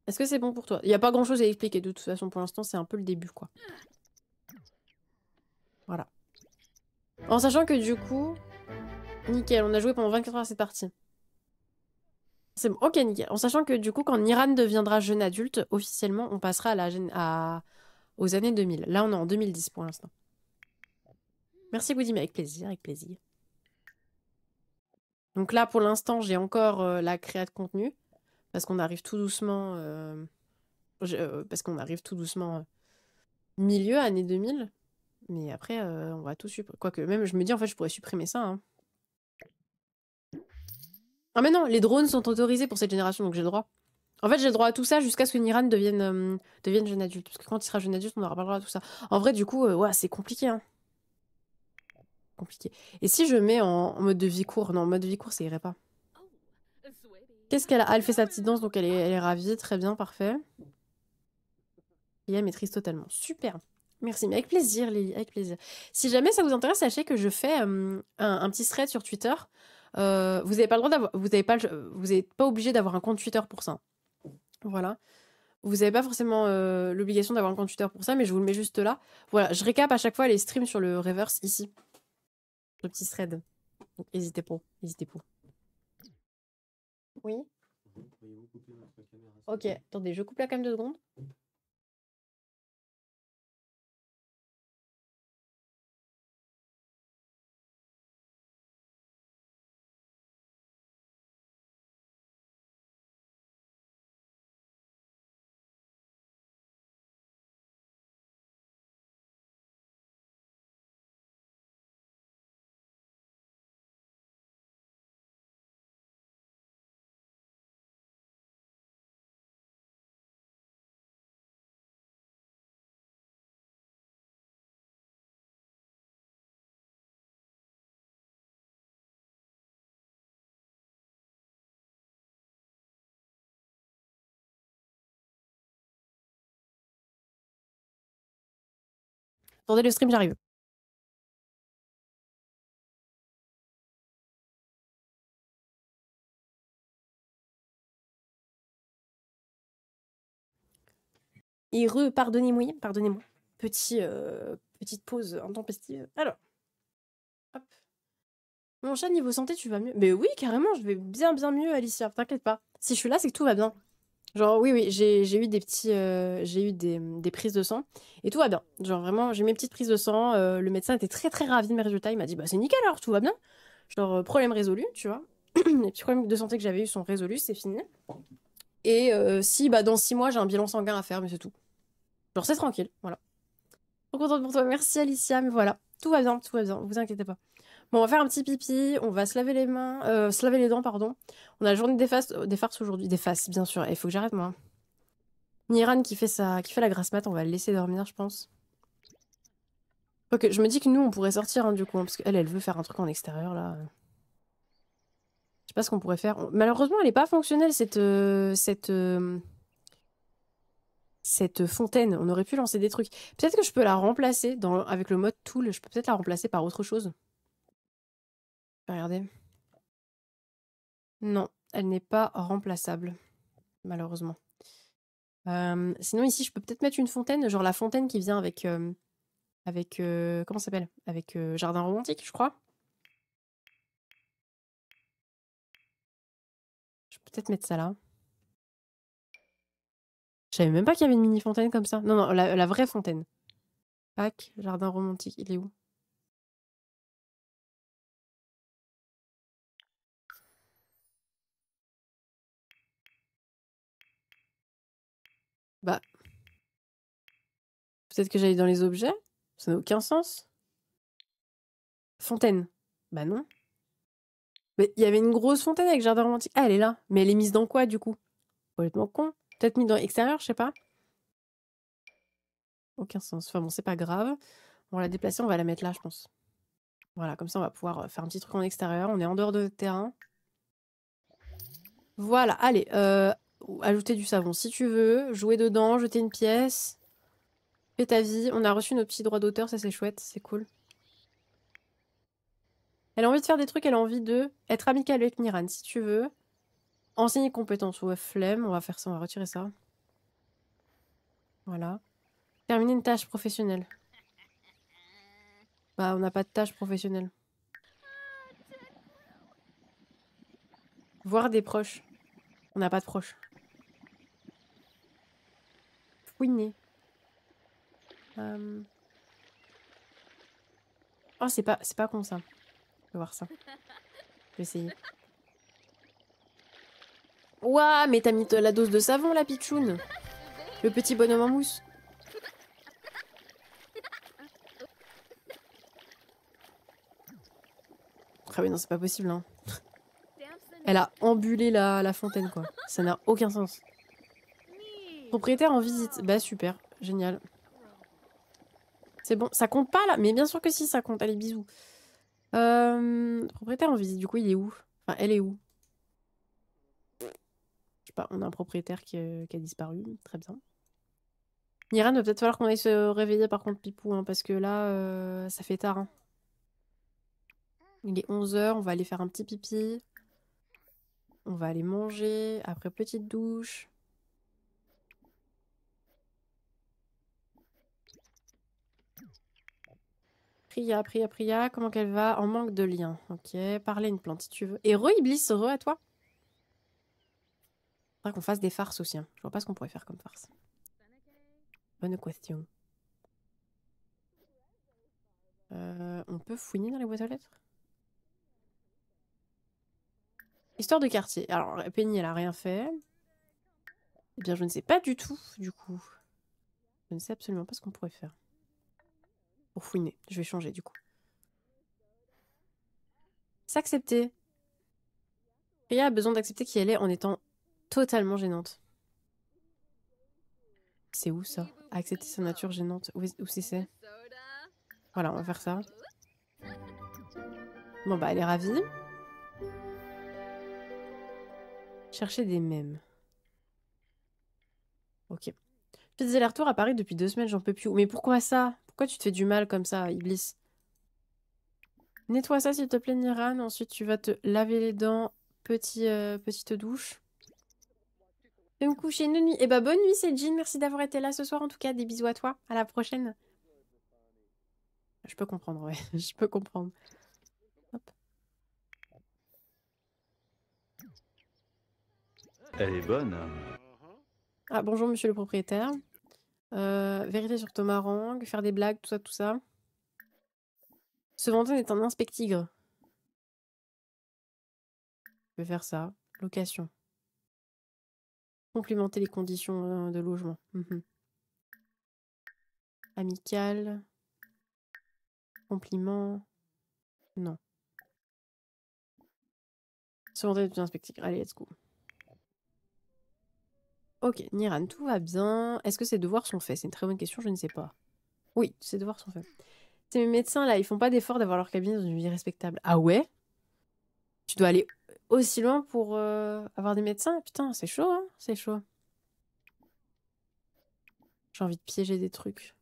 Est-ce que c'est bon pour toi Il n'y a pas grand-chose à expliquer, de toute façon, pour l'instant, c'est un peu le début, quoi. Voilà. En sachant que du coup, Nickel, on a joué pendant 24 heures à cette partie. C'est bon, ok, nickel. En sachant que du coup, quand Iran deviendra jeune adulte, officiellement, on passera à la à... aux années 2000. Là, on est en 2010 pour l'instant. Merci mais avec plaisir, avec plaisir. Donc là, pour l'instant, j'ai encore euh, la créa de contenu, parce qu'on arrive tout doucement... Euh, euh, parce qu'on arrive tout doucement milieu, année 2000. Mais après, on va tout supprimer. Quoique, même, je me dis, en fait, je pourrais supprimer ça. Hein. Ah mais non, les drones sont autorisés pour cette génération, donc j'ai le droit. En fait, j'ai le droit à tout ça jusqu'à ce que Niran devienne, euh, jeune adulte. Parce que quand il sera jeune adulte, on n'aura pas le droit à tout ça. En vrai, du coup, euh, ouais, c'est compliqué. Hein. Compliqué. Et si je mets en, mode de vie court Non, en mode de vie court, ça irait pas. Qu'est-ce qu'elle a Elle fait sa petite danse, donc elle est, elle est ravie. Très bien, parfait. Et elle maîtrise totalement. Super. Merci, mais avec plaisir, Lily, avec plaisir. Si jamais ça vous intéresse, sachez que je fais euh, un, un, petit thread sur Twitter euh, vous n'avez pas le droit d'avoir, vous n'êtes pas, vous n'êtes pas obligé d'avoir un compte Twitter pour ça. Voilà. Vous n'avez pas forcément euh, l'obligation d'avoir un compte Twitter pour ça, mais je vous le mets juste là. Voilà, je récap à chaque fois les streams sur le reverse ici. Le petit thread. Donc n'hésitez pas, n'hésitez pas. Oui. Ok, attendez, je coupe la cam deux secondes. le stream, j'arrive. Et re, pardonnez-moi, pardonnez-moi. Petit, euh, petite pause intempestive. Alors, hop. Mon chat, niveau santé, tu vas mieux. Mais oui, carrément, je vais bien, bien mieux, Alicia. T'inquiète pas. Si je suis là, c'est que tout va bien. Genre, oui, oui, j'ai eu des petits. Euh, j'ai eu des, prises de sang et tout va bien. Genre, vraiment, j'ai mes petites prises de sang. Euh, le médecin était très, très ravi de mes résultats. Il m'a dit, bah, c'est nickel alors, tout va bien. Genre, euh, problème résolu, tu vois. les petits problèmes de santé que j'avais eu sont résolus, c'est fini. Et si, bah, dans six mois, j'ai un bilan sanguin à faire, mais c'est tout. Genre, c'est tranquille, voilà. Trop contente pour toi. Merci, Alicia, mais voilà. Tout va bien, tout va bien, vous inquiétez pas. Bon, on va faire un petit pipi, on va se laver les mains, euh, se laver les dents, pardon. On a la journée des, des farces aujourd'hui, des faces, bien sûr. Il eh, faut que j'arrête, moi. Niran qui fait ça, qui fait la grasse mat, on va la laisser dormir, je pense. Ok, je me dis que nous, on pourrait sortir, hein, du coup, hein, parce qu'elle, elle veut faire un truc en extérieur, là. Je sais pas ce qu'on pourrait faire. Malheureusement, elle est pas fonctionnelle, cette... Euh, cette euh, cette fontaine. On aurait pu lancer des trucs. Peut-être que je peux la remplacer dans, avec le mode tool. Je peux peut-être la remplacer par autre chose. Regardez. Non, elle n'est pas remplaçable, malheureusement. Euh, sinon, ici, je peux peut-être mettre une fontaine, genre la fontaine qui vient avec. Euh, avec. Euh, comment ça s'appelle Avec Jardin Romantique, je crois. Je peux peut-être mettre ça là. Je savais même pas qu'il y avait une mini fontaine comme ça. Non, non, la, la vraie fontaine. Pack, Jardin Romantique, il est où Bah. Peut-être que j'allais dans les objets Ça n'a aucun sens. Fontaine. Bah non. Mais il y avait une grosse fontaine avec jardin romantique. Ah, elle est là. Mais elle est mise dans quoi du coup Complètement con. Peut-être mise dans l'extérieur, je sais pas. Aucun sens. Enfin bon, c'est pas grave. On va la déplacer, on va la mettre là, je pense. Voilà, comme ça on va pouvoir euh, faire un petit truc en extérieur. On est en dehors de terrain. Voilà, allez, euh, ajouter du savon si tu veux, jouer dedans, jeter une pièce, fais ta vie. On a reçu nos petits droits d'auteur, ça c'est chouette, c'est cool. Elle a envie de faire des trucs, elle a envie de être amicale avec Niran, si tu veux. Enseigner compétences ou flemme, on va faire ça, on va retirer ça. Voilà. Terminer une tâche professionnelle. Bah, on n'a pas de tâche professionnelle. Voir des proches. On n'a pas de proches. Euh. Oh, c'est pas, pas con ça. Je vais voir ça. Je vais essayer. Ouah, mais t'as mis la dose de savon, la Pichoun, Le petit bonhomme en mousse Ah oui, non, c'est pas possible, hein. Elle a ambulé la fontaine, quoi. Ça n'a aucun sens. Propriétaire en visite. Bah super, génial. C'est bon, ça compte pas là Mais bien sûr que si, ça compte. Allez, bisous. Euh, propriétaire en visite, du coup, il est où Enfin, elle est où Je sais pas, on a un propriétaire euh, qui, a disparu. Très bien. Niran, va peut-être falloir qu'on aille se réveiller par contre, Pipou, hein, parce que là, euh, ça fait tard. Hein. Il est 11h, on va aller faire un petit pipi. On va aller manger, après petite douche. Priya, Priya, Priya, comment qu'elle va En manque de lien. Ok, parler une plante si tu veux. Et re Iblis, re à toi. Faudrait qu'on fasse des farces aussi. Je hein. Je vois pas ce qu'on pourrait faire comme farce. Bonne question. Euh, on peut fouiner dans les boîtes aux lettres Histoire de quartier. Alors, Penny, elle a rien fait. Eh bien, je ne sais pas du tout, du coup. Je ne sais absolument pas ce qu'on pourrait faire pour fouiner. Je vais changer du coup. S'accepter. Ria a besoin d'accepter qui elle est en étant totalement gênante. C'est où ça Accepter sa nature gênante. Où, c'est Voilà, on va faire ça. Bon bah elle est ravie. Chercher des mèmes. Ok. Fais des allers-retours à Paris depuis deux semaines, j'en peux plus. Mais pourquoi ça pourquoi tu te fais du mal comme ça, Iblis Nettoie ça, s'il te plaît, Niran. Ensuite, tu vas te laver les dents. Euh, petite douche. Je vais me coucher une nuit. eh bah, bonne nuit, c'est Jean. Merci d'avoir été là ce soir, en tout cas. Des bisous à toi. À la prochaine. Je peux comprendre, ouais. Je peux comprendre. Hop. Elle est bonne. Hein. Ah, bonjour, monsieur le propriétaire. Vérifier euh, vérité sur Tomarang, faire des blagues, tout ça, tout ça. Ce vendredi est un inspectigre. Je vais faire ça. Location. Complimenter les conditions euh, de logement. Mhm. Amical. Compliment. Non. Ce vendredi est un inspectigre. Allez, let's go. Ok, Niran, tout va bien. Est-ce que ses devoirs sont faits C'est une très bonne question, je ne sais pas. Oui, ses devoirs sont faits. C'est mes médecins là, ils font pas d'effort d'avoir leur cabinet dans une vie respectable. Ah ouais Tu dois aller aussi loin pour euh, avoir des médecins Putain, c'est chaud, hein C'est chaud. J'ai envie de piéger des trucs.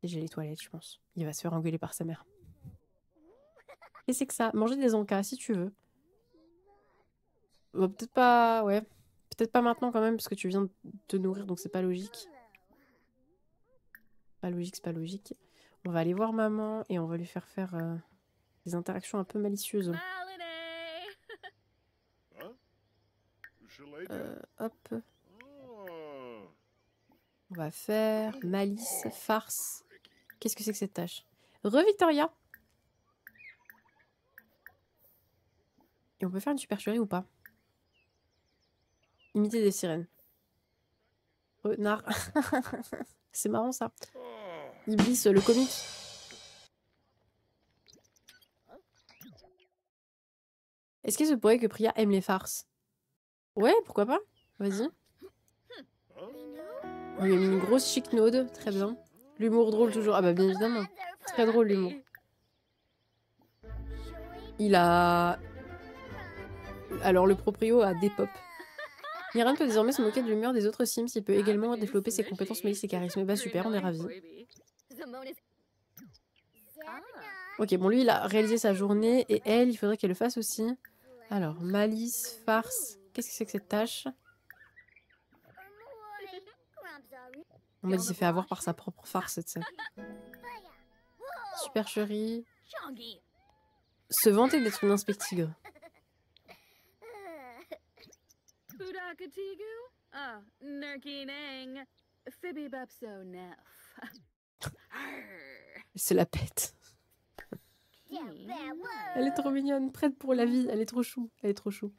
Piéger les toilettes, je pense. Il va se faire engueuler par sa mère. Et c'est que ça Manger des encas si tu veux. Bon, bah, peut-être pas. Ouais. Peut-être pas maintenant quand même, parce que tu viens de te nourrir, donc c'est pas logique. Pas logique, c'est pas logique. On va aller voir maman et on va lui faire faire euh, des interactions un peu malicieuses. Euh, hop. Oh. On va faire malice, farce. Qu'est-ce que c'est que cette tâche Re Victoria Et on peut faire une supercherie ou pas Imiter des sirènes. Renard. C'est marrant ça. Oh. Iblis, le comique. Est-ce qu'il se pourrait que Priya aime les farces Ouais, pourquoi pas Vas-y. Il a une grosse chicnaude, très bien. L'humour drôle toujours. Ah bah bien évidemment. Très drôle l'humour. Il a... Alors le proprio a des pop. Niran peut désormais se moquer de l'humeur des autres Sims. Il peut ah, également développer ses compétences malice et charisme. Bah super, on est ravis. Ah. Ok, bon lui il a réalisé sa journée et elle, il faudrait qu'elle le fasse aussi. Alors, malice, farce, qu'est-ce que c'est que cette tâche On m'a dit s'est fait avoir par sa propre farce, tu Supercherie. Se vanter d'être une inspectigre. Ah, C'est la pète. Mmh. Elle est trop mignonne, prête pour la vie, elle est trop chou, elle est trop chou.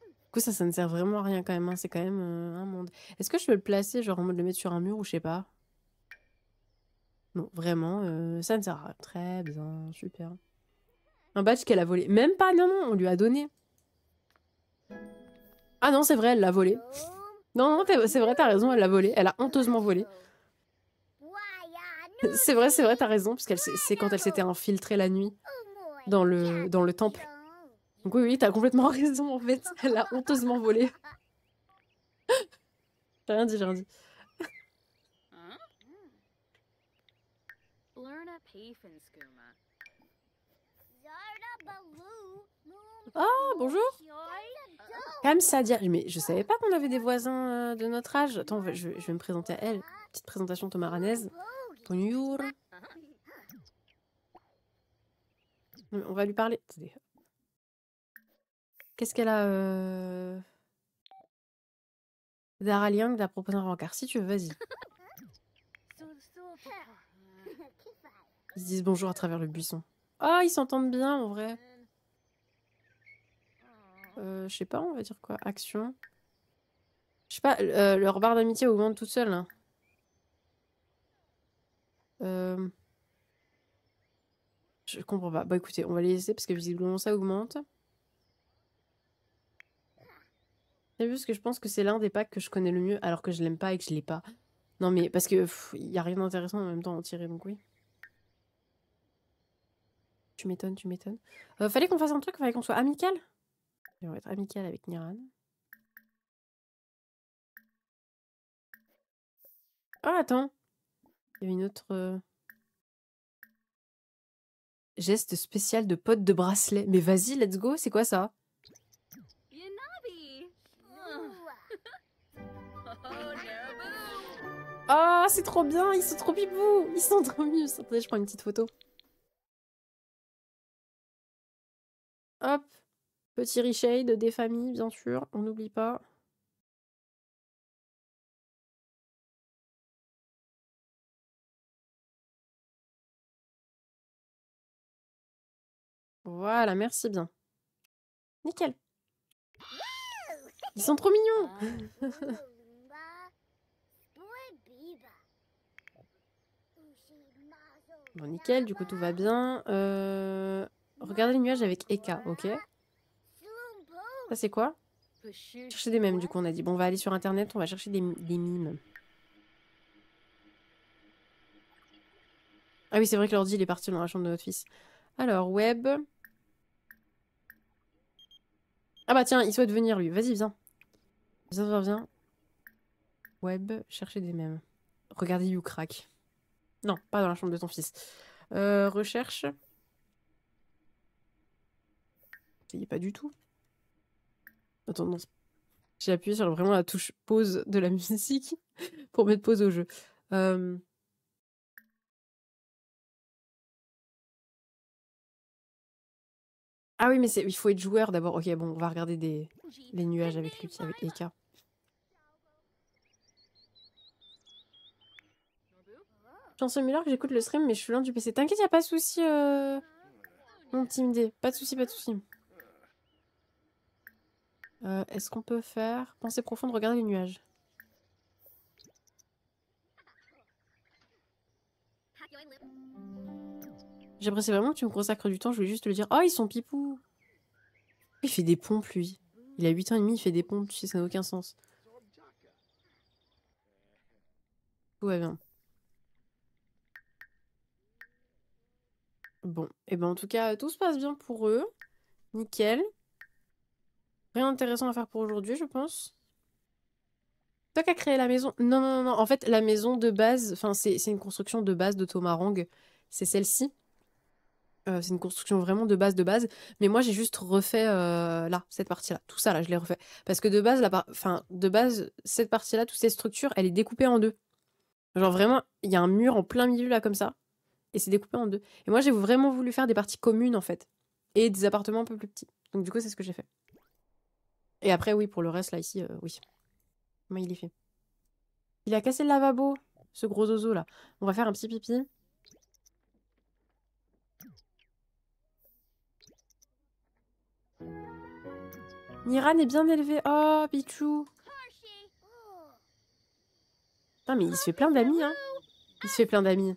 Du coup, ça, ça ne sert vraiment à rien quand même, hein. c'est quand même euh, un monde. Est-ce que je peux le placer, genre en mode le mettre sur un mur ou je sais pas Non, vraiment, euh, ça ne sert à rien. Très bien, super. Un badge qu'elle a volé. Même pas, non, non, on lui a donné. Ah non, c'est vrai, elle l'a volé. Non, non, c'est vrai, t'as raison, elle l'a volé. Elle a honteusement volé. C'est vrai, c'est vrai, t'as raison, parce que c'est quand elle s'était infiltrée la nuit dans le, dans le temple. Donc oui, oui, t'as complètement raison, en fait. Elle a honteusement volé. j'ai rien dit, j'ai rien dit. Oh, bonjour comme ça dire. Mais je savais pas qu'on avait des voisins euh, de notre âge. Attends, je, vais me présenter à elle. Petite présentation tomaranaise. On va lui parler. Qu'est-ce qu'elle a euh... Dara Liang la proposé un rencard. Si tu veux, vas-y. Ils se disent bonjour à travers le buisson. Oh, ils s'entendent bien en vrai. Euh, je sais pas, on va dire quoi Action. Je sais pas, leur euh, barre d'amitié augmente toute seule. Euh, je comprends pas. Bah écoutez, on va les laisser parce que visiblement ça augmente. C'est juste que je pense que c'est l'un des packs que je connais le mieux alors que je l'aime pas et que je l'ai pas. Non mais parce que il y a rien d'intéressant en même temps à en tirer donc oui. Tu m'étonnes, tu m'étonnes. fallait qu'on fasse un truc, fallait qu'on soit amical je vais être amicale avec Niran. Ah, attends. Il y a une autre. Euh, geste spécial de pote de bracelet. Mais vas-y, let's go, c'est quoi ça oh, oh, c'est trop bien, ils sont trop bibous, ils sont trop mieux. Attendez, je prends une petite photo. Hop. Petit reshade des familles, bien sûr, on n'oublie pas. Voilà, merci bien. Nickel. Ils sont trop mignons. bon, nickel, du coup tout va bien. Euh, regardez les nuages avec Eka, ok ça c'est quoi Chercher des mèmes, du coup, on a dit. Bon, on va aller sur internet, on va chercher des, des mimes. Ah oui, c'est vrai que l'ordi, il est parti dans la chambre de notre fils. Alors, web. Ah bah tiens, il souhaite venir, lui. Vas-y, viens. Viens, viens, viens. Web, chercher des mèmes. Regardez You Crack. Non, pas dans la chambre de ton fils. Euh, recherche. Ça y est pas du tout. Attends, non. J'ai appuyé sur vraiment la touche pause de la musique pour mettre pause au jeu. Euh, ah oui, mais il faut être joueur d'abord. Ok, bon, on va regarder des... les nuages avec lui, avec Eka. Chanson Miller j'écoute le stream, mais je suis loin du PC. T'inquiète, y'a a pas de soucis, euh, mon team D. Pas de soucis, pas de soucis. Euh, est-ce qu'on peut faire pensée profonde, regarder les nuages J'apprécie vraiment que tu me consacres du temps, je voulais juste te le dire. Oh, ils sont pipou Il fait des pompes, lui. Il a 8 ans et demi, il fait des pompes, ça n'a aucun sens. Tout bien. Bon, et eh ben en tout cas, tout se passe bien pour eux. Nickel. Rien d'intéressant à faire pour aujourd'hui, je pense. Toi qui as créé la maison Non, non, non, En fait, la maison de base, enfin, c'est une construction de base de Tomarang. C'est celle-ci. Euh, c'est une construction vraiment de base de base. Mais moi, j'ai juste refait euh, là, cette partie-là. Tout ça, là, je l'ai refait. Parce que de base, la enfin, de base cette partie-là, toutes ces structures, elle est découpée en deux. Genre vraiment, il y a un mur en plein milieu là, comme ça. Et c'est découpé en deux. Et moi, j'ai vraiment voulu faire des parties communes, en fait. Et des appartements un peu plus petits. Donc, du coup, c'est ce que j'ai fait. Et après, oui, pour le reste, là, ici, euh, oui. Comment il est fait Il a cassé le lavabo, ce gros ozo là. On va faire un petit pipi. Niran est bien élevé. Oh, Pichou Putain, mais il se fait plein d'amis, hein Il se fait plein d'amis.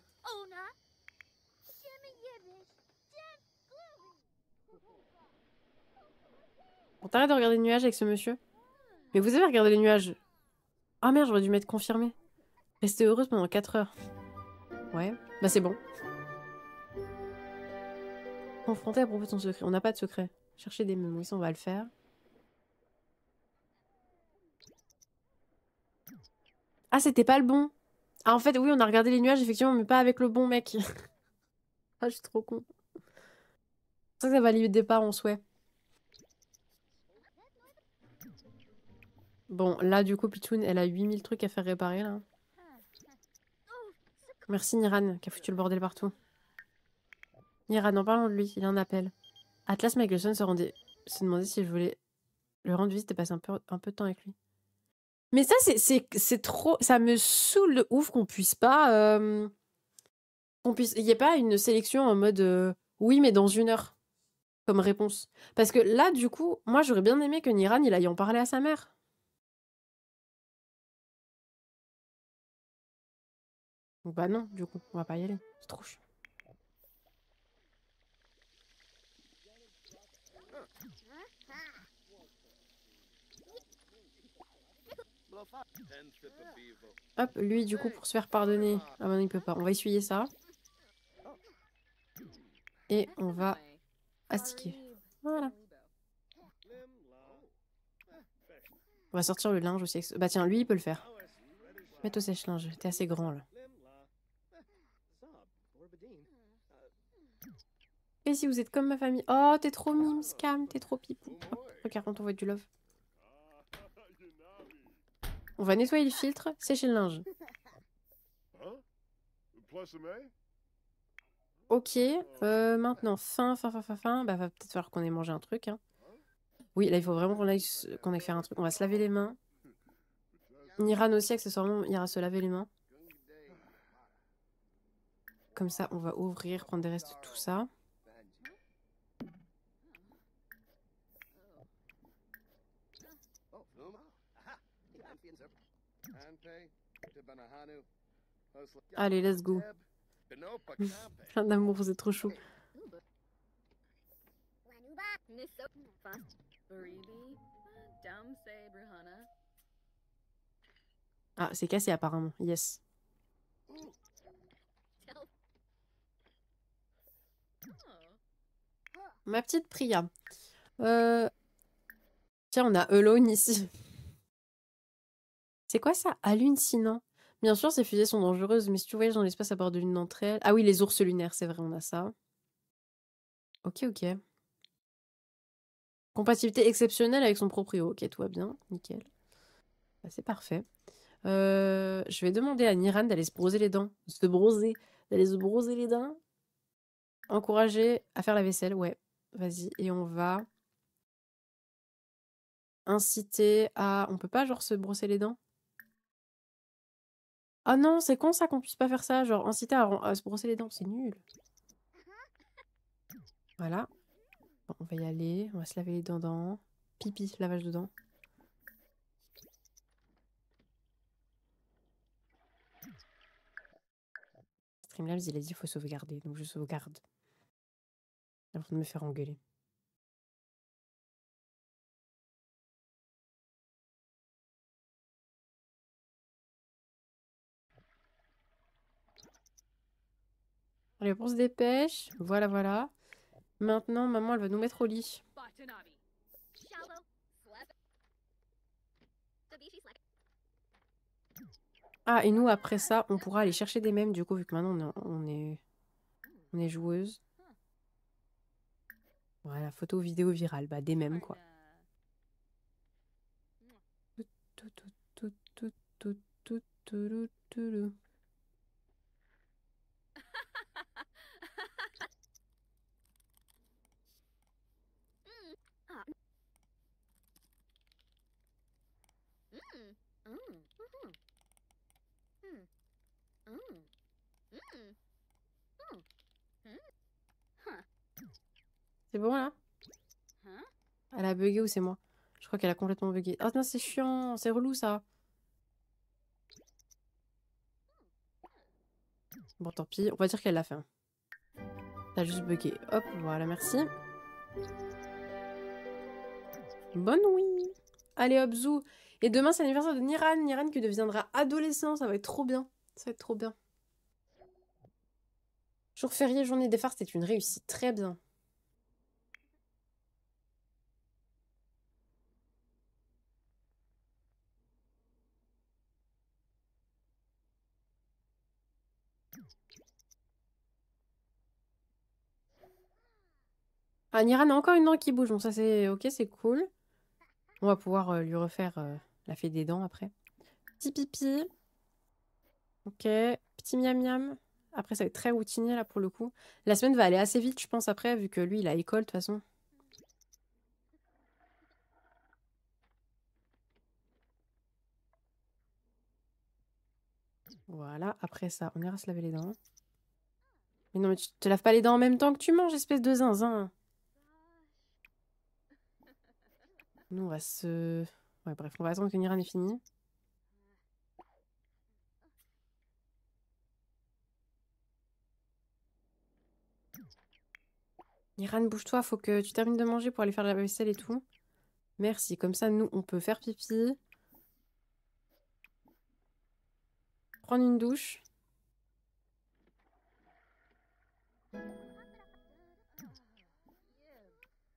On t'arrête de regarder les nuages avec ce monsieur Mais vous avez regardé les nuages Ah merde, j'aurais dû m'être confirmé. Restez heureuse pendant 4 heures. Ouais, bah c'est bon. Confronté à propos de son secret. On n'a pas de secret. Chercher des mémoires, on va le faire. Ah, c'était pas le bon Ah, en fait, oui, on a regardé les nuages, effectivement, mais pas avec le bon mec. ah, je suis trop con. C'est ça que ça valide le départ, on souhaite. Bon, là, du coup, Pitoun, elle a 8000 trucs à faire réparer, là. Merci Niran, qui a foutu le bordel partout. Niran, en parlant de lui, il a un appel. Atlas Michelson se, rendait... se demandait si je voulais le rendre visite et passer un peu, de temps avec lui. Mais ça, c'est trop... Ça me saoule de ouf qu'on puisse pas... Euh... Qu'on puisse... Il n'y ait pas une sélection en mode... Euh, oui, mais dans une heure. Comme réponse. Parce que là, du coup, moi, j'aurais bien aimé que Niran, il aille en parler à sa mère. Bah non, du coup, on va pas y aller. C'est trop chiant. Hop, lui, du coup, pour se faire pardonner. Ah bah non, il peut pas. On va essuyer ça. Et on va astiquer. Voilà. On va sortir le linge aussi. Bah tiens, lui, il peut le faire. Mets au sèche-linge. T'es assez grand, là. Et si vous êtes comme ma famille. Oh, t'es trop mime, Scam, t'es trop pipou. Regarde quand on voit du love. On va nettoyer le filtre, sécher le linge. Ok, euh, maintenant, fin, fin, fin, fin, fin. Bah, va peut-être falloir qu'on ait mangé un truc. Hein. Oui, là, il faut vraiment qu'on aille, qu'on ait faire un truc. On va se laver les mains. Niran aussi, accessoirement, on ira se laver les mains. Comme ça, on va ouvrir, prendre des restes de tout ça. Allez, let's go. Plein d'amour, vous êtes trop chaud. Ah, c'est cassé apparemment, yes. Oh. Ma petite Priya. Euh, tiens, on a Alone ici. C'est quoi ça sinon Bien sûr, ces fusées sont dangereuses, mais si tu voyages dans l'espace à bord d'une d'entre elles. Ah oui, les ours lunaires, c'est vrai, on a ça. Ok, ok. Compatibilité exceptionnelle avec son proprio. Ok, tout va bien, nickel. Bah, c'est parfait. Euh, je vais demander à Niran d'aller se broser les dents. Se broser. D'aller se broser les dents. Encourager à faire la vaisselle, ouais. Vas-y. Et on va inciter à. On peut pas, genre, se brosser les dents ah non, c'est con ça qu'on puisse pas faire ça, genre inciter à, à se brosser les dents, c'est nul. Voilà. on va y aller, on va se laver les dents. dents. Pipi, lavage de dents. Streamlabs, il a dit faut sauvegarder, donc je sauvegarde. Avant de me faire engueuler. Réponse on se dépêche. Voilà, voilà. Maintenant, maman, elle va nous mettre au lit. Ah, et nous, après ça, on pourra aller chercher des mèmes, du coup, vu que maintenant, on est, on est joueuse. Voilà, photo, vidéo virale. Bah, des mèmes, quoi. Tout, tout, C'est bon là hein Elle a bugué ou c'est moi Je crois qu'elle a complètement bugué. Ah oh, non, c'est chiant, c'est relou ça. Bon, tant pis, on va dire qu'elle l'a fait. Elle hein. T'as juste bugué. Hop, voilà, merci. Bonne nuit. Allez hop, zou Et demain, c'est l'anniversaire de Niran. Niran qui deviendra adolescent, ça va être trop bien. Ça va être trop bien. Jour férié, journée des phares, c'est une réussite. Très bien. Ah, Niran a encore une dent qui bouge. Bon, ça c'est ok, c'est cool. On va pouvoir euh, lui refaire euh, la fée des dents après. Petit pipi. Ok. Petit miam miam. Après, ça va être très routinier là pour le coup. La semaine va aller assez vite, je pense, après, vu que lui il a école de toute façon. Voilà, après ça, on ira se laver les dents. Mais non, mais tu te laves pas les dents en même temps que tu manges, espèce de zinzin. Nous, on va se... Ouais, bref, on va attendre que Niran ait fini. Niran, bouge-toi, faut que tu termines de manger pour aller faire la vaisselle et tout. Merci, comme ça, nous, on peut faire pipi. Prendre une douche.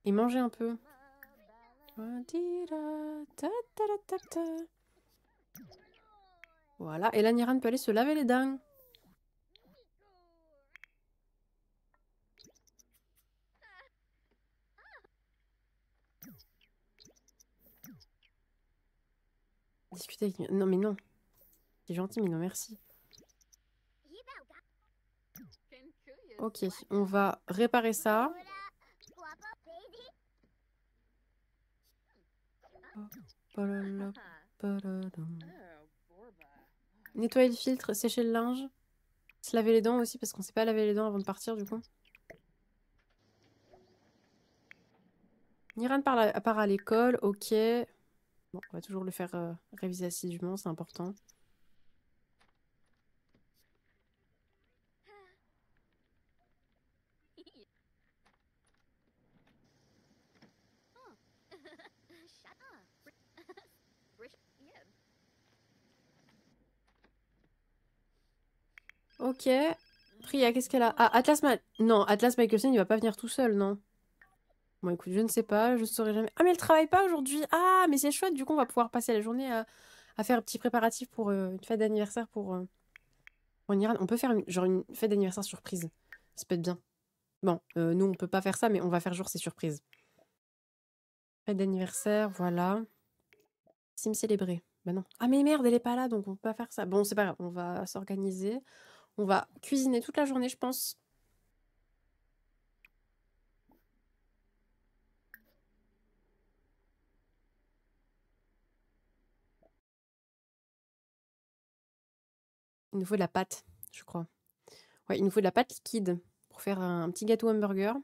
Et manger un peu. Voilà, et là Niran peut aller se laver les dents. Discuter avec... Non mais non. C'est gentil mais non merci. Ok, on va réparer ça. Oh, Nettoyer le filtre, sécher le linge. Se laver les dents aussi parce qu'on sait pas laver les dents avant de partir du coup. Niran part à, part à l'école, ok. Bon, on va toujours le faire euh, réviser assidûment, c'est important. Ok. Priya, qu'est-ce qu'elle a Ah, Atlas Ma... Non, Atlas Michaelson, il va pas venir tout seul, non Bon, écoute, je ne sais pas, je ne saurais jamais. Ah, mais elle travaille pas aujourd'hui Ah, mais c'est chouette, du coup, on va pouvoir passer la journée à, faire un petit préparatif pour euh, une fête d'anniversaire pour, On euh, On peut faire une, genre une fête d'anniversaire surprise. Ça peut être bien. Bon, euh, nous, on peut pas faire ça, mais on va faire jour ces surprises. Fête d'anniversaire, voilà. Sim célébrer, Bah non. Ah, mais merde, elle est pas là, donc on peut pas faire ça. Bon, c'est pas grave, on va s'organiser. On va cuisiner toute la journée, je pense. Il nous faut de la pâte, je crois. Ouais, il nous faut de la pâte liquide pour faire un petit gâteau hamburger.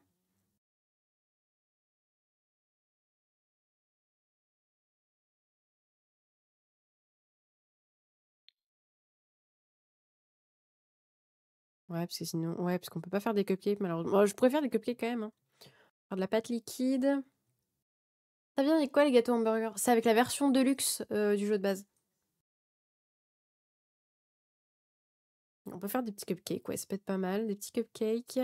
Ouais, parce que sinon, ouais, parce qu'on peut pas faire des cupcakes malheureusement. moi je préfère des cupcakes quand même. Hein. Faire de la pâte liquide. Ça vient avec quoi les gâteaux hamburgers C'est avec la version de luxe euh, du jeu de base. On peut faire des petits cupcakes, ouais, ça peut être pas mal. Des petits cupcakes.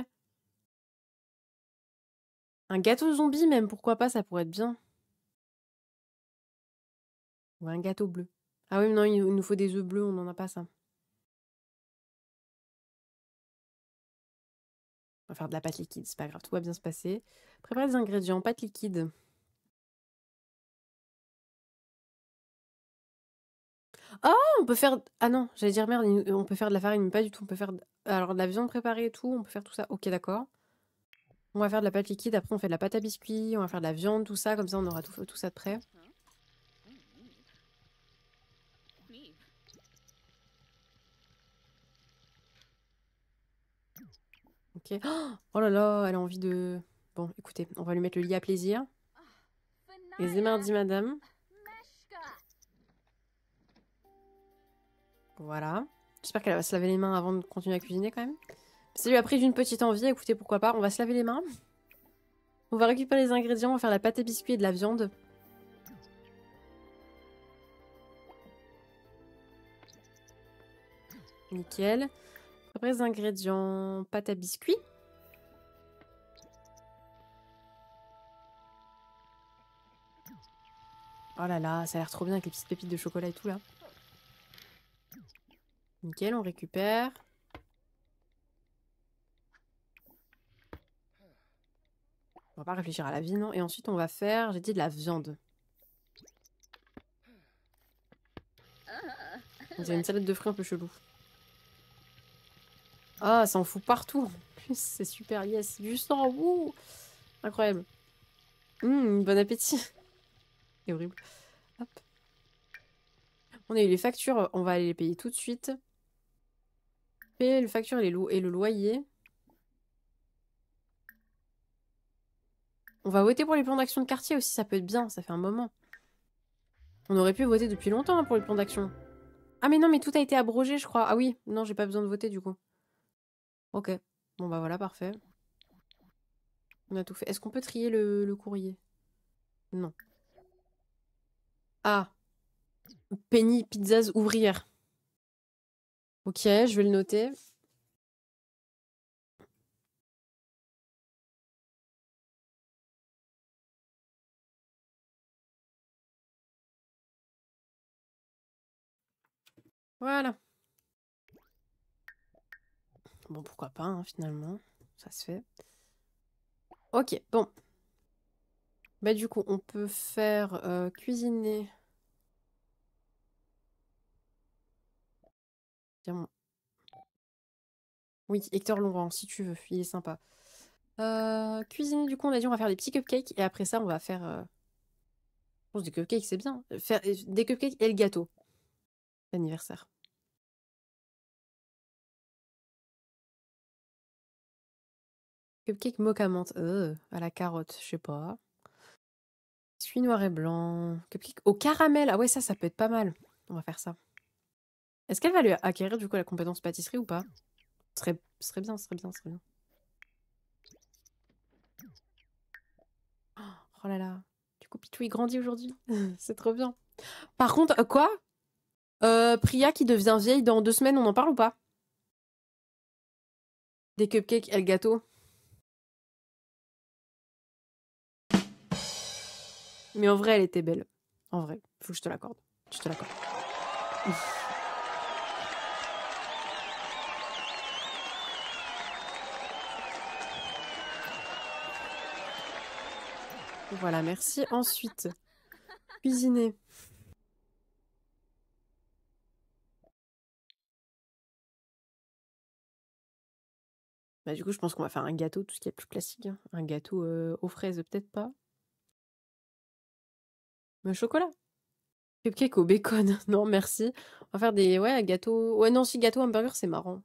Un gâteau zombie même, pourquoi pas, ça pourrait être bien. Ou un gâteau bleu. Ah oui, mais non, il nous faut des œufs bleus, on n'en a pas ça. On va faire de la pâte liquide, c'est pas grave, tout va bien se passer. Préparer des ingrédients, pâte liquide. Oh, on peut faire. Ah non, j'allais dire merde, on peut faire de la farine, mais pas du tout. On peut faire. Alors, de la viande préparée et tout, on peut faire tout ça. Ok, d'accord. On va faire de la pâte liquide, après on fait de la pâte à biscuits, on va faire de la viande, tout ça, comme ça on aura tout, tout ça de près. Oh là là, elle a envie de. Bon, écoutez, on va lui mettre le lit à plaisir. Les c'est madame. Voilà. J'espère qu'elle va se laver les mains avant de continuer à cuisiner quand même. Ça lui a pris d'une petite envie, écoutez, pourquoi pas, on va se laver les mains. On va récupérer les ingrédients, on va faire la pâte à biscuits et de la viande. Nickel les ingrédients pâte à biscuits. Oh là là, ça a l'air trop bien avec les petites pépites de chocolat et tout là. Nickel, on récupère. On va pas réfléchir à la vie, non Et ensuite, on va faire, j'ai dit, de la viande. Ah. On a une salade de fruits un peu chelou. Ah, ça en fout partout. En c'est super, yes. Juste en haut. Incroyable. Hum, bon appétit. C'est horrible. Hop. On a eu les factures, on va aller les payer tout de suite. Payer les factures et le loyer. On va voter pour les plans d'action de quartier aussi, ça peut être bien, ça fait un moment. On aurait pu voter depuis longtemps hein, pour les plans d'action. Ah mais non, mais tout a été abrogé, je crois. Ah oui, non, j'ai pas besoin de voter du coup. Ok. Bon, bah voilà, parfait. On a tout fait. Est-ce qu'on peut trier le, courrier Non. Ah. Penny Pizzas ouvrir. Ok, je vais le noter. Voilà. Bon, pourquoi pas, hein, finalement. Ça se fait. Ok, bon. Bah du coup, on peut faire euh, cuisiner... Oui, Hector Longrand, si tu veux, il est sympa. Euh, cuisiner, du coup, on a dit on va faire des petits cupcakes et après ça, on va faire. Euh, je pense des cupcakes, c'est bien. Faire des cupcakes et le gâteau. L'anniversaire. Cupcake mocha menthe. Euh, à la carotte, je sais pas. Suis noir et blanc. Cupcake au caramel. Ah ouais, ça, ça peut être pas mal. On va faire ça. Est-ce qu'elle va lui acquérir du coup la compétence pâtisserie ou pas Ce serait... bien, ce serait bien, ce serait bien. Oh là là. Du coup, Pitou, il grandit aujourd'hui. C'est trop bien. Par contre, euh, quoi euh, Priya qui devient vieille dans deux semaines, on en parle ou pas Des cupcakes et le gâteau Mais en vrai, elle était belle. En vrai, faut que je te l'accorde. Je te l'accorde. Voilà, merci. Ensuite, cuisiner. Bah, du coup, je pense qu'on va faire un gâteau, tout ce qui est plus classique. Hein. Un gâteau euh, aux fraises, peut-être pas chocolat. Cupcake au bacon. non, merci. On va faire des. Ouais, gâteau. Ouais, non, si gâteau hamburger, c'est marrant.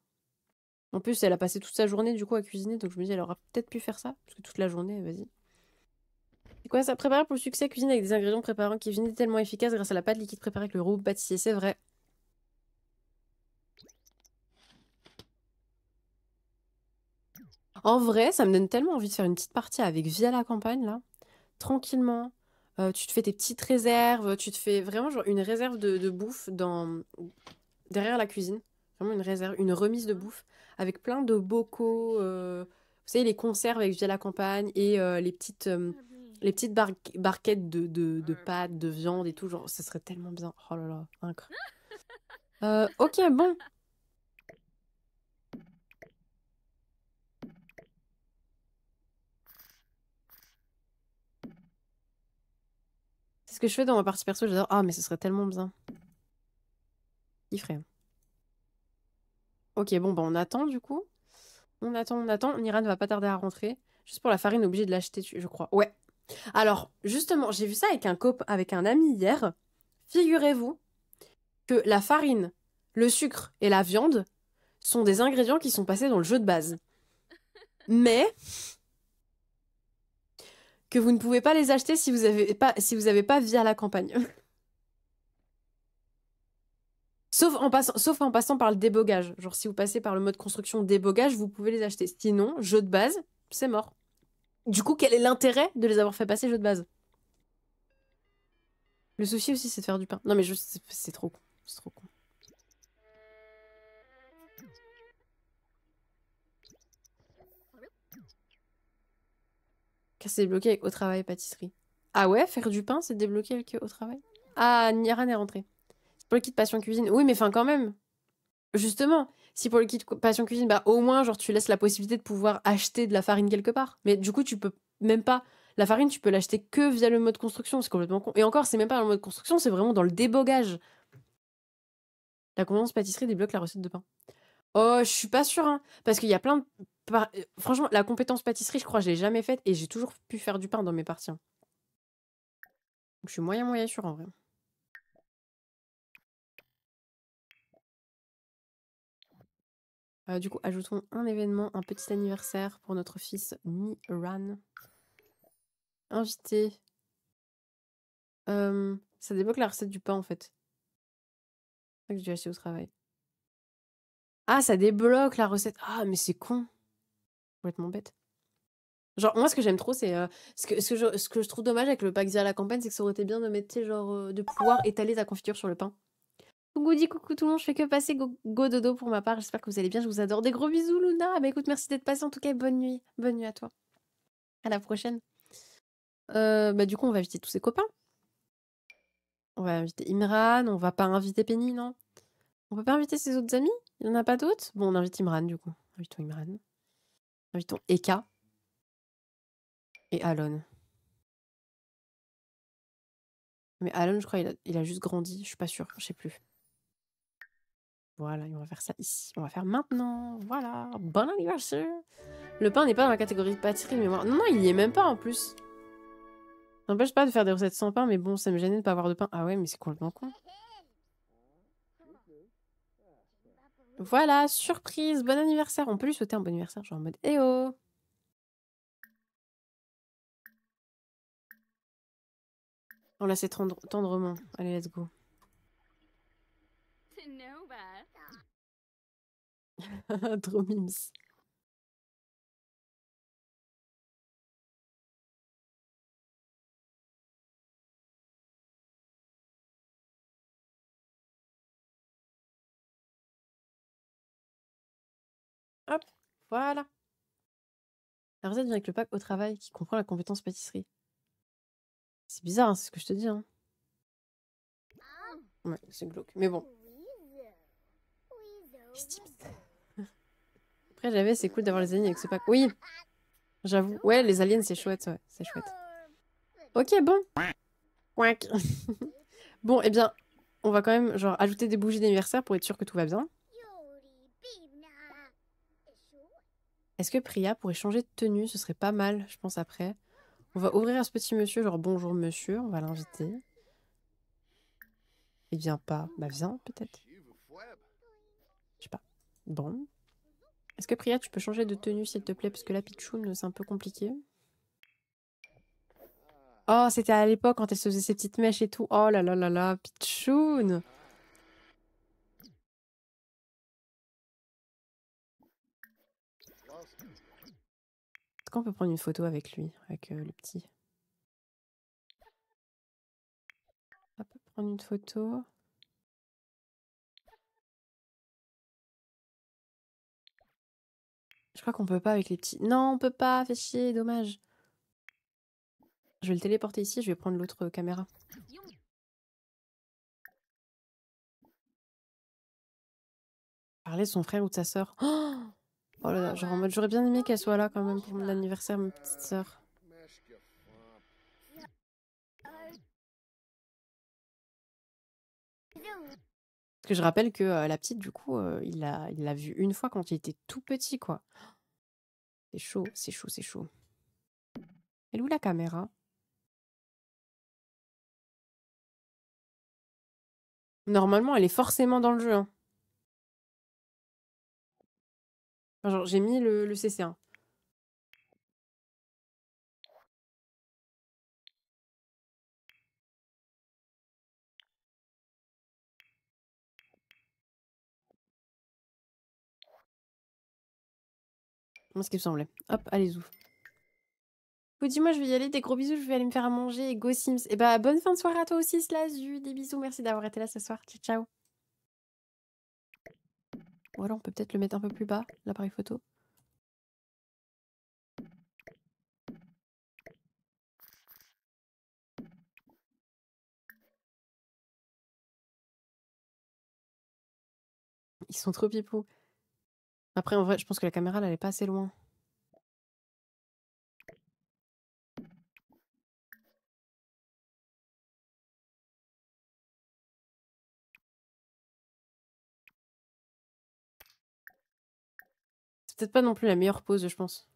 En plus, elle a passé toute sa journée du coup à cuisiner, donc je me dis, elle aura peut-être pu faire ça. Parce que toute la journée, vas-y. C'est quoi ça Préparer pour le succès, cuisine avec des ingrédients préparants qui viennent tellement efficaces grâce à la pâte liquide préparée avec le roux pâtissier, c'est vrai. En vrai, ça me donne tellement envie de faire une petite partie avec Via la campagne, là. Tranquillement. Euh, tu te fais tes petites réserves, tu te fais vraiment genre une réserve de, bouffe dans... derrière la cuisine. Vraiment une réserve, une remise de bouffe avec plein de bocaux. Euh, vous savez, les conserves avec via la campagne et euh, les petites, les petites barquettes de, de, pâtes, de viande et tout. Genre, ça serait tellement bien. Oh là là, incroyable. ok, bon, que je fais dans ma partie perso, j'adore. Ah, mais ce serait tellement bien. Il ferait. Ok, bon, bah on attend du coup. On attend, on attend. ne va pas tarder à rentrer. Juste pour la farine, obligé de l'acheter, je crois. Ouais. Alors, justement, j'ai vu ça avec un cop, avec un ami hier. Figurez-vous que la farine, le sucre et la viande sont des ingrédients qui sont passés dans le jeu de base. Mais que vous ne pouvez pas les acheter si vous avez pas, si n'avez pas via la campagne. sauf, en passant, sauf en passant par le débogage. Genre, si vous passez par le mode construction débogage, vous pouvez les acheter. Sinon, jeu de base, c'est mort. Du coup, quel est l'intérêt de les avoir fait passer jeu de base Le souci aussi, c'est de faire du pain. Non, mais c'est trop C'est trop con. c'est débloqué au travail pâtisserie. Ah ouais, faire du pain, c'est débloqué avec, au travail Ah, Niran est rentré. C'est pour le kit passion cuisine. Oui, mais enfin quand même. Justement, si pour le kit passion cuisine, bah au moins, genre, tu laisses la possibilité de pouvoir acheter de la farine quelque part. Mais du coup, tu peux même pas. La farine, tu peux l'acheter que via le mode construction. C'est complètement con. Et encore, c'est même pas dans le mode construction, c'est vraiment dans le débogage. La convenance pâtisserie débloque la recette de pain. Oh, je suis pas sûre, hein. parce qu'il y a plein de euh, franchement, la compétence pâtisserie, je crois que je l'ai jamais faite et j'ai toujours pu faire du pain dans mes parties. Hein. je suis moyen moyen sûr en vrai. Euh, du coup, ajoutons un événement, un petit anniversaire pour notre fils Niran. Invité. Euh, ça débloque la recette du pain en fait. C'est ça que j'ai acheté au travail. Ah, ça débloque la recette. Ah, mais c'est con mon bête. Genre, moi, ce que j'aime trop, c'est. Euh, ce, que, ce que, je, trouve dommage avec le paxi à la campagne, c'est que ça aurait été bien de mettre, genre, euh, de pouvoir étaler ta confiture sur le pain. Coucou, coucou tout le monde, je fais que passer go, dodo pour ma part. J'espère que vous allez bien, je vous adore. Des gros bisous, Luna. Bah écoute, merci d'être passé en tout cas, bonne nuit. Bonne nuit à toi. À la prochaine. Euh, bah, du coup, on va inviter tous ses copains. On va inviter Imran, on va pas inviter Penny, non On peut pas inviter ses autres amis Il n'y en a pas d'autres Bon, on invite Imran du coup. Invitons Imran. Invitons Eka et Alon. Mais Alon, je crois, il a, juste grandi. Je suis pas sûre, je sais plus. Voilà, on va faire ça ici. On va faire maintenant. Voilà, bon anniversaire. Le pain n'est pas dans la catégorie de pâtisserie, mais moi... Non, il y est même pas en plus. N'empêche pas de faire des recettes sans pain, mais bon, ça me gênait de pas avoir de pain. Ah ouais, mais c'est complètement con. Voilà, surprise, bon anniversaire. On peut lui sauter un bon anniversaire, genre en mode Eh oh On l'a c'est tendre tendrement. Allez, let's go. Trop mimes. Voilà. La recette vient avec le pack au travail qui comprend la compétence pâtisserie. C'est bizarre, hein, c'est ce que je te dis. Hein. Ah. Ouais, c'est glauque. Mais bon. Après, j'avais, c'est cool d'avoir les aliens avec ce pack. Oui, j'avoue. Ouais, les aliens, c'est chouette. Ouais, c'est chouette. Ok, bon. bon, eh bien, on va quand même genre ajouter des bougies d'anniversaire pour être sûr que tout va bien. Est-ce que Priya pourrait changer de tenue Ce serait pas mal, je pense, après. On va ouvrir à ce petit monsieur, genre bonjour monsieur, on va l'inviter. Il eh vient pas. Bah viens, peut-être. Je sais pas. Bon. Est-ce que Priya, tu peux changer de tenue, s'il te plaît Parce que la c'est un peu compliqué. Oh, c'était à l'époque quand elle se faisait ses petites mèches et tout. Oh là là là là, Pichoun qu'on peut prendre une photo avec lui, avec euh, le petit On peut prendre une photo. Je crois qu'on peut pas avec les petits. Non, on peut pas, fait chier, dommage. Je vais le téléporter ici, je vais prendre l'autre caméra. Parler de son frère ou de sa sœur. Oh Oh là là, genre en mode j'aurais bien aimé qu'elle soit là quand même pour mon anniversaire, ma petite sœur. Parce que je rappelle que euh, la petite, du coup, euh, il l'a il l'a vue une fois quand il était tout petit, quoi. C'est chaud, c'est chaud, c'est chaud. Elle est où la caméra Normalement, elle est forcément dans le jeu. Hein. j'ai mis le, CC1. Hein. Moi, ce qui me semblait. Hop, allez-y. Dis-moi, je vais y aller. Des gros bisous. Je vais aller me faire à manger go Sims. Et eh bah, bonne fin de soirée à toi aussi, Slazu. Des bisous. Merci d'avoir été là ce soir. Ciao, ciao. Ou alors on peut peut-être le mettre un peu plus bas, l'appareil photo. Ils sont trop pipous. Après, en vrai, je pense que la caméra, elle, elle pas assez loin. pas non plus la meilleure pose, je pense.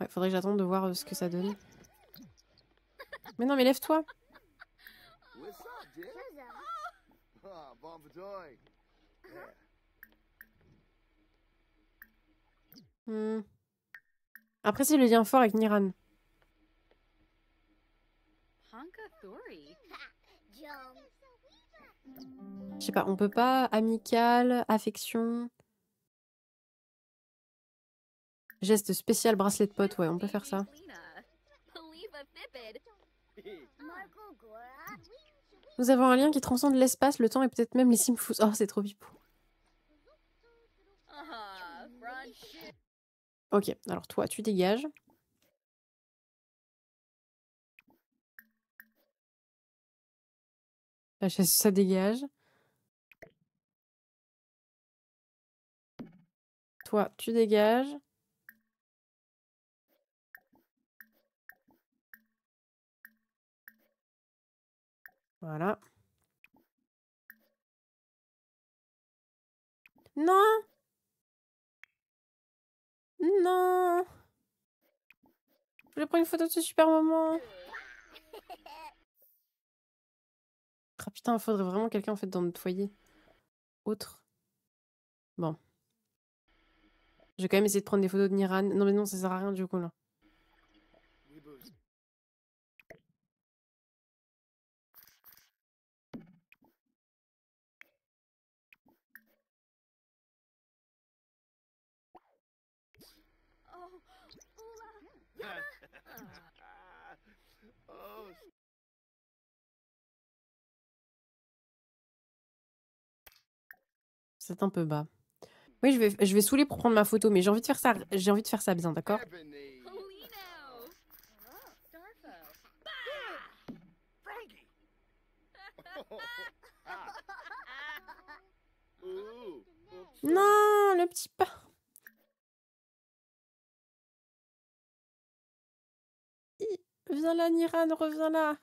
Ouais, faudrait que j'attende de voir euh, ce que ça donne. Mais non, mais lève-toi hmm. Après, c'est le lien fort avec Niran. Je sais pas, on peut pas amical, affection. Geste spécial bracelet de pote, ouais, on peut faire ça. Nous avons un lien qui transcende l'espace, le temps et peut-être même les Simfous. Oh, c'est trop bipou. Ok, alors toi, tu dégages. La ça dégage. Toi, tu dégages. Voilà. Non Non Je vais prendre une photo de ce super moment. Ah putain, faudrait vraiment quelqu'un en fait dans notre foyer. Autre. Bon. Je vais quand même essayer de prendre des photos de Niran. Non mais non, ça sert à rien du coup là. un peu bas. Oui, je vais, je vais saouler pour prendre ma photo, mais j'ai envie de faire ça, j'ai envie de faire ça bien, d'accord bah. Non, le petit pas. Viens là, Niran, reviens là.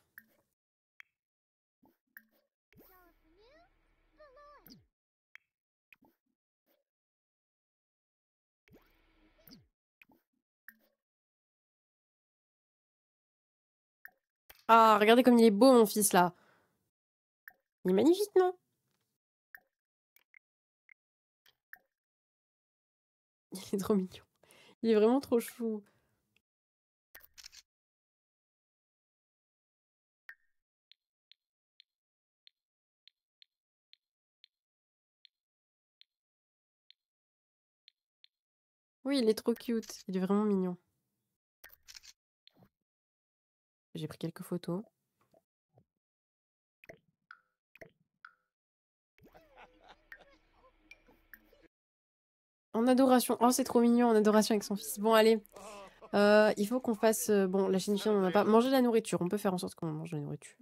Ah, regardez comme il est beau, mon fils, là. Il est magnifique, non Il est trop mignon. Il est vraiment trop chou. Oui, il est trop cute. Il est vraiment mignon. J'ai pris quelques photos. En adoration. Oh, c'est trop mignon, en adoration avec son fils. Bon, allez. Euh, il faut qu'on fasse. Euh, bon, la chaîne on n'en a pas. Manger de la nourriture. On peut faire en sorte qu'on mange de la nourriture.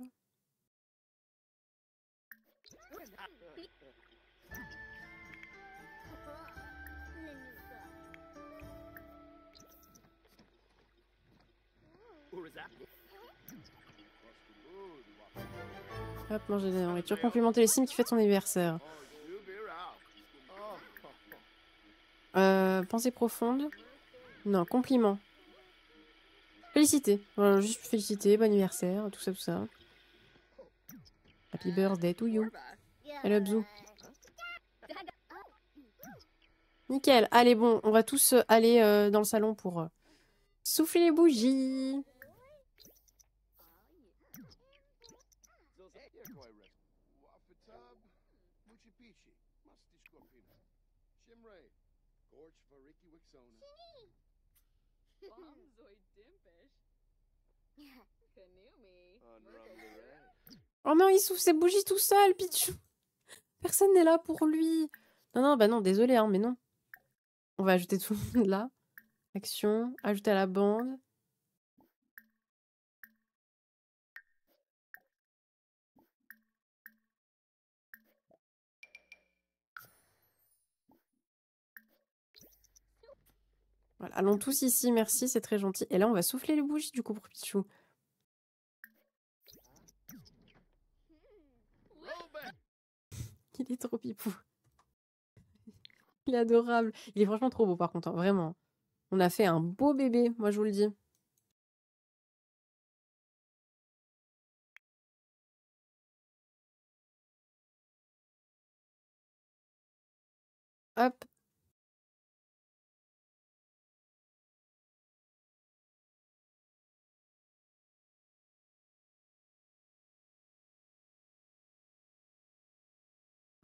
Hop, manger des nourritures. Complimenter les sims qui fêtent son anniversaire. Euh, pensée profonde. Non, compliment. Félicité. Voilà, juste félicité, bon anniversaire, tout ça, tout ça. Happy birthday to you. Hello, Bzou. Nickel. Allez, bon, on va tous euh, aller euh, dans le salon pour euh, souffler les bougies. Oh non, il souffle ses bougies tout seul, Pichou. Personne n'est là pour lui. Non, non, bah non, désolé, hein, mais non. On va ajouter tout le monde là. Action, ajouter à la bande. Voilà, allons tous ici, merci, c'est très gentil. Et là, on va souffler les bougies du coup pour Pichou. Il est trop pipou. Il est adorable. Il est franchement trop beau par contre, hein, vraiment. On a fait un beau bébé, moi je vous le dis. Hop,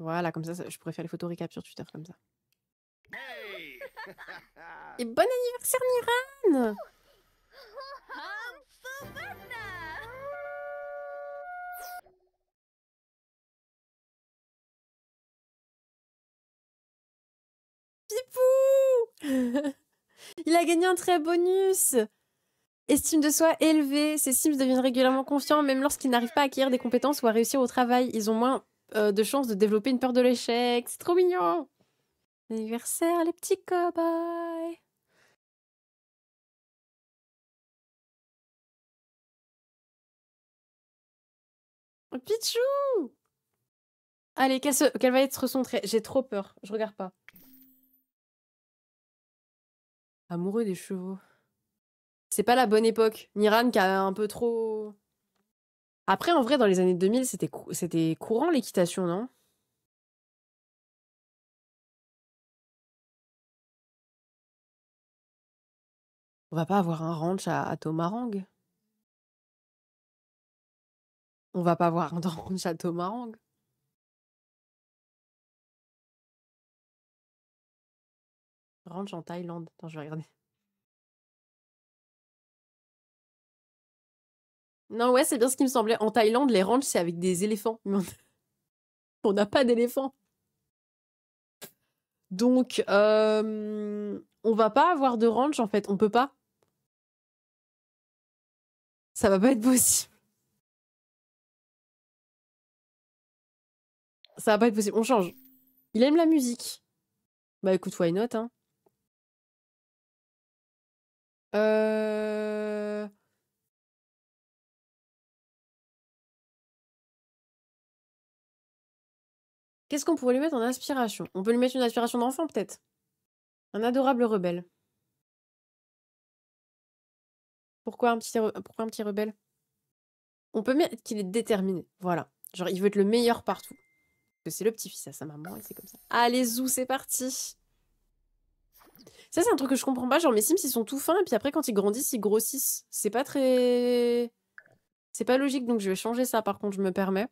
Voilà, comme ça, je pourrais faire les photos sur Twitter comme ça. Et bon anniversaire Niran Pipou Il a gagné un très bonus Estime de soi élevée, ces Sims deviennent régulièrement confiants même lorsqu'ils n'arrivent pas à acquérir des compétences ou à réussir au travail. Ils ont moins euh, de chance de développer une peur de l'échec. C'est trop mignon. Anniversaire, les petits cobayes. Oh, Pichou Allez, qu'elle va être centrée. J'ai trop peur. Je regarde pas. Amoureux des chevaux. C'est pas la bonne époque. Niran qui a un peu trop. Après, en vrai, dans les années 2000, c'était, c'était courant l'équitation, non On va pas avoir un ranch à, à Tomarang. On va pas avoir un ranch à Tomarang. Ranch en Thaïlande. Attends, je vais regarder. Non, ouais, c'est bien ce qui me semblait. En Thaïlande, les ranchs, c'est avec des éléphants. on n'a pas d'éléphants. Donc, euh, on va pas avoir de ranch, en fait. On peut pas. Ça va pas être possible. Ça va pas être possible. On change. Il aime la musique. Bah écoute, why not, hein. Euh... Qu'est-ce qu'on pourrait lui mettre en aspiration On peut lui mettre une aspiration d'enfant, peut-être Un adorable rebelle. Pourquoi un petit, rebelle On peut mettre qu'il est déterminé. Voilà. Genre, il veut être le meilleur partout. Parce que c'est le petit-fils à sa maman et c'est comme ça. Allez, Zou, c'est parti ça, c'est un truc que je comprends pas. Genre, mes Sims, ils sont tout fins, et puis après, quand ils grandissent, ils grossissent. C'est pas très. C'est pas logique, donc je vais changer ça, par contre, je me permets.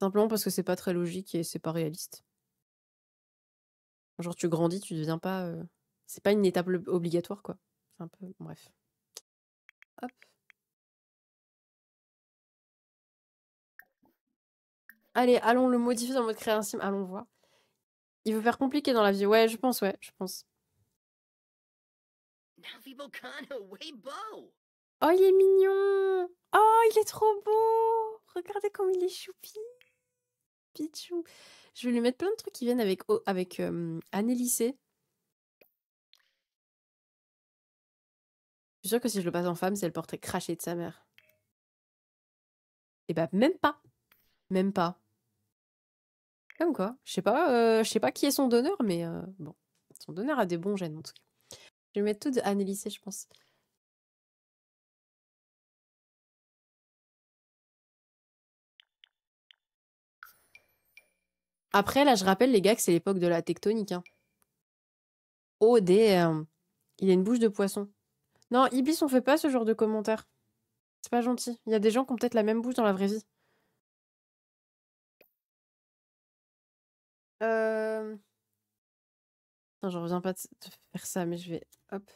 Simplement parce que c'est pas très logique et c'est pas réaliste. Genre tu grandis, tu deviens pas. Euh, c'est pas une étape obligatoire quoi. C'est un peu. Bref. Hop. Allez, allons le modifier dans votre créer Allons voir. Il veut faire compliqué dans la vie. Ouais, je pense, ouais, je pense. Oh, il est mignon Oh, il est trop beau Regardez comme il est choupi je vais lui mettre plein de trucs qui viennent avec, avec euh, Je suis sûre que si je le passe en femme, c'est le portrait craché de sa mère. Et eh bah, ben, même pas. Même pas. Comme quoi. Je sais pas, euh, sais pas qui est son donneur, mais euh, bon. Son donneur a des bons gènes, en tout cas. Je vais mettre tout de Anne-Élysée, je pense. Après, là, je rappelle, les gars, que c'est l'époque de la tectonique. Hein. Oh, euh, des. Il il a une bouche de poisson. Non, Ibis, on fait pas ce genre de commentaires. C'est pas gentil. Il y a des gens qui ont peut-être la même bouche dans la vraie vie. Euh. Non, ne reviens pas de faire ça, mais je vais. Hop.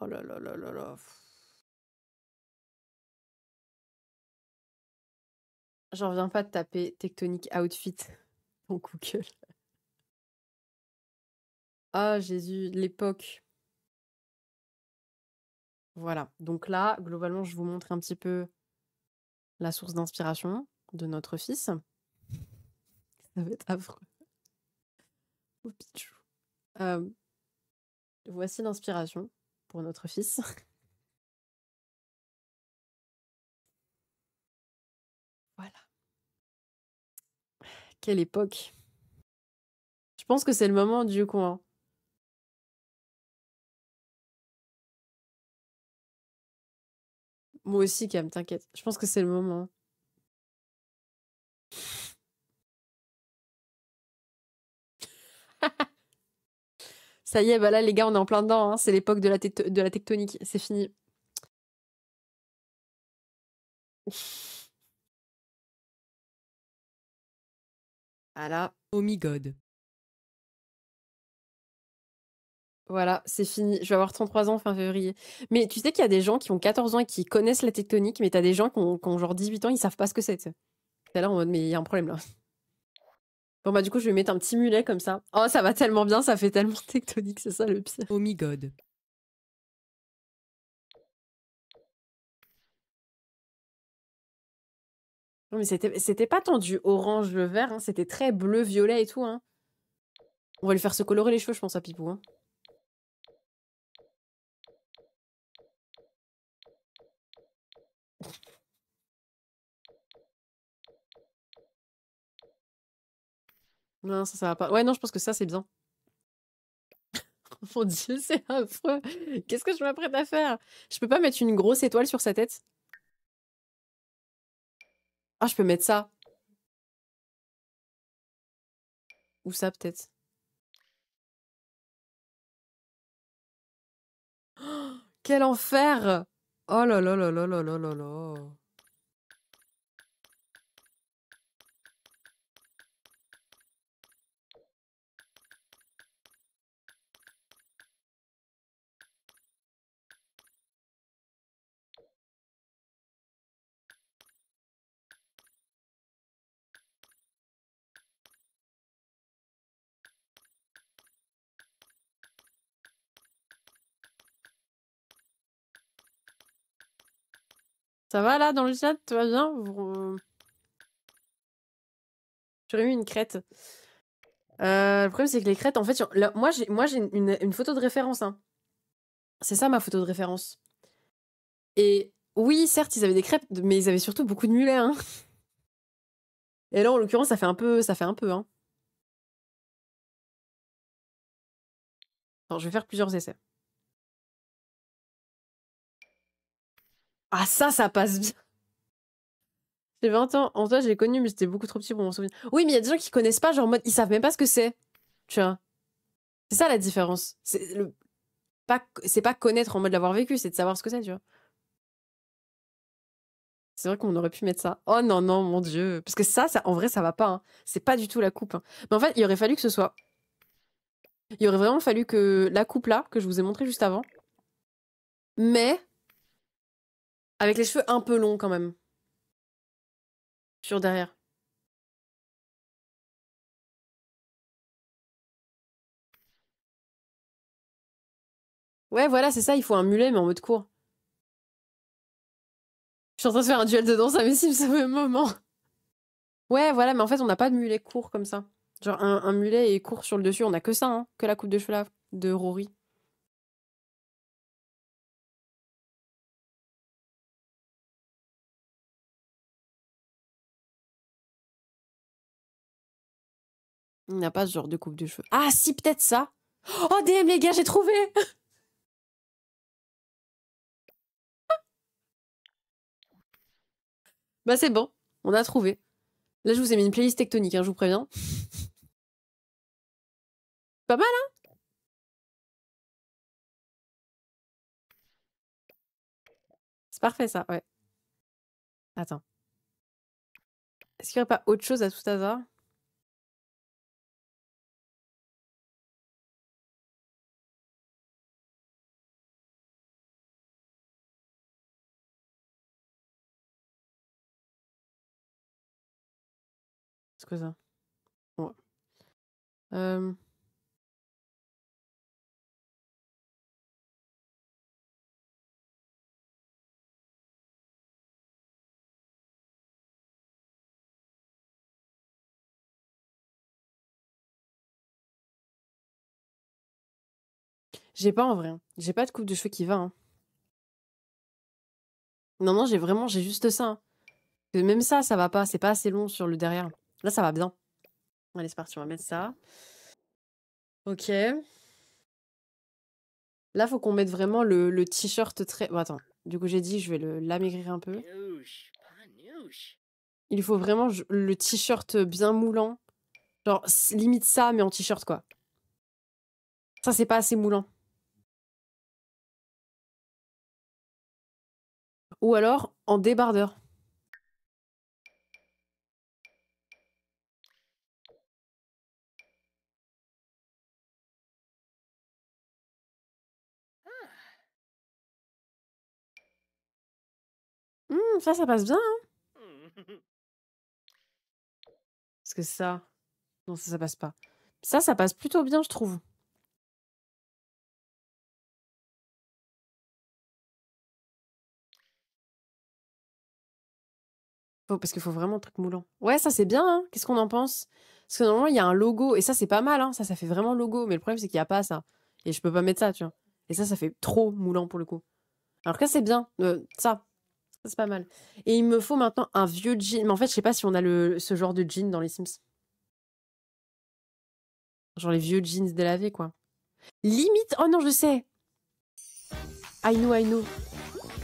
Oh là là là là là. J'en reviens pas de taper tectonique Outfit dans Google. Oh Jésus, l'époque. Voilà. Donc là, globalement, je vous montre un petit peu la source d'inspiration de notre fils. Ça va être affreux. Oh, voici l'inspiration pour notre fils. Quelle époque. Je pense que c'est le moment du coin. Moi aussi, Cam, t'inquiète. Je pense que c'est le moment. Ça y est, bah là, les gars, on est en plein dedans. Hein. C'est l'époque de, la de la tectonique. C'est fini. oh my God Voilà, c'est fini. Je vais avoir 33 ans fin février. Mais tu sais qu'il y a des gens qui ont 14 ans et qui connaissent la tectonique, mais as des gens qui ont, genre 18 ans, ils savent pas ce que c'est. en mode, mais il y a un problème là. Bon bah du coup, je vais mettre un petit mulet comme ça. Oh, ça va tellement bien, ça fait tellement tectonique, c'est ça le pire. god Non, mais c'était, pas tendu orange le vert, hein, c'était très bleu, violet et tout. Hein. On va lui faire se colorer les cheveux, je pense, à Pipou. Hein. Non, ça, ça va pas. Ouais, non, je pense que ça, c'est bien. Mon dieu, c'est affreux. Qu'est-ce que je m'apprête à faire Je peux pas mettre une grosse étoile sur sa tête ah, je peux mettre ça. Ou ça, peut-être. quel enfer Oh là là là là là là là là Ça va là dans le chat euh, Tu vas bien J'aurais eu une crête. Euh, le problème, c'est que les crêtes, en fait, moi, j'ai, une, photo de référence. Hein. C'est ça ma photo de référence. Et oui, certes, ils avaient des crêpes, mais ils avaient surtout beaucoup de mulets. Hein. Et là, en l'occurrence, ça fait un peu. Ça fait un peu hein. je vais faire plusieurs essais. Ah ça, ça passe bien. J'ai 20 ans. En toi, je l'ai connu, mais j'étais beaucoup trop petit pour m'en souvenir. Oui, mais il y a des gens qui connaissent pas, genre en mode, ils savent même pas ce que c'est. Tu vois. C'est ça la différence. C'est le... pas... pas connaître en mode l'avoir vécu, c'est de savoir ce que c'est, tu vois. C'est vrai qu'on aurait pu mettre ça. Oh non, non, mon Dieu. Parce que ça, ça en vrai, ça va pas. Hein. C'est pas du tout la coupe. Hein. Mais en fait, il aurait fallu que ce soit. Il aurait vraiment fallu que la coupe là, que je vous ai montré juste avant. Mais avec les cheveux un peu longs quand même. Sur derrière. Ouais, voilà, c'est ça, il faut un mulet, mais en mode court. Je suis en train de faire un duel de danse à mes Sims même moment. Ouais, voilà, mais en fait, on n'a pas de mulet court comme ça. Genre, un, mulet est court sur le dessus, on n'a que ça, hein, que la coupe de cheveux là, de Rory. Il n'y a pas ce genre de coupe de cheveux. Ah si, peut-être ça. Oh DM les gars, j'ai trouvé Bah c'est bon, on a trouvé. Là je vous ai mis une playlist tectonique, hein, je vous préviens. pas mal hein C'est parfait ça, ouais. Attends. Est-ce qu'il n'y aurait pas autre chose à tout hasard ça Ouais. Euh. J'ai pas en vrai. J'ai pas de coupe de cheveux qui va. Hein. Non, non, j'ai vraiment, j'ai juste ça. Hein. Même ça, ça va pas. C'est pas assez long sur le derrière. Là, ça va bien. Allez, c'est parti, on va mettre ça. Ok. Là, faut qu'on mette vraiment le, le t-shirt très. Bon, attends. Du coup, j'ai dit, je vais l'amaigrir un peu. Il faut vraiment le t-shirt bien moulant. Genre, limite ça, mais en t-shirt, quoi. Ça, c'est pas assez moulant. Ou alors en débardeur. ça, ça passe bien. Hein. Mmh. Parce que ça. Non, ça, ça passe pas. Ça, ça passe plutôt bien, je trouve. parce qu'il faut vraiment un truc moulant. Ouais, ça c'est bien. Hein. Qu'est-ce qu'on en pense Parce que normalement, il y a un logo. Et ça, c'est pas mal. Hein ça, ça fait vraiment logo. Mais le problème, c'est qu'il n'y a pas ça. Et je peux pas mettre ça, tu vois. Et ça, ça fait trop moulant pour le coup. Alors que c'est bien. Euh, ça, c'est pas mal. Et il me faut maintenant un vieux jean. Mais en fait, je sais pas si on a le, ce genre de jean dans les Sims. Genre les vieux jeans délavés, quoi. Limite. Oh non, je sais. I know, I know.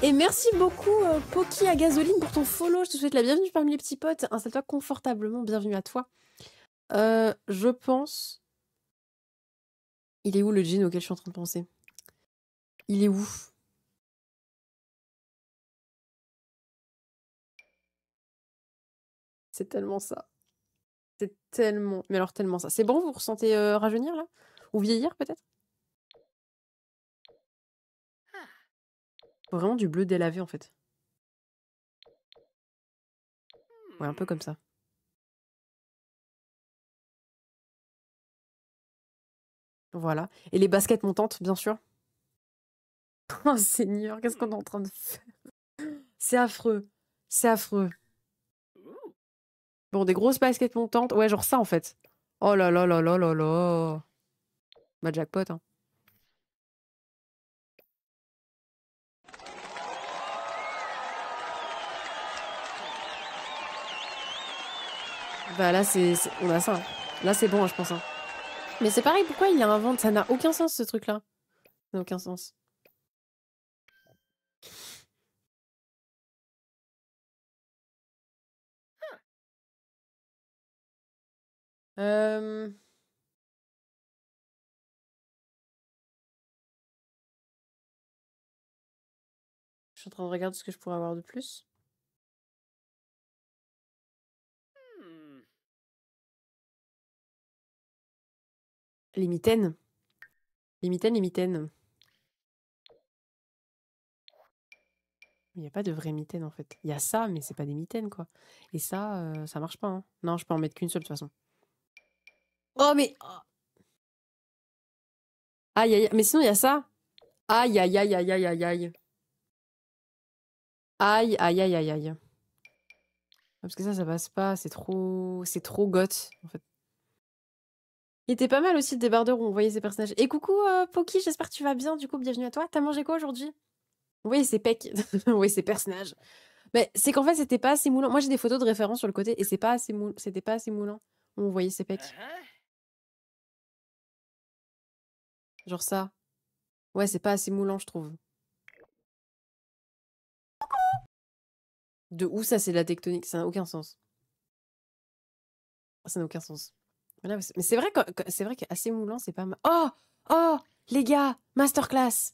Et merci beaucoup, euh, Poki à gasoline, pour ton follow. Je te souhaite la bienvenue parmi les petits potes. Installe-toi confortablement. Bienvenue à toi. Euh, je pense. Il est où le jean auquel je suis en train de penser Il est où C'est tellement ça. C'est tellement. Mais alors, tellement ça. C'est bon, vous ressentez euh, rajeunir, là Ou vieillir, peut-être ah. Vraiment du bleu délavé, en fait. Ouais, un peu comme hmm. ça. Voilà. Et les baskets montantes, bien sûr. Oh Seigneur, qu'est-ce qu'on est en train de faire C'est affreux. C'est affreux. Bon, des grosses baskets montantes. Ouais, genre ça en fait. Oh là là là là là là. Ma jackpot. Hein. Bah là, c'est, on a ça. Hein. Là, c'est bon, hein, je pense. Hein. Mais c'est pareil, pourquoi il y a un ventre Ça n'a aucun sens, ce truc-là. n'a aucun sens. Je suis en train de regarder ce que je pourrais avoir de plus. Hmm. Les mitaines. Les mitaines, les mitaines. Il n'y a pas de vraies mitaines, en fait. Il y a ça, mais c'est pas des mitaines quoi. Et ça, euh, ça marche pas. Hein. Non, je peux en mettre qu'une seule de toute façon. Oh, mais. Aïe, aïe, mais sinon, il y a ça. Aïe, aïe, aïe, aïe, aïe, aïe, aïe. Aïe, aïe, aïe, aïe, aïe. Ah, parce que ça, ça passe pas. C'est trop. C'est trop goth, en fait. Il était pas mal aussi le débardeur où on voyait ces personnages. Et coucou, euh, Poki, j'espère que tu vas bien. Du coup, bienvenue à toi. T'as mangé quoi aujourd'hui Oui, c'est On oui, c'est personnages. Mais c'est qu'en fait, c'était pas assez moulant. Moi, j'ai des photos de référence sur le côté et c'est pas assez c'était pas assez moulant. On voyait ces pecs. Ah, ah. Genre ça. Ouais, c'est pas assez moulant, je trouve. De où ça, c'est de la tectonique Ça n'a aucun sens. Ça n'a aucun sens. mais c'est vrai c'est vrai qu'assez moulant, c'est pas mal. Oh Oh Les gars Masterclass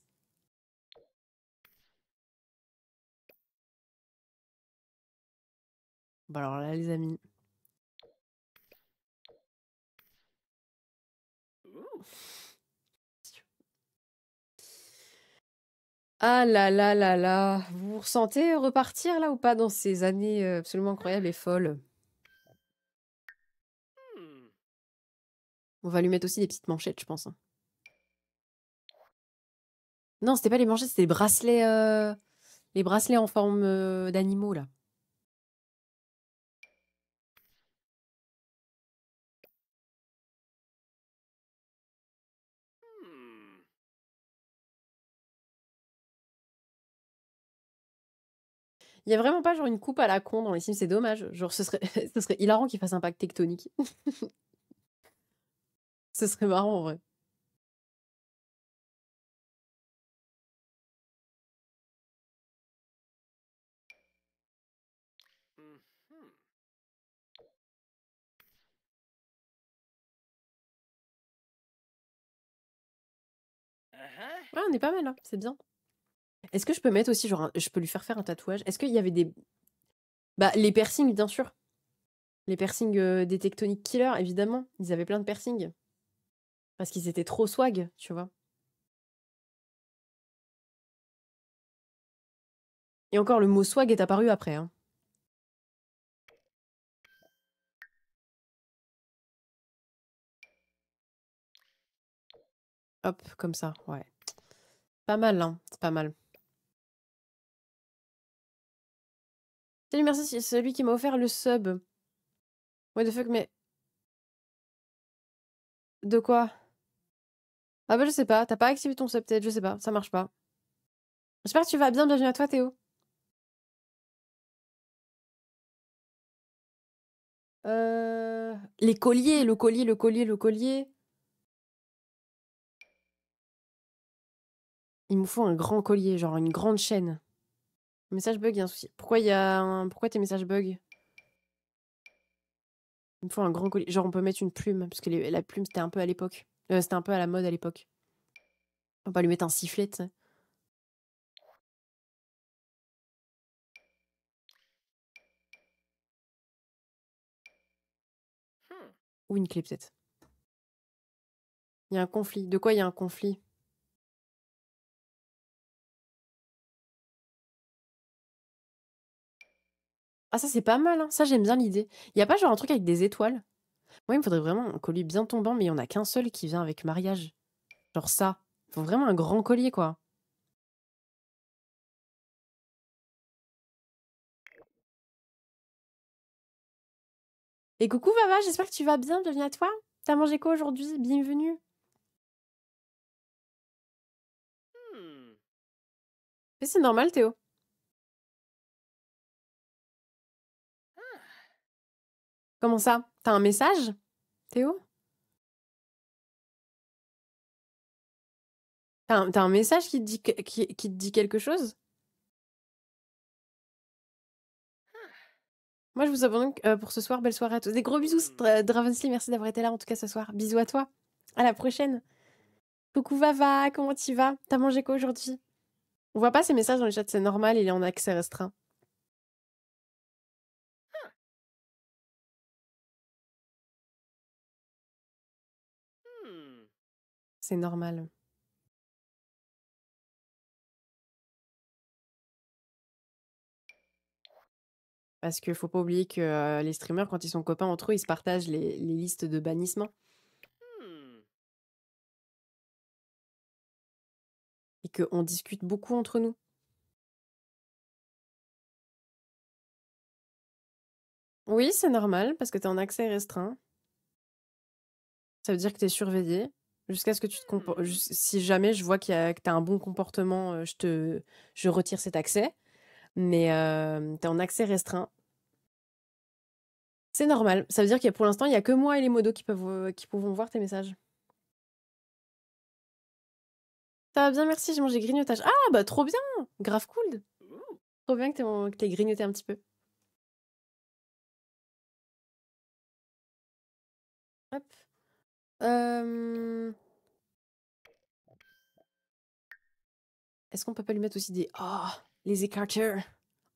Bon alors là, les amis. Ah là là là là, vous vous ressentez repartir là ou pas dans ces années euh, absolument incroyables et folles hmm. On va lui mettre aussi des petites manchettes, je pense. Hein. Non, c'était pas les manchettes, c'était les bracelets, euh, les bracelets en forme euh, d'animaux là. Il y a vraiment pas genre une coupe à la con dans les Sims, c'est dommage. Genre ce serait, ce serait hilarant qu'il fasse un pacte tectonique. ce serait marrant en vrai. Mmh ouais, on est pas mal là, hein, c'est bien. Est-ce que je peux mettre aussi, genre, je peux lui faire faire un tatouage Est-ce qu'il y avait des. Bah, les piercings, bien sûr. Les piercings euh, des Tectonic Killers, évidemment. Ils avaient plein de piercings. Parce qu'ils étaient trop swag, tu vois. Et encore, le mot swag est apparu après. Hein. Hop, comme ça, ouais. Pas mal, hein, c'est pas mal. Salut, merci, c'est celui qui m'a offert le sub. What the fuck, mais. De quoi Ah bah, je sais pas, t'as pas activé ton sub, peut-être, je sais pas, ça marche pas. J'espère que tu vas bien, bienvenue à toi, Théo. Euh... Les colliers, le collier, le collier, le collier. Il me faut un grand collier, genre une grande chaîne. Message bug, il y a un souci. Pourquoi, y a un... Pourquoi tes messages bug Il me faut un grand colis. Genre, on peut mettre une plume, parce que la plume, c'était un peu à l'époque. Euh, c'était un peu à la mode à l'époque. On va lui mettre un sifflet, hmm. Ou une clé, peut-être. Il y a un conflit. De quoi il y a un conflit Ah, ça, c'est pas mal, hein. ça, j'aime bien l'idée. Il y a pas genre un truc avec des étoiles Moi, il me faudrait vraiment un collier bien tombant, mais il y en a qu'un seul qui vient avec mariage. Genre ça. Faut vraiment un grand collier, quoi. Et coucou Baba, j'espère que tu vas bien, bienvenue à toi. T'as mangé quoi aujourd'hui Bienvenue. Hmm. Mais C'est normal, Théo. Comment ça T'as un message Théo T'as un, message qui te dit, qui, dit quelque chose ah. Moi, je vous abonne euh, pour ce soir. Belle soirée à tous. Des gros bisous, hmm. Slee. Merci d'avoir été là, en tout cas, ce soir. Bisous à toi. À la prochaine. Coucou Vava, comment tu vas T'as mangé quoi aujourd'hui On voit pas ces messages dans les chat, c'est normal, il est en accès restreint. C'est normal. Parce qu'il faut pas oublier que les streamers, quand ils sont copains entre eux, ils se partagent les, listes de bannissement. Mmh. Et qu'on discute beaucoup entre nous. Oui, c'est normal, parce que tu es en accès restreint. Ça veut dire que tu es surveillé. Jusqu'à ce que tu te comportes. Mmh si jamais je vois que tu as un bon comportement, euh, je, te, je retire cet accès. Mais euh, tu es en accès restreint. C'est normal. Ça veut dire qu'il pour l'instant, il n'y a que moi et les modos qui, peuvent, euh, qui pouvons voir tes messages. Ça va bien, merci. J'ai mangé grignotage. Ah, bah trop bien Grave cool Trop bien que t'aies grignoté un petit peu. Hop. Est-ce qu'on peut pas lui mettre aussi des... Oh, les écarteurs.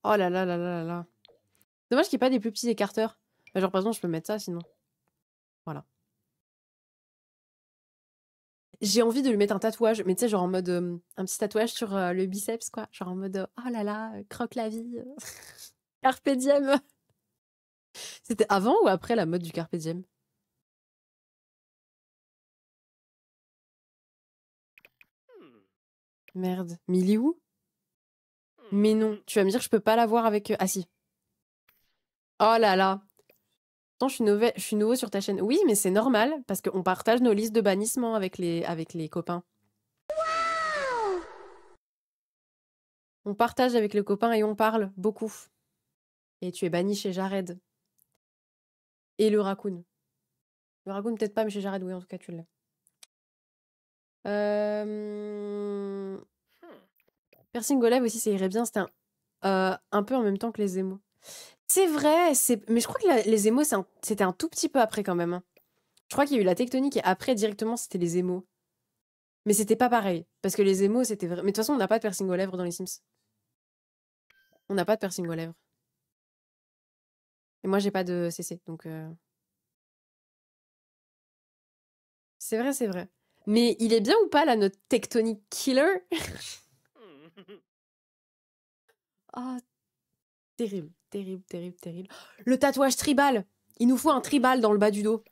Oh là là là là là là. Dommage qu'il n'y ait pas des plus petits écarteurs. Bah, genre, par exemple, je peux mettre ça, sinon. Voilà. J'ai envie de lui mettre un tatouage, mais tu sais, genre en mode... un petit tatouage sur le biceps, quoi. Genre en mode... Oh là là, croque la vie. Carpe C'était avant ou après la mode du carpe Merde, Millie où Mais non, hmm. tu vas me dire que je peux pas l'avoir avec. Ah euh, si. Oh là là. Attends, je suis, nouveau, je suis nouveau sur ta chaîne. Oui, mais c'est normal parce qu'on partage nos listes de bannissement avec les, avec les copains. on partage avec les copains et on parle beaucoup. Et tu es banni chez Jared. Et le raccoon. Le raccoon, peut-être pas, mais chez Jared, oui, en tout cas, tu l'as. Euh... Piercing aux lèvres aussi, ça irait bien. C'était euh, un, peu en même temps que les émaux. C'est vrai, mais je crois que les émaux, c'était un, tout petit peu après quand même. Hein. Je crois qu'il y a eu la tectonique et après, directement, c'était les émaux. Mais c'était pas pareil. Parce que les émaux, c'était vrai. Mais de toute façon, on n'a pas de piercing aux lèvres dans les Sims. On n'a pas de piercing aux lèvres. Et moi, j'ai pas de CC, donc. Euh. C'est vrai, c'est vrai. Mais il est bien ou pas, la notre tectonique killer ah, terrible, terrible, terrible, terrible. Le tatouage tribal Il nous faut un tribal dans le bas du dos.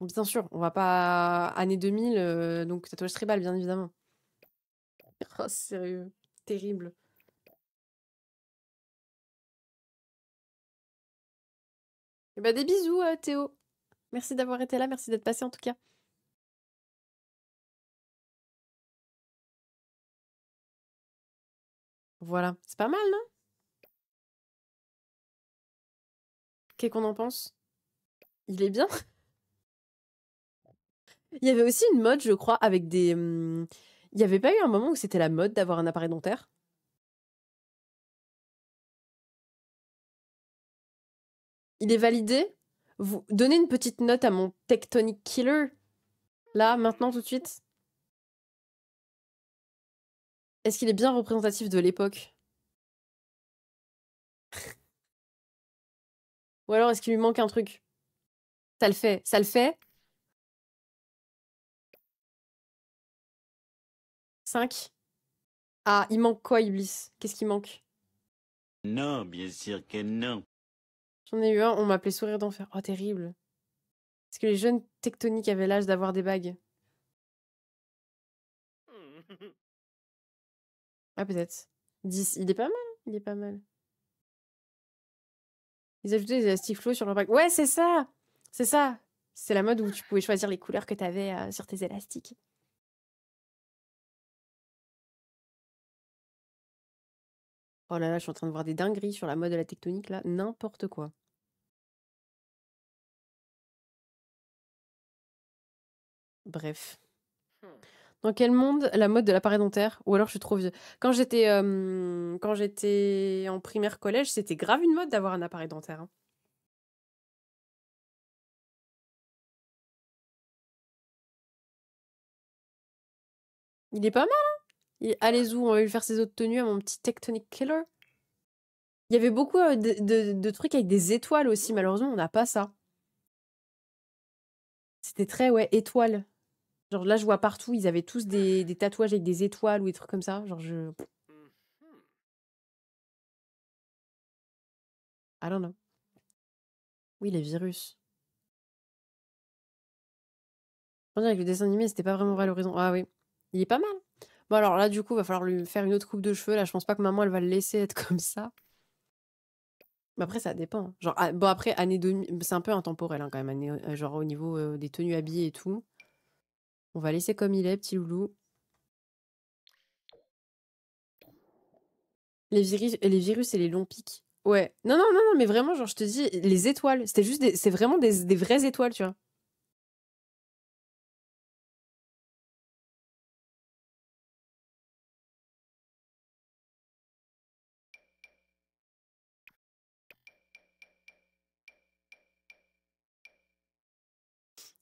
bien sûr, on va pas... Année 2000, euh, donc tatouage tribal, bien évidemment. Oh, sérieux, terrible. Et eh ben, des bisous, euh, Théo. Merci d'avoir été là, merci d'être passé en tout cas. Voilà, c'est pas mal, non Qu'est-ce qu'on en pense Il est bien Il y avait aussi une mode, je crois, avec des... Mmh, il n'y avait pas eu un moment où c'était la mode d'avoir un appareil dentaire Il est validé Vous donnez une petite note à mon Tectonic Killer Là, maintenant, tout de suite est-ce qu'il est bien représentatif de l'époque Ou alors est-ce qu'il lui manque un truc Ça le fait, ça le fait. 5. Ah, il manque quoi, Iblis Qu'est-ce qu'il manque Non, bien sûr que non. J'en ai eu un, on m'appelait sourire d'enfer. Oh, terrible. Est-ce que les jeunes tectoniques avaient l'âge d'avoir des bagues Ah, peut-être. Il est pas mal. Il est pas mal. Ils ajoutaient des élastiques sur leur pack. Ouais, c'est ça C'est ça C'est la mode où tu pouvais choisir les couleurs que tu avais euh, sur tes élastiques. Oh là là, je suis en train de voir des dingueries sur la mode de la tectonique, là. N'importe quoi. Bref. Dans quel monde la mode de l'appareil dentaire Ou alors je suis trop vieux. Quand j'étais euh, quand j'étais en primaire collège, c'était grave une mode d'avoir un appareil dentaire. Hein. Il est pas mal. hein. allez où on va lui faire ses autres tenues à mon petit Tectonic Killer. Il y avait beaucoup euh, de, de trucs avec des étoiles aussi. Malheureusement, on n'a pas ça. C'était très ouais étoile. Genre là, je vois partout, ils avaient tous des, tatouages avec des étoiles ou des trucs comme ça. Genre je. Mm-hmm. I don't know. Oui, les virus. On dirait que le dessin animé, c'était pas vraiment l'horizon. Ah oui, il est pas mal. Bon alors là, du coup, il va falloir lui faire une autre coupe de cheveux. Là, je pense pas que maman, elle va le laisser être comme ça. Mais après, ça dépend. Genre, ah, bon, après, année c'est un peu intemporel hein, quand même, euh, genre au niveau euh, des tenues habillées et tout. On va laisser comme il est, petit loulou. Les virus, les virus et les longs pics. Ouais. Non, non, non, non, mais vraiment, genre, je te dis, les étoiles. C'était juste c'est vraiment des vraies étoiles, tu vois.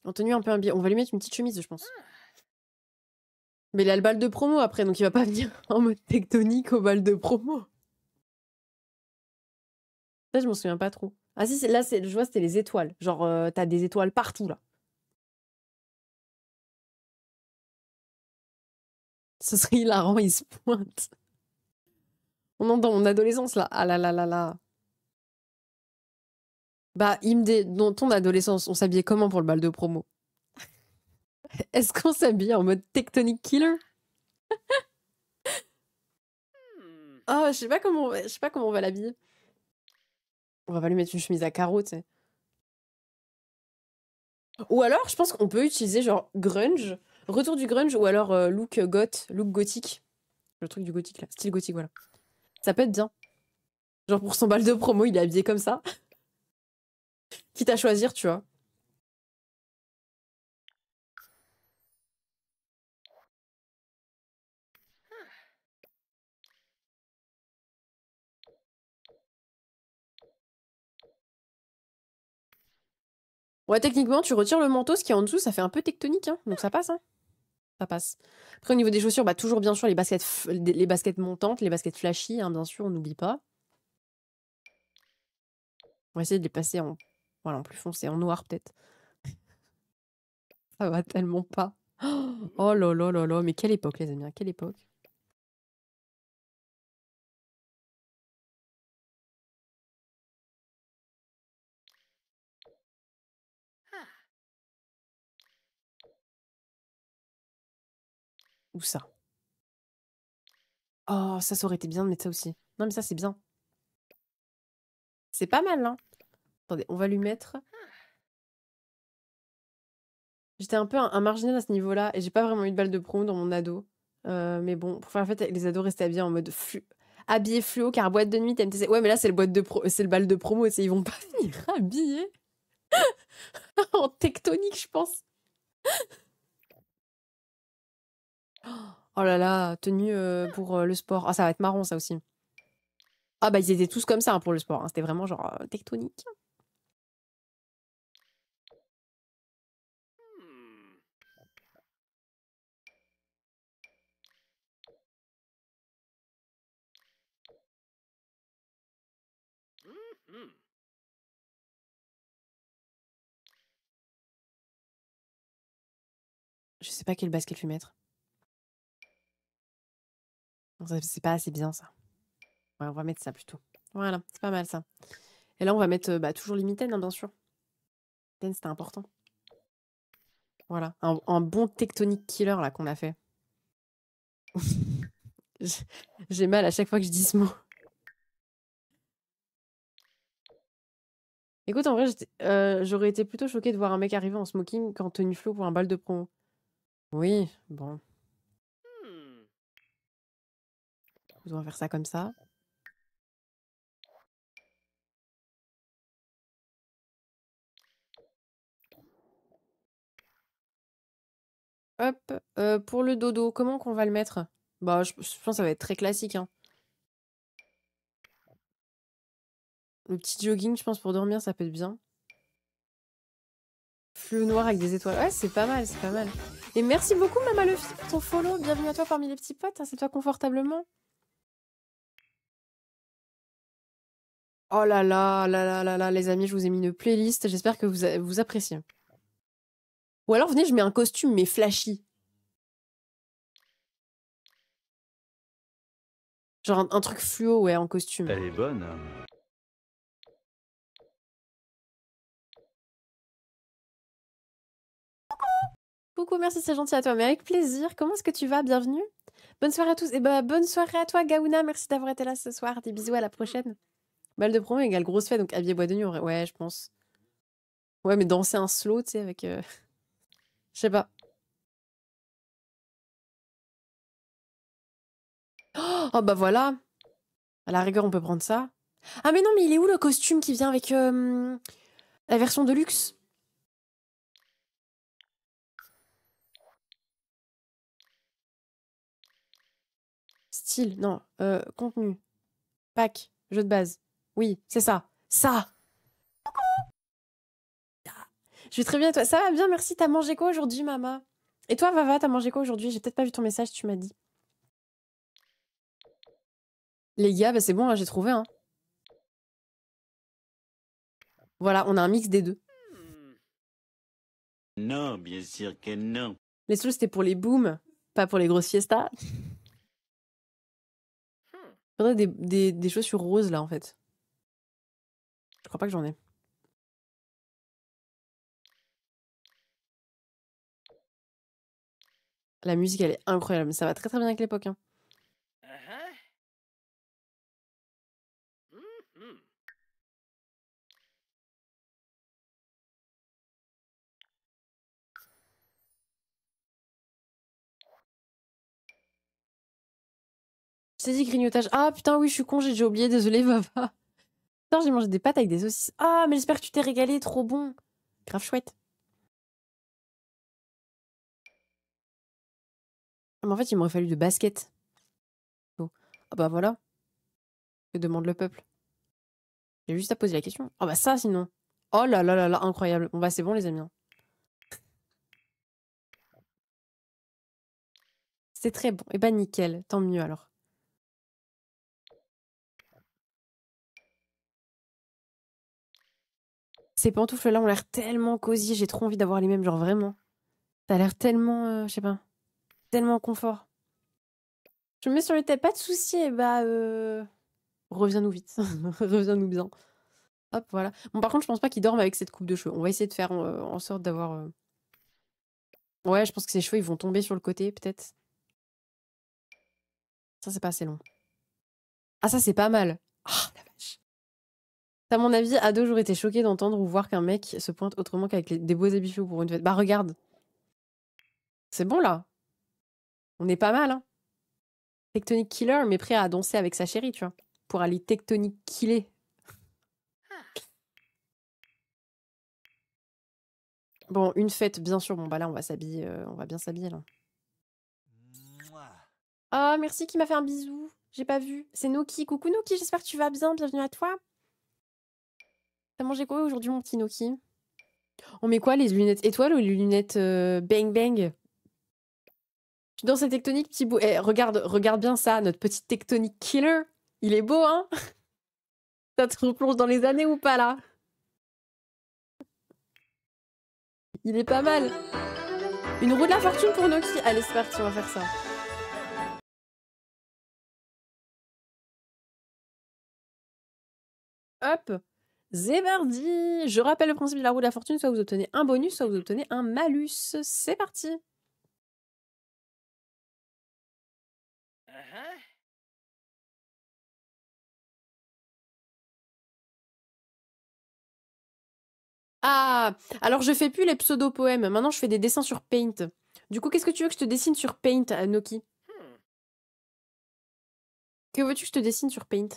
En tenue un peu un On va lui mettre une petite chemise, je pense. Mais il a le bal de promo après, donc il va pas venir en mode tectonique au bal de promo. Ça, je m'en souviens pas trop. Ah si, là, je vois, c'était les étoiles. Genre, euh, t'as des étoiles partout, là. Ce serait hilarant, il se pointe. On entend dans mon adolescence, là. Ah là là là là. Bah, Imdé, dans ton adolescence, on s'habillait comment pour le bal de promo Est-ce qu'on s'habille en mode Tectonic Killer Oh, je sais pas comment, je sais pas comment on va l'habiller. On va pas lui mettre une chemise à carreaux, tu sais. Ou alors, je pense qu'on peut utiliser genre grunge, retour du grunge, ou alors euh, look goth, look gothique. Le truc du gothique là, style gothique, voilà. Ça peut être bien. Genre pour son bal de promo, il est habillé comme ça. quitte à choisir, tu vois. Ouais, techniquement, tu retires le manteau, ce qui est en dessous, ça fait un peu tectonique, hein. donc ça passe. Hein. Ça passe. Après, au niveau des chaussures, bah, toujours bien sûr les baskets, les baskets montantes, les baskets flashy, hein, bien sûr, on n'oublie pas. On va essayer de les passer en voilà, en plus foncé, en noir peut-être. Ça va tellement pas. Oh là là là là, mais quelle époque les amis, quelle époque. Où Ou ça. Oh, ça, ça aurait été bien de mettre ça aussi. Non, mais ça, c'est bien. C'est pas mal, hein Attendez, on va lui mettre. Ah. J'étais un peu un, marginal à ce niveau-là et j'ai pas vraiment eu de balle de promo dans mon ado. Euh, mais bon, pour faire la les ados, restaient habillés en mode flu habillé fluo car boîte de nuit, TMTC. Ouais, mais là, c'est le, boîte de promo, c'est le bal de promo, ils vont pas venir habiller. en tectonique, je pense. oh là là, tenue euh, pour euh, le sport. Ah, ça va être marrant, ça aussi. Ah, bah, ils étaient tous comme ça hein, pour le sport. Hein. C'était vraiment genre tectonique. Hmm. Je sais pas quel basket qu'elle lui mettre. C'est pas assez bien ça. Ouais, on va mettre ça plutôt. Voilà, c'est pas mal ça. Et là, on va mettre bah, toujours les hein, bien sûr. Mitaines, c'était important. Voilà, un, bon tectonique killer là qu'on a fait. J'ai mal à chaque fois que je dis ce mot. Écoute, en vrai, euh, j'aurais été plutôt choquée de voir un mec arriver en smoking qu'en tenue flow pour un bal de promo. Oui, bon. On hmm. va faire ça comme ça. Hop, euh, pour le dodo, comment qu'on va le mettre? Bah, je pense je ça va être très classique, hein. Le petit jogging, je pense, pour dormir, ça peut être bien. Fleu noir avec des étoiles. Ouais, c'est pas mal, c'est pas mal. Et merci beaucoup, Mama Luffy, pour ton follow. Bienvenue à toi parmi les petits potes. c'est toi confortablement. Oh là là, là là là là, les amis, je vous ai mis une playlist. J'espère que vous, vous appréciez. Ou alors, venez, je mets un costume, mais flashy. Genre un, un truc fluo, ouais, en costume. Elle est bonne. Coucou, merci, c'est gentil à toi, mais avec plaisir. Comment est-ce que tu vas Bienvenue. Bonne soirée à tous. Et eh bah, ben, bonne soirée à toi, Gaouna. Merci d'avoir été là ce soir. Des bisous, à la prochaine. Mal de promo égale grosse fête, donc habillé bois de nuit, ouais, je pense. Ouais, mais danser un slow, tu sais, avec. Euh, je sais pas. Oh, bah voilà. À la rigueur, on peut prendre ça. Ah, mais non, mais il est où le costume qui vient avec euh, la version de luxe non, euh, contenu, pack, jeu de base. Oui, c'est ça. Ça Je vais très bien, toi. Ça va bien, merci. T'as mangé quoi aujourd'hui, maman Et toi, Vava, t'as mangé quoi aujourd'hui J'ai peut-être pas vu ton message, tu m'as dit. Les gars, bah c'est bon, hein, j'ai trouvé. Hein. Voilà, on a un mix des deux. Non, bien sûr que non. Les sous, c'était pour les booms, pas pour les grosses fiestas. Il faudrait des, des, des chaussures roses là en fait. Je crois pas que j'en ai. La musique elle est incroyable, ça va très très bien avec l'époque. Hein. C'est dit grignotage. Ah putain, oui, je suis con, j'ai déjà oublié, désolé, va Putain, j'ai mangé des pâtes avec des saucisses. Ah, mais j'espère que tu t'es régalé, trop bon. Grave chouette. Mais en fait, il m'aurait fallu de baskets. Ah bah voilà. Que demande le peuple. J'ai juste à poser la question. Ah bah ça, sinon. Oh là là là là, incroyable. Bon bah c'est bon, les amis. Hein. C'est très bon. Et eh bah ben, nickel, tant mieux alors. ces pantoufles-là ont l'air tellement cosy, j'ai trop envie d'avoir les mêmes, genre vraiment. Ça a l'air tellement, euh, je sais pas, tellement confort. Je me mets sur le tête, pas de souci, et eh bah euh, reviens-nous vite, reviens-nous bien. Hop, voilà. Bon, par contre, je pense pas qu'il dorme avec cette coupe de cheveux. On va essayer de faire euh, en sorte d'avoir. Ouais, je pense que ses cheveux, ils vont tomber sur le côté, peut-être. Ça, c'est pas assez long. Ah, ça, c'est pas mal. Ah, à mon avis, ado, j'aurais été choqué d'entendre ou voir qu'un mec se pointe autrement qu'avec des beaux habits pour une fête. Bah regarde, c'est bon là, on est pas mal. Hein. Tectonic Killer, mais prêt à danser avec sa chérie, tu vois, pour aller tectonique killer. Bon, une fête, bien sûr. Bon, bah là, on va s'habiller, euh, on va bien s'habiller là. Ah, oh, merci qui m'a fait un bisou. J'ai pas vu. C'est Noki. Coucou Noki, j'espère que tu vas bien. Bienvenue à toi. T'as mangé quoi aujourd'hui, mon petit Noki On met quoi, les lunettes étoiles ou les lunettes euh, bang bang Je suis dans cette tectonique, petit bout. Eh, regarde, regarde bien ça, notre petit tectonique killer. Il est beau, hein Ça te replonge dans les années ou pas, là Il est pas mal. Une roue de la fortune pour Noki. Allez, c'est parti, on va faire ça. Hop c'est Je rappelle le principe de la roue de la fortune, soit vous obtenez un bonus, soit vous obtenez un malus. C'est parti uh-huh. Ah Alors je fais plus les pseudo-poèmes, maintenant je fais des dessins sur Paint. Du coup, qu'est-ce que tu veux que je te dessine sur Paint, Noki hmm. Que veux-tu que je te dessine sur Paint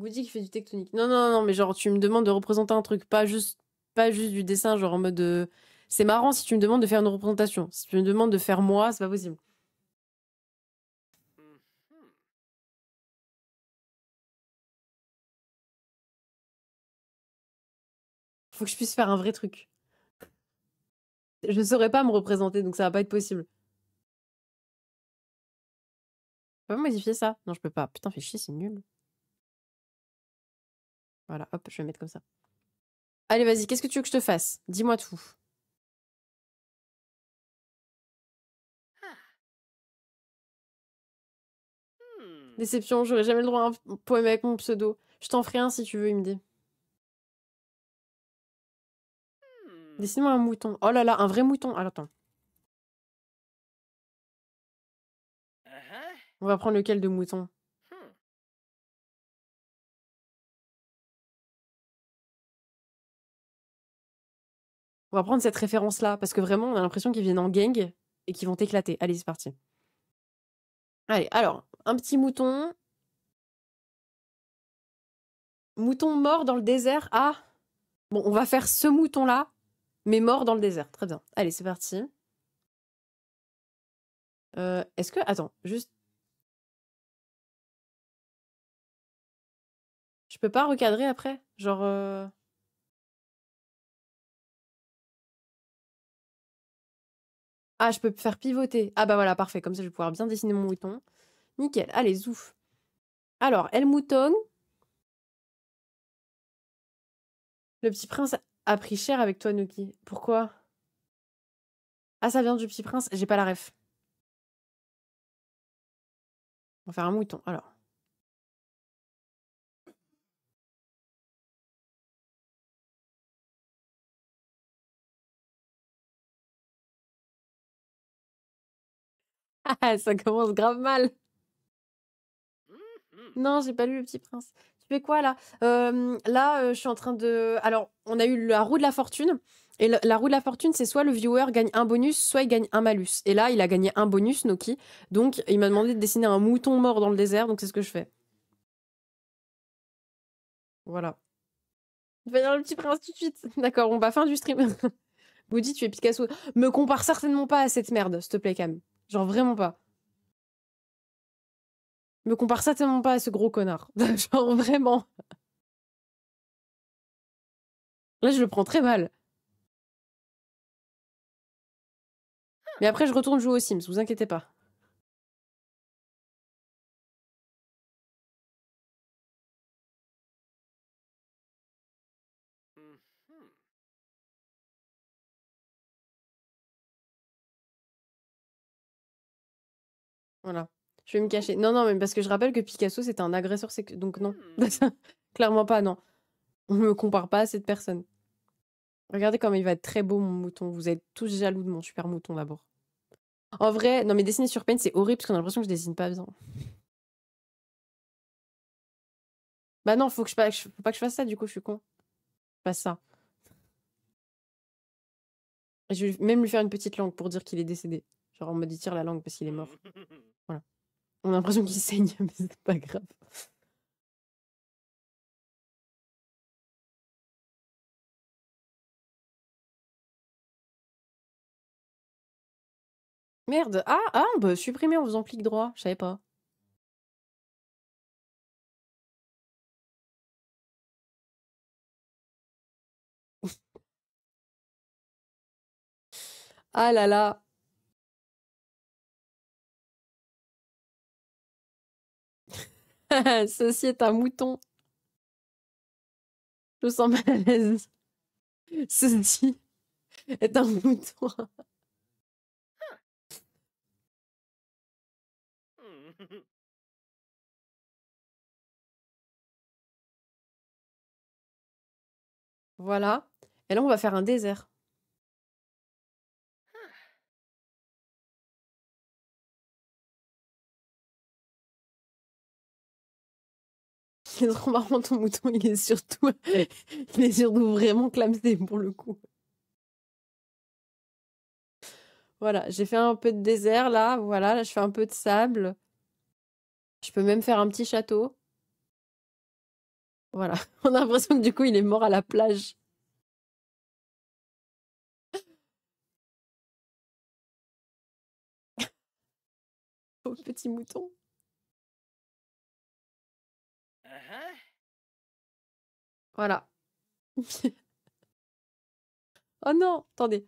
Goody qui fait du tectonique. Non, non, non, mais genre, tu me demandes de représenter un truc, pas juste, pas juste du dessin, genre en mode. Euh, c'est marrant si tu me demandes de faire une représentation. Si tu me demandes de faire moi, c'est pas possible. Mm-hmm. Faut que je puisse faire un vrai truc. Je ne saurais pas me représenter, donc ça va pas être possible. Je peux modifier ça Non, je peux pas. Putain, fais chier, c'est nul. Voilà, hop, je vais mettre comme ça. Allez, vas-y, qu'est-ce que tu veux que je te fasse Dis-moi tout. Ah. Hmm. Déception, j'aurais jamais le droit à un poème avec mon pseudo. Je t'en ferai un si tu veux, il me dit. Dessine-moi un mouton. Oh là là, un vrai mouton. Alors ah, attends. Ah, On va prendre lequel de mouton On va prendre cette référence-là, parce que vraiment, on a l'impression qu'ils viennent en gang et qu'ils vont éclater. Allez, c'est parti. Allez, alors, un petit mouton. Mouton mort dans le désert. Ah Bon, on va faire ce mouton-là, mais mort dans le désert. Très bien. Allez, c'est parti. Euh, est-ce que... Attends, juste... Je peux pas recadrer après Genre... Euh Ah, je peux faire pivoter. Ah bah voilà, parfait. Comme ça, je vais pouvoir bien dessiner mon mouton. Nickel. Allez, zouf. Alors, elle Mouton. Le petit prince a pris cher avec toi, Nuki. Pourquoi Ah, ça vient du petit prince. J'ai pas la ref. On va faire un mouton. Alors. ça commence grave mal. Mmh, mmh. Non, j'ai pas lu Le Petit Prince. Tu fais quoi là euh, Là, euh, je suis en train de. Alors, on a eu la roue de la fortune. Et la, roue de la fortune, c'est soit le viewer gagne un bonus, soit il gagne un malus. Et là, il a gagné un bonus, Noki. Donc, il m'a demandé de dessiner un mouton mort dans le désert, donc c'est ce que je fais. Voilà. tu vas dire le petit prince tout de suite. D'accord, on va fin du stream. Woody, tu es Picasso. Me compare certainement pas à cette merde, s'il te plaît, Cam. Genre vraiment pas. Me compare certainement pas à ce gros connard. Genre vraiment. Là, je le prends très mal. Mais après, je retourne jouer aux Sims, vous inquiétez pas. Voilà. Je vais me cacher. Non, non, mais parce que je rappelle que Picasso, c'était un agresseur Donc, non. Hmm. Clairement pas, non. On ne me compare pas à cette personne. Regardez comme il va être très beau, mon mouton. Vous êtes tous jaloux de mon super mouton, d'abord. En vrai, non, mais dessiner sur peine, c'est horrible parce qu'on a l'impression que je dessine pas bien. Bah non, faut, que je, pas, faut pas que je fasse ça, du coup, je suis con. Pas ça. Je vais même lui faire une petite langue pour dire qu'il est décédé en mode il tire la langue parce qu'il est mort. Voilà. On a l'impression qu'il saigne, mais c'est pas grave. Merde, ah, ah, on peut supprimer en faisant clic droit, je savais pas. ah là là, Ceci est un mouton. Je me sens mal à l'aise. Ceci est un mouton. Voilà. Et là, on va faire un désert. Il est trop marrant, ton mouton, il est surtout, vraiment clamsé pour le coup. Voilà, j'ai fait un peu de désert là, voilà, là je fais un peu de sable. Je peux même faire un petit château. Voilà, on a l'impression que du coup il est mort à la plage. Oh petit mouton. Voilà. oh non, attendez.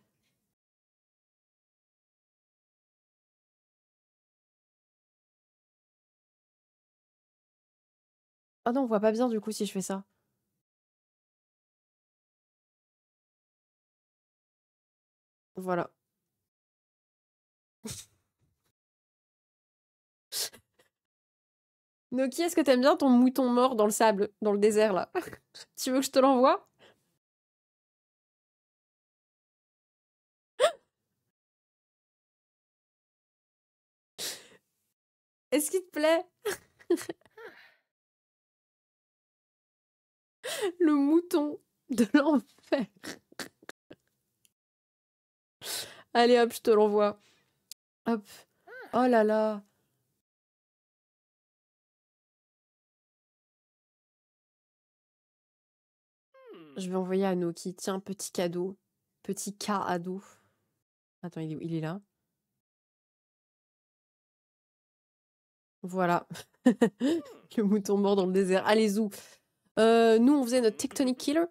oh non, on voit pas bien du coup si je fais ça. Voilà. Noki, est-ce que t'aimes bien ton mouton mort dans le sable, dans le désert là Tu veux que je te l'envoie Est-ce qu'il te plaît Le mouton de l'enfer. Allez hop, je te l'envoie. Hop. Oh là là. Hmm. Je vais envoyer à Noki. Tiens, petit cadeau. Petit cas ado. Attends, il est, où il est là. Voilà. Hmm. le mouton mort dans le désert. Allez, où euh, Nous, on faisait notre Tectonic Killer.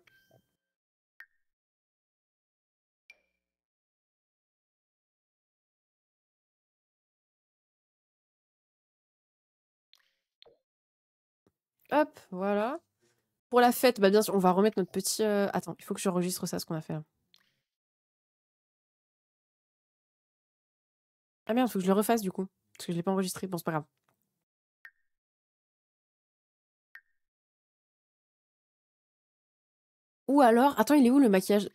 Hop, voilà. Pour la fête, bah bien sûr, on va remettre notre petit. Attends, il faut que je registre ça, ce qu'on a fait là. Ah merde, faut que je le refasse du coup. Parce que je l'ai pas enregistré. Bon, c'est pas grave. Ou alors. Attends, il est où le maquillage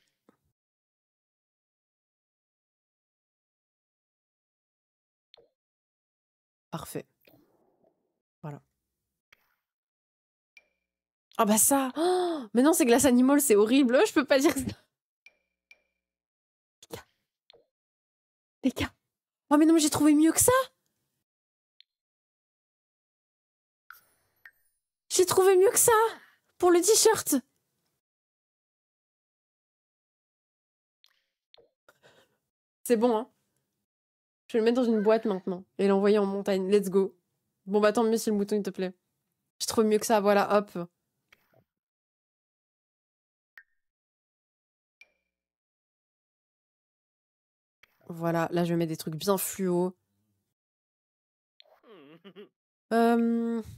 Parfait. Ah bah ça oh, Mais non, c'est glace animal, c'est horrible, je peux pas dire ça. Les gars. Oh mais non, j'ai trouvé mieux que ça J'ai trouvé mieux que ça Pour le t-shirt C'est bon, hein Je vais le mettre dans une boîte maintenant et l'envoyer en montagne. Let's go. Bon bah tant mieux si le mouton il te plaît. J'ai trouvé mieux que ça, voilà, hop. Voilà, là je mets des trucs bien fluo. Hmm.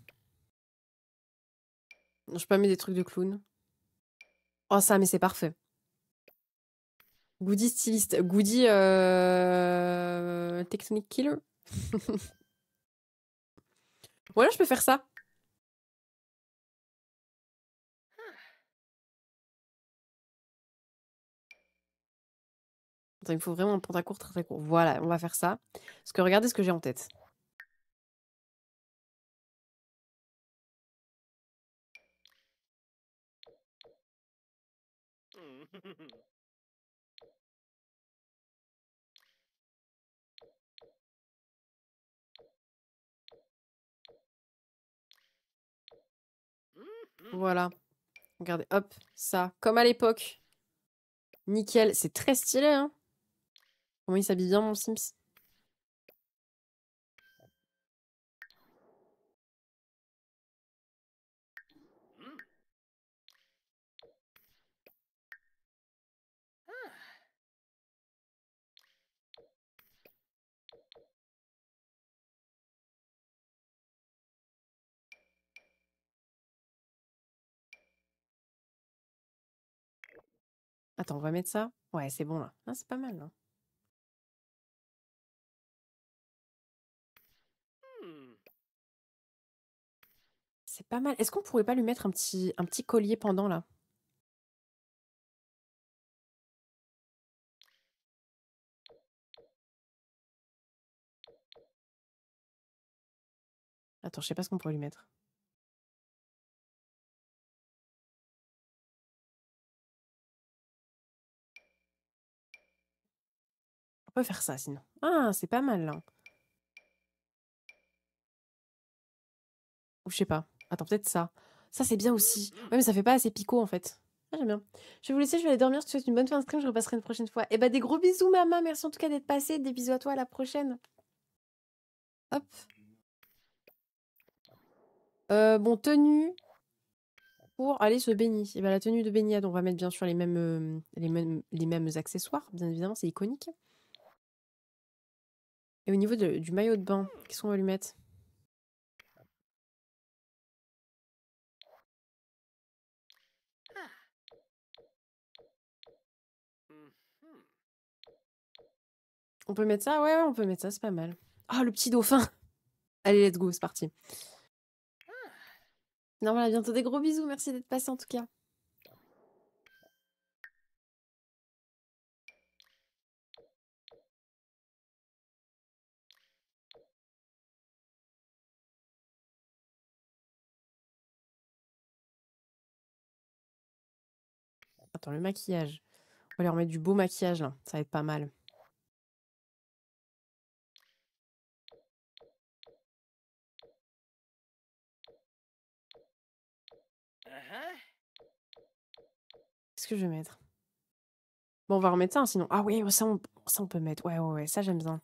Je peux pas mettre des trucs de clown. Oh ça, mais c'est parfait. Goody styliste. Goody euh, Technic killer. voilà, je peux faire ça. il faut vraiment un court très très court. Voilà, on va faire ça. Parce que regardez ce que j'ai en tête. Voilà. Regardez, hop, ça, comme à l'époque. Nickel, c'est très stylé, hein Comment il s'habille bien, mon Sims Attends, on va mettre ça. Ouais, c'est bon là. là ah, c'est pas mal. Là. Hein. pas mal. Est-ce qu'on pourrait pas lui mettre un petit, un petit collier pendant là? Attends, je sais pas ce qu'on pourrait lui mettre. On peut faire ça sinon. Ah, c'est pas mal là. Ou je sais pas. Attends, peut-être ça. Ça, c'est bien aussi. Ouais, mais ça fait pas assez picot en fait. Ah, j'aime bien. Je vais vous laisser, je vais aller dormir. Je te souhaite une bonne fin de stream. Je repasserai une prochaine fois. Et eh bah, ben, des gros bisous, maman. Merci en tout cas d'être passé. Des bisous à toi. À la prochaine. Hop. Euh, bon, tenue pour aller se baigner. Et eh bah, ben, la tenue de baignade, on va mettre bien sûr les mêmes, euh, les mêmes, les mêmes accessoires. Bien évidemment, c'est iconique. Et au niveau du maillot de bain, qu'est-ce qu'on va lui mettre On peut mettre ça, ouais, on peut mettre ça, c'est pas mal. Ah, le petit dauphin Allez, let's go, c'est parti. Non, voilà, bientôt. Des gros bisous, merci d'être passé en tout cas. Attends, le maquillage. On va leur mettre du beau maquillage, là. ça va être pas mal. que je vais mettre Bon, on va remettre ça, hein, sinon. Ah oui, oh, ça on, ça on peut mettre. Ouais, ouais, ouais, ça j'aime bien.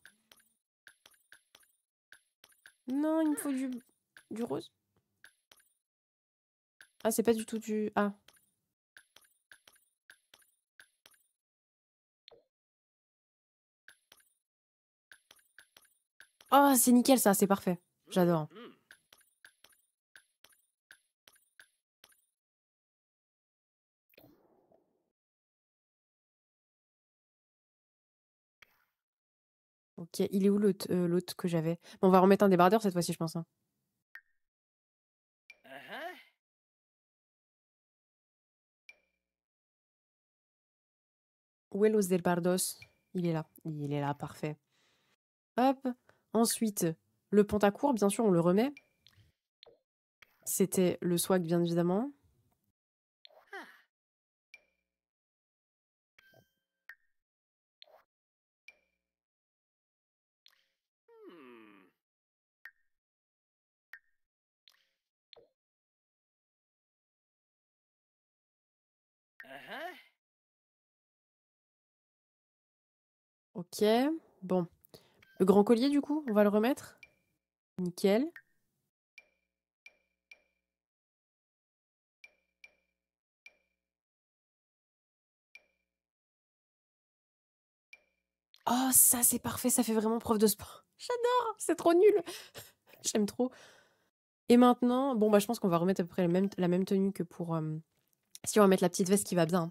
Non, il me faut du, du rose. Ah, c'est pas du tout du... Ah. Oh, c'est nickel ça, c'est parfait. J'adore. il est où l'autre euh, que j'avais On va remettre un débardeur cette fois-ci, je pense. Hein. Uh-huh. Où est los Il est là. Il est là, parfait. Hop. Ensuite, le pont à pantacourt, bien sûr, on le remet. C'était le swag, bien évidemment. Hein? Ok, bon. Le grand collier, du coup, on va le remettre. Nickel. Oh, ça, c'est parfait, ça fait vraiment preuve de sport. J'adore, c'est trop nul. J'aime trop. Et maintenant, bon, bah, je pense qu'on va remettre à peu près la même, tenue que pour, si on va mettre la petite veste qui va bien.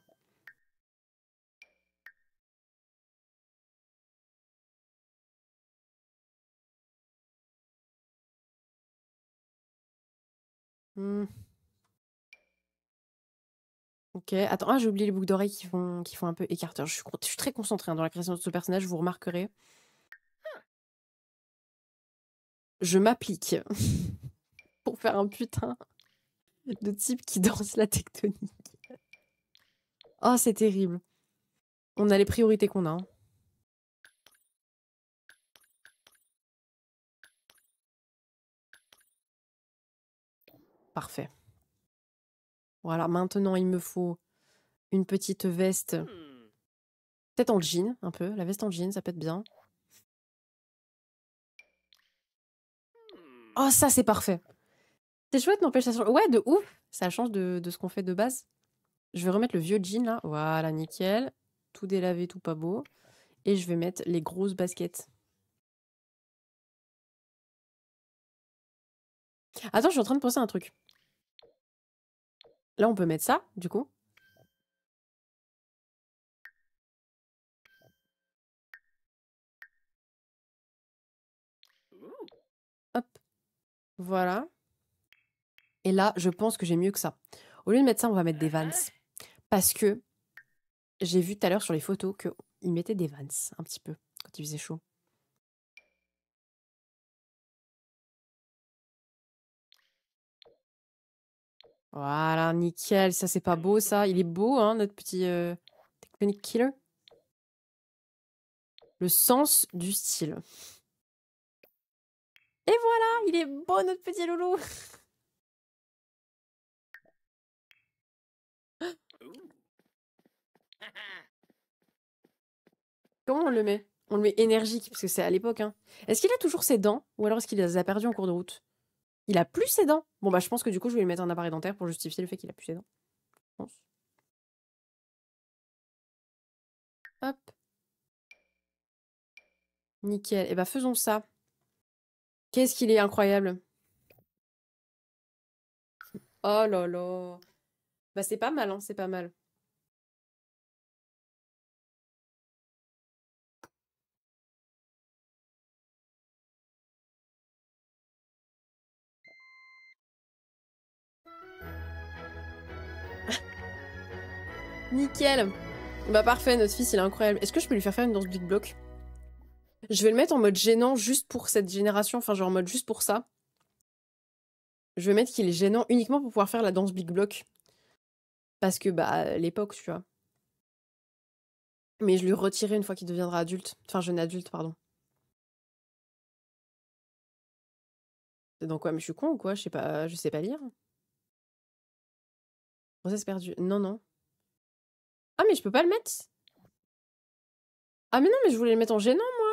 Hmm. Ok, attends, ah, j'ai oublié les boucles d'oreilles qui font, qui font un peu écarteur. Je suis, très concentrée hein, dans la création de ce personnage, vous remarquerez. Je m'applique pour faire un putain. Le type qui danse la tectonique. Oh, c'est terrible. On a les priorités qu'on a. Hein. Parfait. Voilà, maintenant il me faut une petite veste. Peut-être en jean, un peu. La veste en jean, ça peut être bien. Oh, ça c'est parfait. C'est chouette, n'empêche, ça change. Ouais, de ouf. Ça change de, de ce qu'on fait de base. Je vais remettre le vieux jean là. Voilà, nickel. Tout délavé, tout pas beau. Et je vais mettre les grosses baskets. Attends, je suis en train de penser un truc. Là, on peut mettre ça, du coup. Hop. Voilà. Et là, je pense que j'ai mieux que ça. Au lieu de mettre ça, on va mettre des ah. Vans. Parce que j'ai vu tout à l'heure sur les photos qu'ils mettaient des Vans un petit peu quand il faisait chaud. Voilà, nickel. Ça, c'est pas beau, ça. Il est beau, hein, notre petit euh, technique Killer. Le sens du style. Et voilà, il est beau, notre petit loulou. Comment on le met On le met énergique, parce que c'est à l'époque. Hein. Est-ce qu'il a toujours ses dents Ou alors est-ce qu'il les a perdues en cours de route Il a plus ses dents Bon, bah, je pense que du coup, je vais lui mettre un appareil dentaire pour justifier le fait qu'il a plus ses dents. Je pense. Hop. Nickel. Et eh bah, faisons ça. Qu'est-ce qu'il est incroyable Oh là là Bah, c'est pas mal, hein, c'est pas mal. Nickel Bah parfait, notre fils il est incroyable. Est-ce que je peux lui faire faire une danse Big Block Je vais le mettre en mode gênant juste pour cette génération, enfin genre en mode juste pour ça. Je vais mettre qu'il est gênant uniquement pour pouvoir faire la danse Big Block. Parce que bah l'époque, tu vois. Mais je lui retirerai une fois qu'il deviendra adulte. Enfin jeune adulte, pardon. C'est dans quoi Mais je suis con ou quoi Je sais pas, je sais pas lire. Grossesse perdue. Non, non. Ah, mais je peux pas le mettre. Ah, mais non, mais je voulais le mettre en gênant, moi.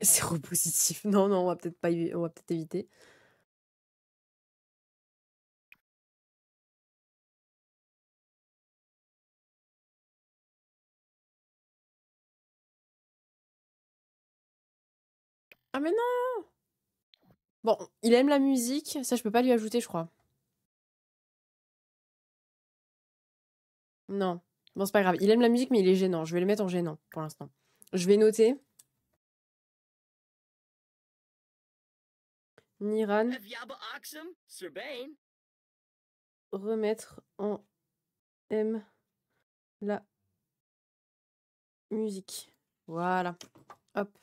C'est repositif. Non, non, on va peut-être pas, on va peut-être éviter. Ah mais non Bon, il aime la musique, ça je peux pas lui ajouter, je crois. Non. Bon, c'est pas grave. Il aime la musique, mais il est gênant. Je vais le mettre en gênant pour l'instant. Je vais noter. Niran. Remettre en M la musique. Voilà. Hop.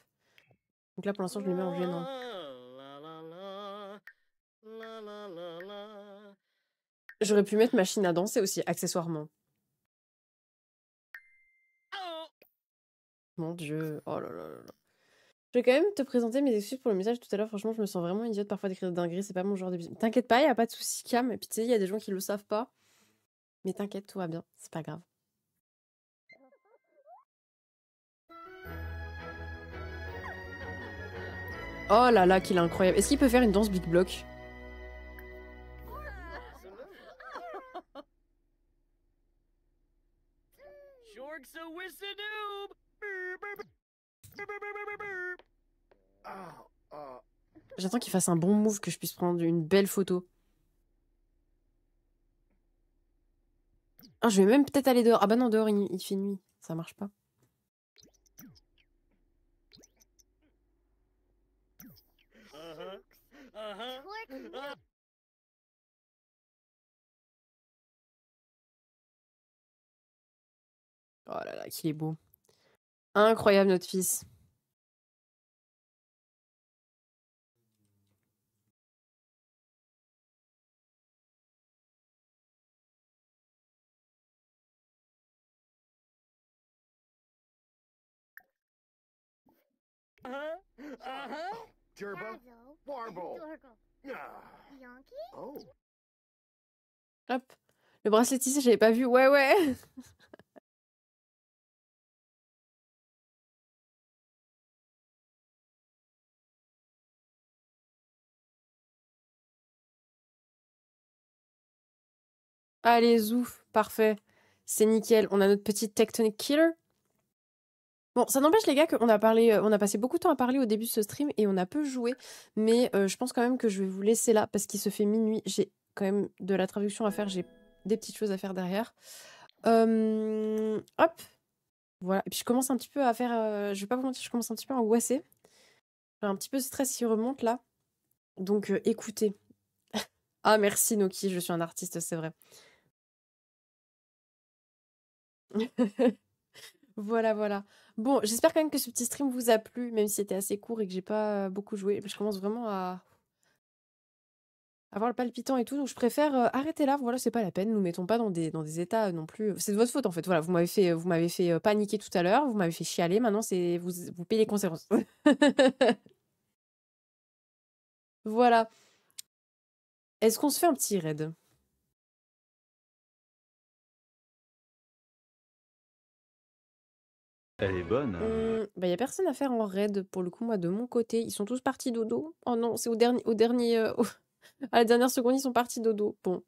Donc là, pour l'instant, je le mets en gênant. Hein. J'aurais pu mettre machine à danser aussi, accessoirement. Mon dieu, oh là là là Je vais quand même te présenter mes excuses pour le message tout à l'heure. Franchement, je me sens vraiment idiote parfois d'écrire des dingueries, c'est pas mon genre de T'inquiète pas, y a pas de soucis. Cam. Et puis tu sais, il y a des gens qui le savent pas. Mais t'inquiète, tout va bien, c'est pas grave. Oh là là, qu'il est incroyable. Est-ce qu'il peut faire une danse Big Block J'attends qu'il fasse un bon move, que je puisse prendre une belle photo. Ah, je vais même peut-être aller dehors. Ah bah non, dehors, il fait nuit. Ça marche pas. Oh là là, qu'il est beau. Incroyable notre fils. Ah. Oh. Hop. Le bracelet ici, j'avais pas vu. Ouais, ouais. Allez, ouf, parfait. C'est nickel. On a notre petit Tectonic Killer. Bon, ça n'empêche les gars qu'on a parlé, euh, on a passé beaucoup de temps à parler au début de ce stream et on a peu joué, mais euh, je pense quand même que je vais vous laisser là parce qu'il se fait minuit. J'ai quand même de la traduction à faire, j'ai des petites choses à faire derrière. hop, voilà. Et puis je commence un petit peu à faire, euh, je vais pas vous mentir, je commence un petit peu à angoisser. J'ai un petit peu de stress qui remonte là. Donc écoutez. ah merci Noki, je suis un artiste, c'est vrai. Voilà, voilà. Bon, j'espère quand même que ce petit stream vous a plu, même si c'était assez court et que j'ai pas euh, beaucoup joué. Je commence vraiment à avoir le palpitant et tout, donc je préfère euh, arrêter là. Voilà, c'est pas la peine. Nous mettons pas dans des dans des états euh, non plus. C'est de votre faute en fait. Voilà, vous m'avez fait vous m'avez fait paniquer tout à l'heure, vous m'avez fait chialer. Maintenant, c'est vous vous payez les conséquences. voilà. Est-ce qu'on se fait un petit raid Elle est bonne. Il hein. n'y mmh, bah, a personne à faire en raid pour le coup, moi, de mon côté. Ils sont tous partis dodo. Oh non, c'est au, dernier, au dernier. Euh, à la dernière seconde, ils sont partis dodo. Bon.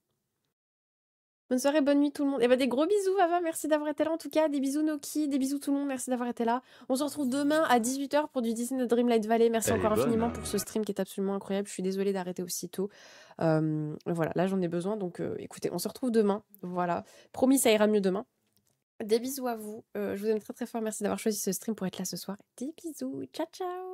Bonne soirée, bonne nuit tout le monde. Et eh bah ben, des gros bisous, Vava, merci d'avoir été là en tout cas. Des bisous Noki, des bisous tout le monde, merci d'avoir été là. On se retrouve demain à 18h pour du Disney Dreamlight Valley. Merci encore infiniment hein. pour ce stream qui est absolument incroyable. Je suis désolée d'arrêter aussitôt. Euh, voilà, là j'en ai besoin. Donc euh, écoutez, on se retrouve demain. Voilà. Promis, ça ira mieux demain. Des bisous à vous. Euh, je vous aime très très fort. Merci d'avoir choisi ce stream pour être là ce soir. Des bisous. Ciao ciao.